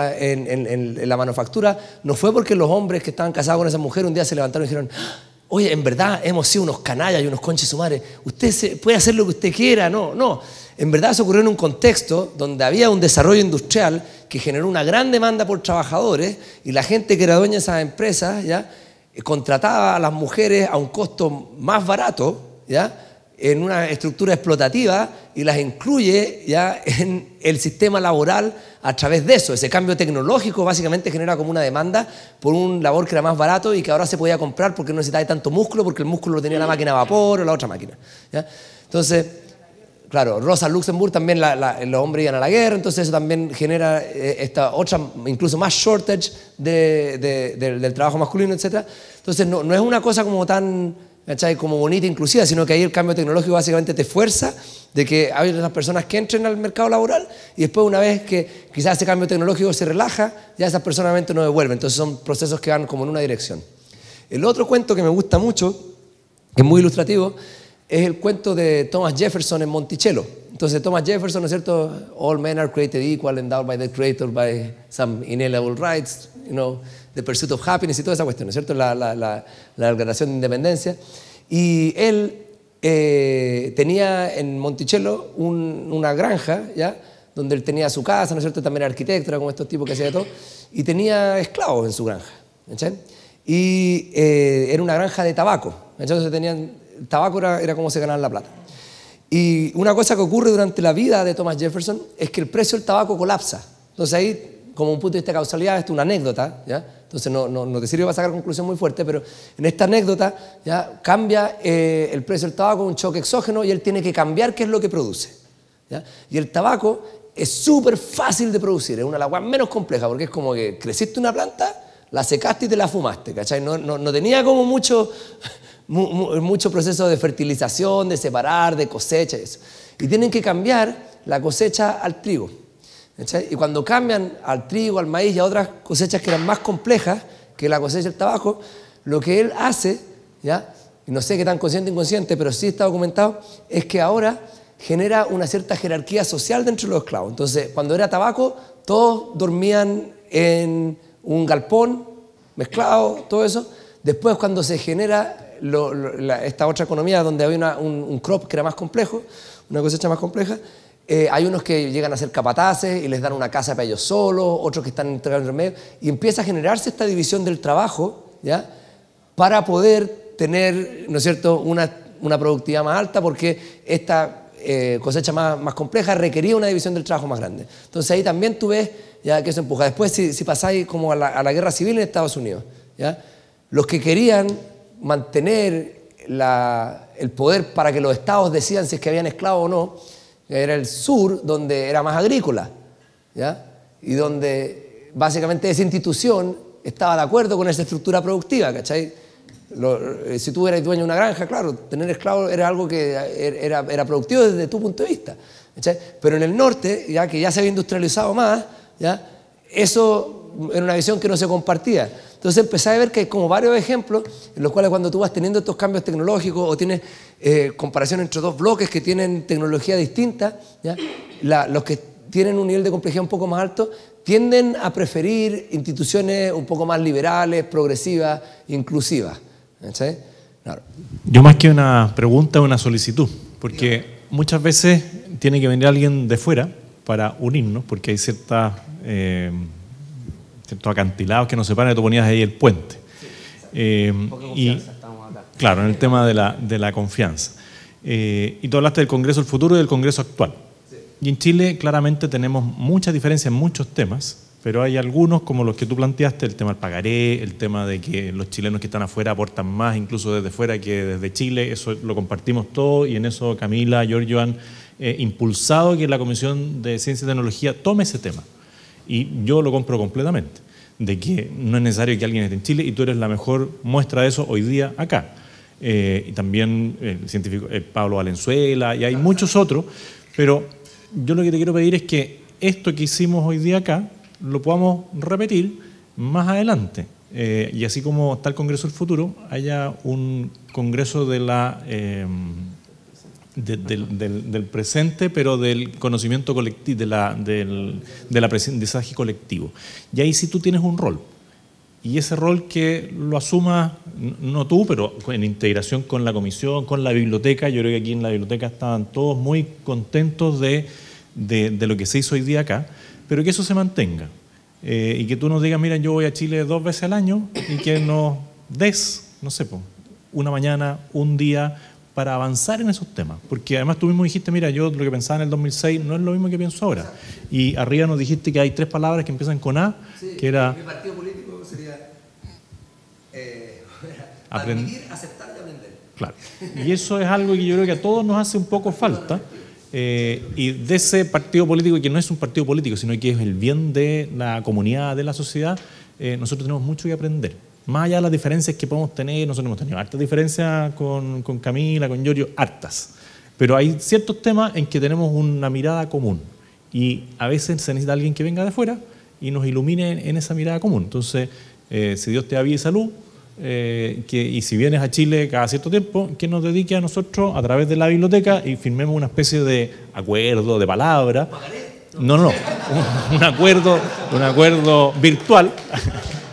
[SPEAKER 2] la, manufactura, no fue porque los hombres que estaban casados con esa mujer un día se levantaron y dijeron, ah, oye, en verdad hemos sido unos canallas y unos conches sumares, usted puede hacer lo que usted quiera, no, no. En verdad eso ocurrió en un contexto donde había un desarrollo industrial que generó una gran demanda por trabajadores y la gente que era dueña de esas empresas ¿ya? Eh, contrataba a las mujeres a un costo más barato ¿ya? en una estructura explotativa y las incluye ya en el sistema laboral a través de eso. Ese cambio tecnológico básicamente genera como una demanda por un labor que era más barato y que ahora se podía comprar porque no necesitaba tanto músculo, porque el músculo lo tenía la máquina a vapor o la otra máquina. ¿ya? Entonces, claro, Rosa Luxemburg también, los hombres iban a la guerra, entonces eso también genera eh, esta otra, incluso más shortage del trabajo masculino, etc. Entonces no, es una cosa como tan, Como bonita, inclusiva, sino que ahí el cambio tecnológico básicamente te fuerza de que hay otras personas que entren al mercado laboral y después una vez que quizás ese cambio tecnológico se relaja, ya esas personas no devuelven. Entonces son procesos que van como en una dirección. El otro cuento que me gusta mucho, que es muy ilustrativo, es el cuento de Thomas Jefferson en Monticello. Entonces Thomas Jefferson, ¿no es cierto? All men are created equal, endowed by the creator, by some inalienable rights, you know, the pursuit of happiness y toda esa cuestión, ¿no es cierto? La, la, la, la Declaración de Independencia. Y él eh, tenía en Monticello una granja, ¿ya? Donde él tenía su casa, ¿no es cierto? También era arquitecto, era como estos tipos que hacía todo. Y tenía esclavos en su granja, ¿no Y eh, era una granja de tabaco, Entonces tenían tabaco era, como se ganaba la plata. Y una cosa que ocurre durante la vida de Thomas Jefferson es que el precio del tabaco colapsa. Entonces ahí, como un punto de vista de causalidad, esto es una anécdota, ¿ya? Entonces no, no, no te sirve para sacar conclusión muy fuerte, pero en esta anécdota ¿ya? cambia eh, el precio del tabaco, un choque exógeno, y él tiene que cambiar qué es lo que produce. Y el tabaco es súper fácil de producir, es una de menos compleja porque es como que creciste una planta, la secaste y te la fumaste, No, no, no tenía como mucho, mucho proceso de fertilización, de separar, de cosecha. Eso. Y tienen que cambiar la cosecha al trigo. Y cuando cambian al trigo, al maíz y a otras cosechas que eran más complejas que la cosecha del tabaco, lo que él hace, ¿ya? no sé qué tan consciente o inconsciente, pero sí está documentado, es que ahora genera una cierta jerarquía social dentro de los esclavos. Entonces, cuando era tabaco, todos dormían en un galpón mezclado, todo eso. Después, cuando se genera esta otra economía donde había un, crop que era más complejo, una cosecha más compleja. Eh, hay unos que llegan a ser capataces y les dan una casa para ellos solos, otros que están el medio y empieza a generarse esta división del trabajo, ¿ya? Para poder tener, ¿no es cierto?, una, productividad más alta, porque esta eh, cosecha más, más, compleja requería una división del trabajo más grande. Entonces ahí también tú ves ya que eso empuja. Después, si, pasáis como a la, a la guerra civil en Estados Unidos, ¿ya? los que querían mantener el poder para que los estados decidan si es que habían esclavos o no, era el sur, donde era más agrícola, y donde básicamente esa institución estaba de acuerdo con esa estructura productiva, eh, si tú eras dueño de una granja, claro, tener esclavos era algo que er, era, era productivo desde tu punto de vista. Pero en el norte, ya que ya se había industrializado más, ¿ya? eso era una visión que no se compartía. Entonces empecé a ver que como varios ejemplos en los cuales cuando tú vas teniendo estos cambios tecnológicos o tienes eh, comparación entre dos bloques que tienen tecnología distinta, los que tienen un nivel de complejidad un poco más alto tienden a preferir instituciones un poco más liberales, progresivas, inclusivas.
[SPEAKER 7] Yo más que una pregunta, una solicitud, porque muchas veces tiene que venir alguien de fuera para unirnos, porque hay ciertas... Eh, estos acantilados que nos separan, y tú ponías ahí el puente. Eh, y, acá. Claro, en el tema de la, de la confianza. Eh, y tú hablaste del Congreso del futuro y del Congreso actual. Y en Chile claramente tenemos muchas diferencias en muchos temas, pero hay algunos como los que tú planteaste, el tema del pagaré, el tema de que los chilenos que están afuera aportan más incluso desde fuera que desde Chile, eso lo compartimos todo y en eso Camila, Giorgio han eh, impulsado que la Comisión de Ciencia y Tecnología tome ese tema. Y yo lo compro completamente, de que no es necesario que alguien esté en Chile y tú eres la mejor muestra de eso hoy día acá. Eh, y también el científico eh, Pablo Valenzuela y hay muchos otros, pero yo lo que te quiero pedir es que esto que hicimos hoy día acá lo podamos repetir más adelante. Eh, y así como está el Congreso del Futuro, haya un Congreso de la del, presente, pero del conocimiento colectivo, de la, del, aprendizaje colectivo. Y ahí sí tú tienes un rol. Y ese rol que lo asuma, no tú, pero en integración con la comisión, con la biblioteca, yo creo que aquí en la biblioteca estaban todos muy contentos de, lo que se hizo hoy día acá, pero que eso se mantenga. Eh, y que tú nos digas, mira, yo voy a Chile dos veces al año y que nos des, no sé, una mañana, un día, para avanzar en esos temas. Porque además tú mismo dijiste, mira, yo lo que pensaba en el 2006 no es lo mismo que pienso ahora. Y arriba nos dijiste que hay tres palabras que empiezan con A,
[SPEAKER 2] que era... Mi partido político sería eh, aceptar y aprender.
[SPEAKER 7] Claro. Y eso es algo que yo creo que a todos nos hace un poco falta. Eh, y de ese partido político, que no es un partido político, sino que es el bien de la comunidad, de la sociedad, eh, nosotros tenemos mucho que aprender. Más allá de las diferencias que podemos tener, nosotros hemos tenido hartas diferencias con, Camila, con Giorgio, hartas. Pero hay ciertos temas en que tenemos una mirada común y a veces se necesita alguien que venga de fuera y nos ilumine en esa mirada común. Entonces, eh, si Dios te da vida y salud, eh, y si vienes a Chile cada cierto tiempo, que nos dedique a nosotros a través de la biblioteca y firmemos una especie de acuerdo, de palabra. No, no, no. acuerdo, un acuerdo virtual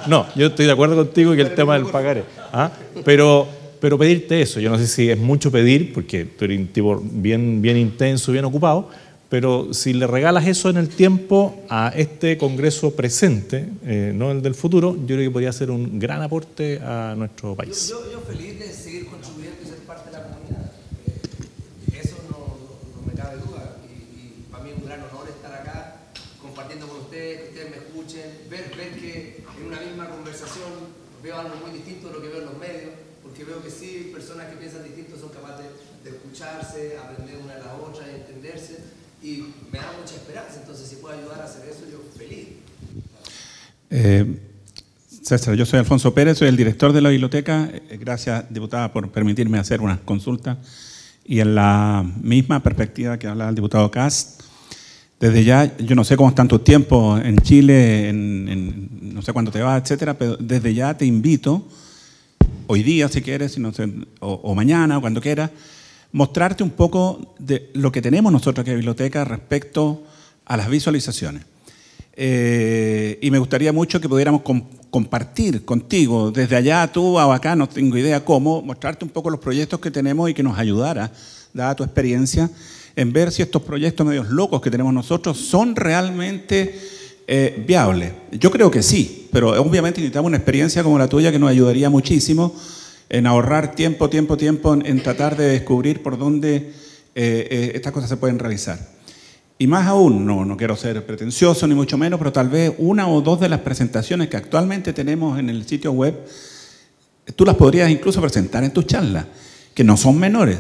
[SPEAKER 7] no, yo estoy de acuerdo contigo que el tema del pagar ¿Ah? Pero, pero pedirte eso, yo no sé si es mucho pedir, porque tú eres un tipo bien, bien intenso, bien ocupado, pero si le regalas eso en el tiempo a este Congreso presente, eh, no el del futuro, yo creo que podría ser un gran aporte a nuestro país. Yo,
[SPEAKER 2] una misma conversación veo algo muy distinto de lo que veo en los medios, porque veo que sí, personas que piensan distinto son capaces de escucharse, aprender una de la otra, entenderse, y me da mucha esperanza, entonces si puedo
[SPEAKER 8] ayudar a hacer eso, yo feliz. Eh, César, yo soy Alfonso Pérez, soy el director de la biblioteca. Eh, gracias, diputada, por permitirme hacer unas consultas. Y en la misma perspectiva que habla el diputado Cast, desde ya, yo no sé cómo están tus tiempos en Chile, en, no sé cuándo te vas, etcétera, pero desde ya te invito, hoy día si quieres, o, mañana, o cuando quieras, mostrarte un poco de lo que tenemos nosotros aquí en biblioteca respecto a las visualizaciones. Eh, y me gustaría mucho que pudiéramos compartir contigo, desde allá tú o acá, no tengo idea cómo, mostrarte un poco los proyectos que tenemos y que nos ayudara, dada tu experiencia, en ver si estos proyectos medios locos que tenemos nosotros son realmente eh, viables. Yo creo que sí, pero obviamente necesitamos una experiencia como la tuya que nos ayudaría muchísimo en ahorrar tiempo, tiempo, tiempo, en, tratar de descubrir por dónde eh, eh, estas cosas se pueden realizar. Y más aún, no, no quiero ser pretencioso ni mucho menos, pero tal vez una o dos de las presentaciones que actualmente tenemos en el sitio web, tú las podrías incluso presentar en tus charlas, que no son menores.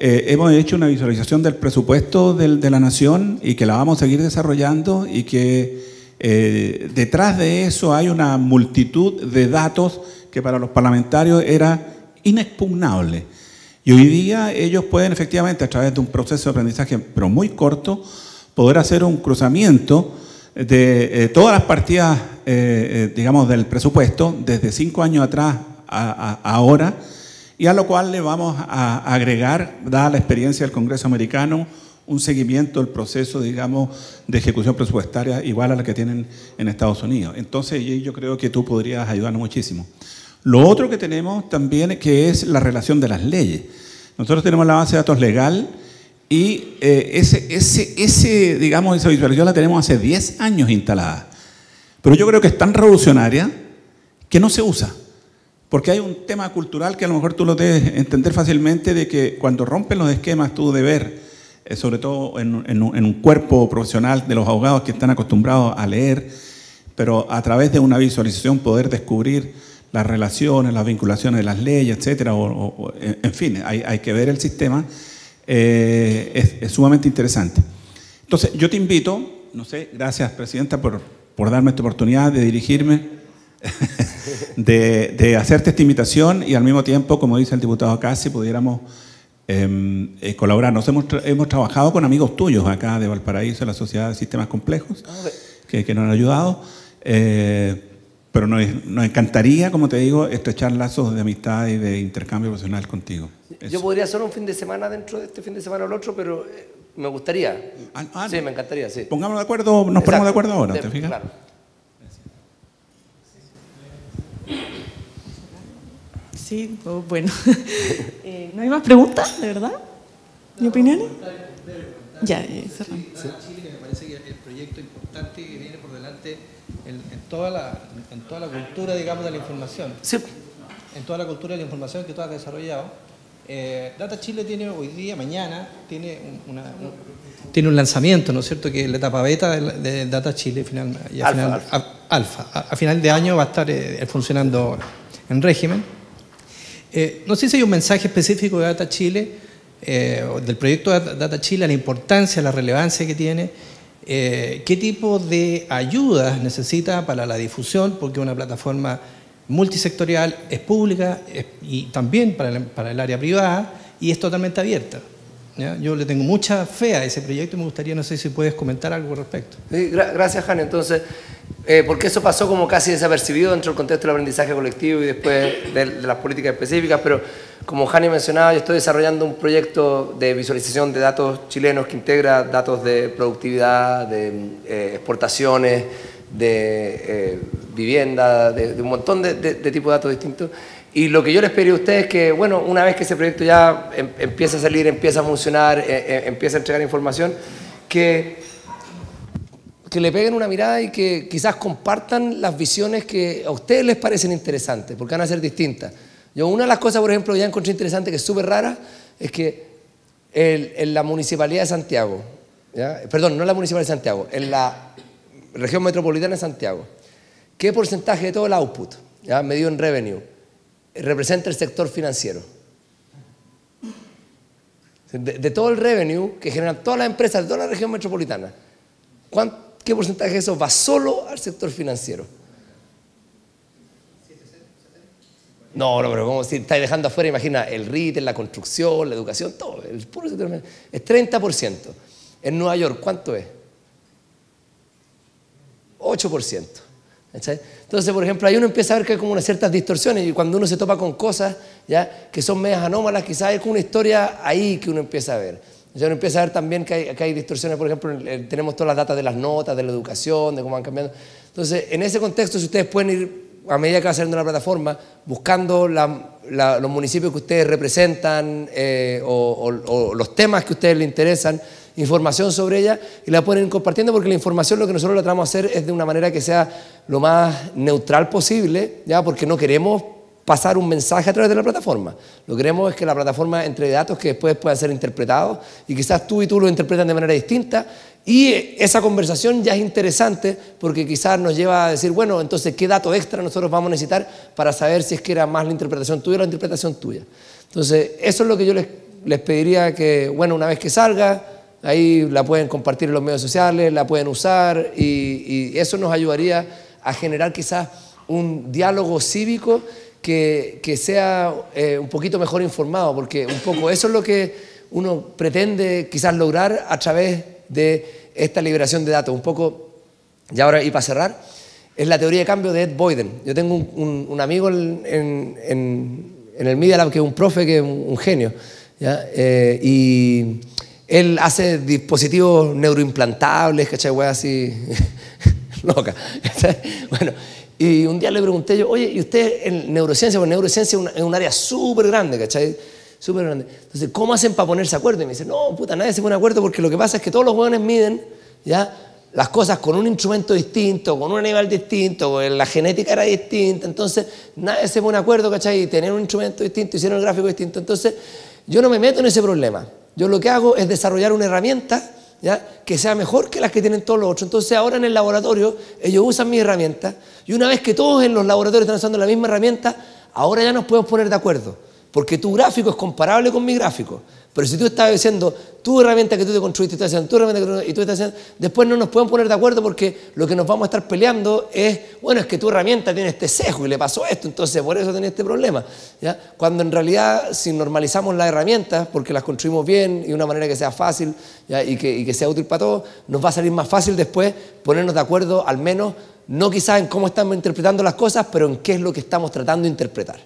[SPEAKER 8] Eh, hemos hecho una visualización del presupuesto de la nación y que la vamos a seguir desarrollando y que eh, detrás de eso hay una multitud de datos que para los parlamentarios era inexpugnable. Y hoy día ellos pueden efectivamente, a través de un proceso de aprendizaje, pero muy corto, poder hacer un cruzamiento de eh, todas las partidas, digamos, del presupuesto, desde cinco años atrás a ahora, y a lo cual le vamos a agregar, dada la experiencia del Congreso americano, un seguimiento del proceso, digamos, de ejecución presupuestaria igual a la que tienen en Estados Unidos. Entonces, yo creo que tú podrías ayudarnos muchísimo. Lo otro que tenemos también que es la relación de las leyes. Nosotros tenemos la base de datos legal y eh, ese, ese, ese, digamos, esa visualización la tenemos hace 10 años instalada. Pero yo creo que es tan revolucionaria que no se usa. Porque hay un tema cultural que a lo mejor tú lo debes entender fácilmente de que cuando rompen los esquemas tú de ver, eh, sobre todo en, un cuerpo profesional de los abogados que están acostumbrados a leer, pero a través de una visualización poder descubrir las relaciones, las vinculaciones, de las leyes, etcétera, en fin, hay, que ver el sistema, eh, es, sumamente interesante. Entonces, yo te invito, no sé, gracias Presidenta por, por darme esta oportunidad de dirigirme de, hacerte esta invitación y al mismo tiempo, como dice el diputado acá, si pudiéramos em, eh, colaborar. Nos hemos, hemos, trabajado con amigos tuyos acá de Valparaíso, la Sociedad de Sistemas Complejos, ah, que, nos han ayudado. Eh, pero nos, nos, encantaría, como te digo, estrechar lazos de amistad y de intercambio profesional contigo. Yo podría
[SPEAKER 2] hacer un fin de semana dentro de este fin de semana o el otro, pero eh, me gustaría. Ah, ah, sí, me encantaría, sí. de acuerdo, nos ponemos de acuerdo ahora, ¿te fijas? Claro.
[SPEAKER 1] Sí, oh, bueno. Eh, ¿No hay más preguntas, de verdad? ¿Ni no, opiniones? Ya, eh, cerramos. Chile me parece que el proyecto importante
[SPEAKER 6] que viene por delante en, toda la, cultura, digamos, de la información. Sí. En toda la cultura de la información que tú has desarrollado. Eh, Data Chile tiene hoy día, mañana, tiene un, tiene un lanzamiento, ¿no es cierto?, que es la etapa beta de, Data Chile, final, alfa, final, alfa. A, final de año va a estar funcionando en régimen. Eh, no sé si hay un mensaje específico de Data Chile, eh, del proyecto Data Chile, la importancia, la relevancia que tiene, eh, qué tipo de ayudas necesita para la difusión, porque una plataforma multisectorial es pública y también para el área privada y es totalmente abierta. Yo le tengo mucha fe a ese proyecto y me gustaría, no sé si puedes comentar algo al respecto.
[SPEAKER 2] Sí, gracias, Jani. Entonces, eh, porque eso pasó como casi desapercibido dentro del contexto del aprendizaje colectivo y después de, las políticas específicas, pero como Jani mencionaba, yo estoy desarrollando un proyecto de visualización de datos chilenos que integra datos de productividad, de eh, exportaciones, de eh, vivienda, de, un montón de, de tipos de datos distintos. Y lo que yo les pediría a ustedes es que, bueno, una vez que ese proyecto ya em, empieza a salir, empieza a funcionar, e, e, empieza a entregar información, que, que le peguen una mirada y que quizás compartan las visiones que a ustedes les parecen interesantes, porque van a ser distintas. Yo una de las cosas, por ejemplo, que ya encontré interesante, que es súper rara, es que en la Municipalidad de Santiago, perdón, no en la Municipalidad de Santiago, en la región metropolitana de Santiago, ¿qué porcentaje de todo el output, ya, medido en revenue? representa el sector financiero. De, todo el revenue que generan todas las empresas de toda la región metropolitana, ¿qué porcentaje de eso va solo al sector financiero? No, no, pero como si estáis dejando afuera, imagina, el RIT, la construcción, la educación, todo, el puro sector Es 30%. En Nueva York, ¿cuánto es? 8%. Entonces, por ejemplo, ahí uno empieza a ver que hay como unas ciertas distorsiones y cuando uno se topa con cosas ya que son medias anómalas, quizás hay como una historia ahí que uno empieza a ver. Ya uno empieza a ver también que hay, que hay distorsiones, por ejemplo, tenemos todas las datas de las notas, de la educación, de cómo van cambiando. Entonces, en ese contexto, si ustedes pueden ir, a medida que va saliendo la plataforma, buscando los municipios que ustedes representan eh, o, o los temas que a ustedes les interesan, información sobre ella y la pueden ir compartiendo porque la información lo que nosotros tratamos de hacer es de una manera que sea lo más neutral posible, ya porque no queremos pasar un mensaje a través de la plataforma. Lo que queremos es que la plataforma entre datos que después puedan ser interpretados y quizás tú y tú lo interpretan de manera distinta y esa conversación ya es interesante porque quizás nos lleva a decir, bueno, entonces, ¿qué dato extra nosotros vamos a necesitar para saber si es que era más la interpretación tuya o la interpretación tuya? Entonces, eso es lo que yo les, les pediría que, bueno, una vez que salga, Ahí la pueden compartir en los medios sociales, la pueden usar y, eso nos ayudaría a generar quizás un diálogo cívico que, sea eh, un poquito mejor informado, porque un poco eso es lo que uno pretende quizás lograr a través de esta liberación de datos. Un poco, y ahora y para cerrar, es la teoría de cambio de Ed Boyden. Yo tengo un, amigo en, el Media Lab que es un profe, que es un, genio, eh, y él hace dispositivos neuroimplantables, ¿cachai? Wea así loca. bueno, y un día le pregunté yo, oye, ¿y usted en neurociencia? Porque neurociencia es un, área súper grande, ¿cachai? Súper grande. Entonces, ¿cómo hacen para ponerse de acuerdo? Y me dice, no, puta, nadie se pone acuerdo porque lo que pasa es que todos los hueones miden, ¿ya? Las cosas con un instrumento distinto, con un animal distinto, la genética era distinta, entonces nadie se pone acuerdo, ¿cachai? Y tenían un instrumento distinto, hicieron el gráfico distinto. Entonces, yo no me meto en ese problema. Yo lo que hago es desarrollar una herramienta ¿ya? que sea mejor que las que tienen todos los otros. Entonces ahora en el laboratorio ellos usan mi herramienta y una vez que todos en los laboratorios están usando la misma herramienta, ahora ya nos podemos poner de acuerdo. Porque tu gráfico es comparable con mi gráfico. Pero si tú estás diciendo tu herramienta que tú te construiste, estás diciendo tu herramienta que tú, y tú estás diciendo, después no nos pueden poner de acuerdo porque lo que nos vamos a estar peleando es, bueno, es que tu herramienta tiene este cejo y le pasó esto, entonces por eso tiene este problema. ¿ya? Cuando en realidad, si normalizamos las herramientas, porque las construimos bien y de una manera que sea fácil Y, que, sea útil para todos, nos va a salir más fácil después ponernos de acuerdo, al menos, no quizás en cómo estamos interpretando las cosas, pero en qué es lo que estamos tratando de interpretar.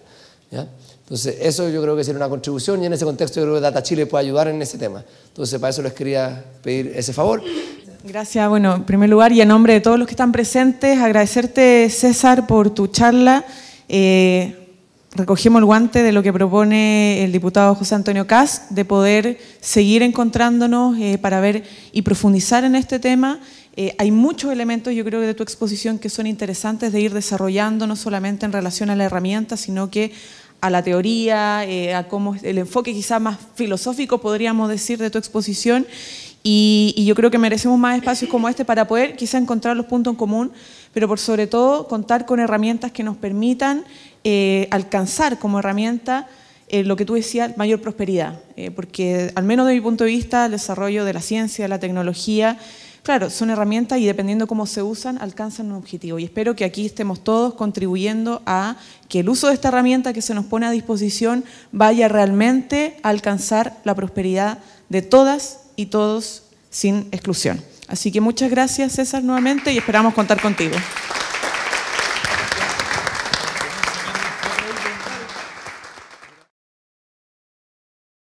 [SPEAKER 2] Entonces, eso yo creo que sería una contribución y en ese contexto yo creo que Data Chile puede ayudar en ese tema. Entonces, para eso les quería pedir ese favor.
[SPEAKER 1] Gracias. Bueno, en primer lugar, y en nombre de todos los que están presentes, agradecerte, César, por tu charla. Eh, recogemos el guante de lo que propone el diputado José Antonio Cas de poder seguir encontrándonos eh, para ver y profundizar en este tema. Eh, hay muchos elementos, yo creo, de tu exposición que son interesantes de ir desarrollando, no solamente en relación a la herramienta, sino que a la teoría, eh, a cómo el enfoque quizá más filosófico, podríamos decir, de tu exposición. Y, yo creo que merecemos más espacios como este para poder quizá encontrar los puntos en común, pero por sobre todo contar con herramientas que nos permitan eh, alcanzar como herramienta eh, lo que tú decías, mayor prosperidad. porque al menos de mi punto de vista, el desarrollo de la ciencia, la tecnología, Claro, son herramientas y dependiendo cómo se usan, alcanzan un objetivo. Y espero que aquí estemos todos contribuyendo a que el uso de esta herramienta que se nos pone a disposición vaya realmente a alcanzar la prosperidad de todas y todos sin exclusión. Así que muchas gracias César nuevamente y esperamos contar contigo.